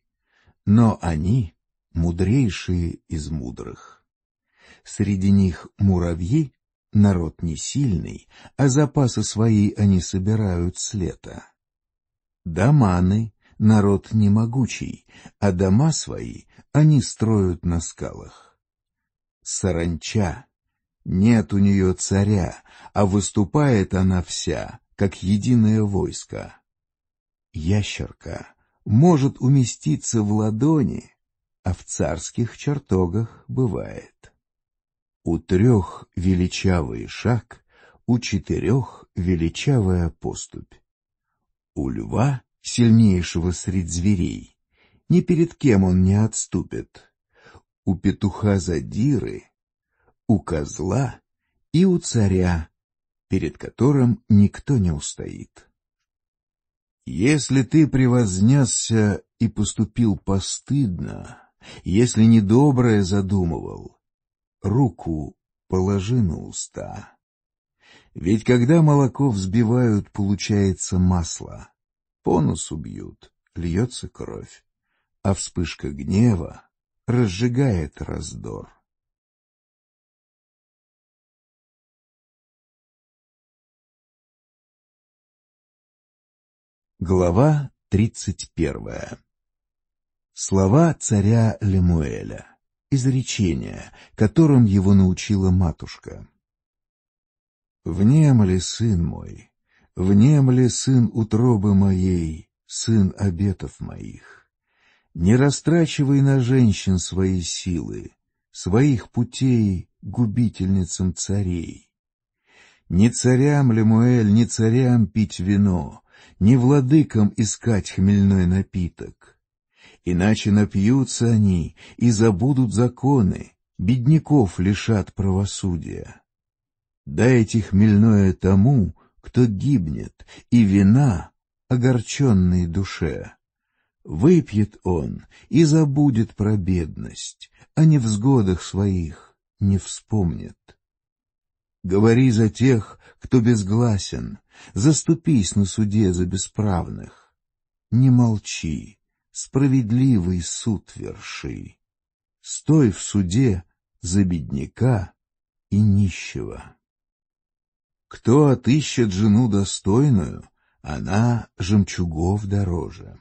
Speaker 1: но они мудрейшие из мудрых. Среди них муравьи, народ не сильный, а запасы свои они собирают с лета. Доманы, народ не могучий, а дома свои они строят на скалах. Саранча, нет у нее царя, а выступает она вся, как единое войско. Ящерка может уместиться в ладони, а в царских чертогах бывает. У трех величавый шаг, у четырех величавая поступь. У льва, сильнейшего среди зверей, ни перед кем он не отступит. У петуха задиры, у козла и у царя, перед которым никто не устоит. Если ты превознесся и поступил постыдно, если недоброе задумывал, руку положи на уста. Ведь когда молоко взбивают, получается масло.
Speaker 2: По носу бьют, льется кровь, а вспышка гнева разжигает раздор. Глава тридцать первая Слова царя
Speaker 1: Лемуэля, изречения, которым его научила матушка. «Внемли, сын мой, внемли, сын утробы моей, сын обетов моих. Не растрачивай на женщин свои силы, своих путей губительницам царей. Не царям, Лемуэль, не царям пить вино, не владыкам искать хмельной напиток» иначе напьются они и забудут законы, бедняков лишат правосудия. Дайте хмельное тому, кто гибнет, и вина огорченной душе. Выпьет он и забудет про бедность, о а невзгодах своих не вспомнит. Говори за тех, кто безгласен, заступись на суде за бесправных. Не молчи, справедливый суд верши. Стой в суде за бедняка и нищего. Кто отыщет жену достойную, она жемчугов дороже.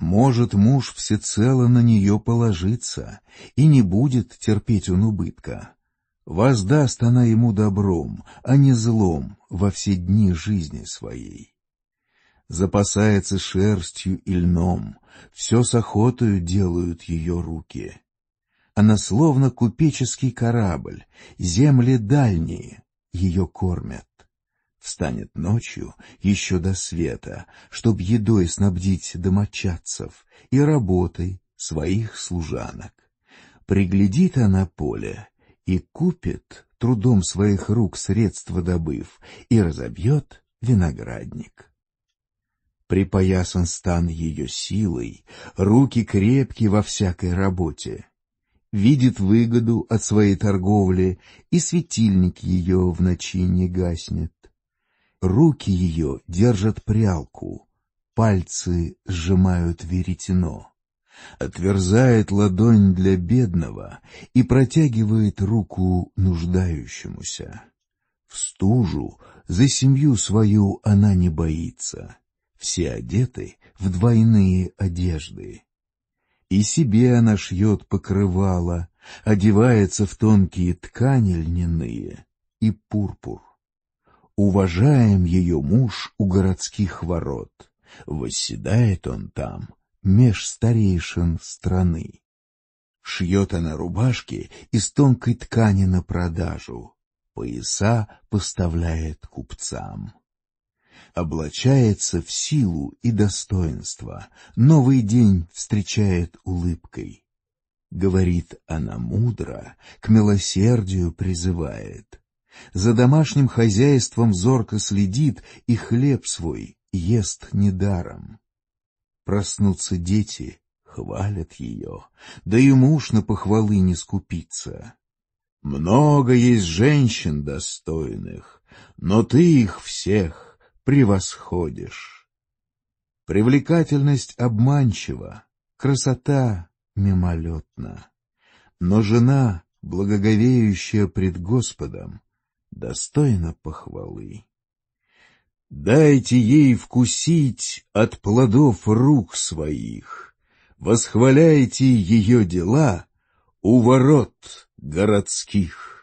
Speaker 1: Может муж всецело на нее положиться и не будет терпеть он убытка. Воздаст она ему добром, а не злом во все дни жизни своей запасается шерстью и льном, все с охотою делают ее руки. Она словно купеческий корабль, земли дальние ее кормят. Встанет ночью, еще до света, чтоб едой снабдить домочадцев и работой своих служанок. Приглядит она поле и купит, трудом своих рук средства добыв, и разобьет виноградник. Припоясан стан ее силой, руки крепки во всякой работе. Видит выгоду от своей торговли, и светильник ее в ночи не гаснет. Руки ее держат прялку, пальцы сжимают веретено. Отверзает ладонь для бедного и протягивает руку нуждающемуся. В стужу за семью свою она не боится все одеты в двойные одежды. И себе она шьет покрывало, одевается в тонкие ткани льняные и пурпур. Уважаем ее муж у городских ворот, восседает он там, меж старейшин страны. Шьет она рубашки из тонкой ткани на продажу, пояса поставляет купцам облачается в силу и достоинство, новый день встречает улыбкой. Говорит она мудро, к милосердию призывает. За домашним хозяйством зорко следит и хлеб свой ест недаром. Проснутся дети, хвалят ее, да и муж на похвалы не скупится. Много есть женщин достойных, но ты их всех превосходишь. Привлекательность обманчива, красота мимолетна. Но жена, благоговеющая пред Господом, достойна похвалы. Дайте ей вкусить от плодов рук своих, восхваляйте
Speaker 2: ее дела у ворот городских.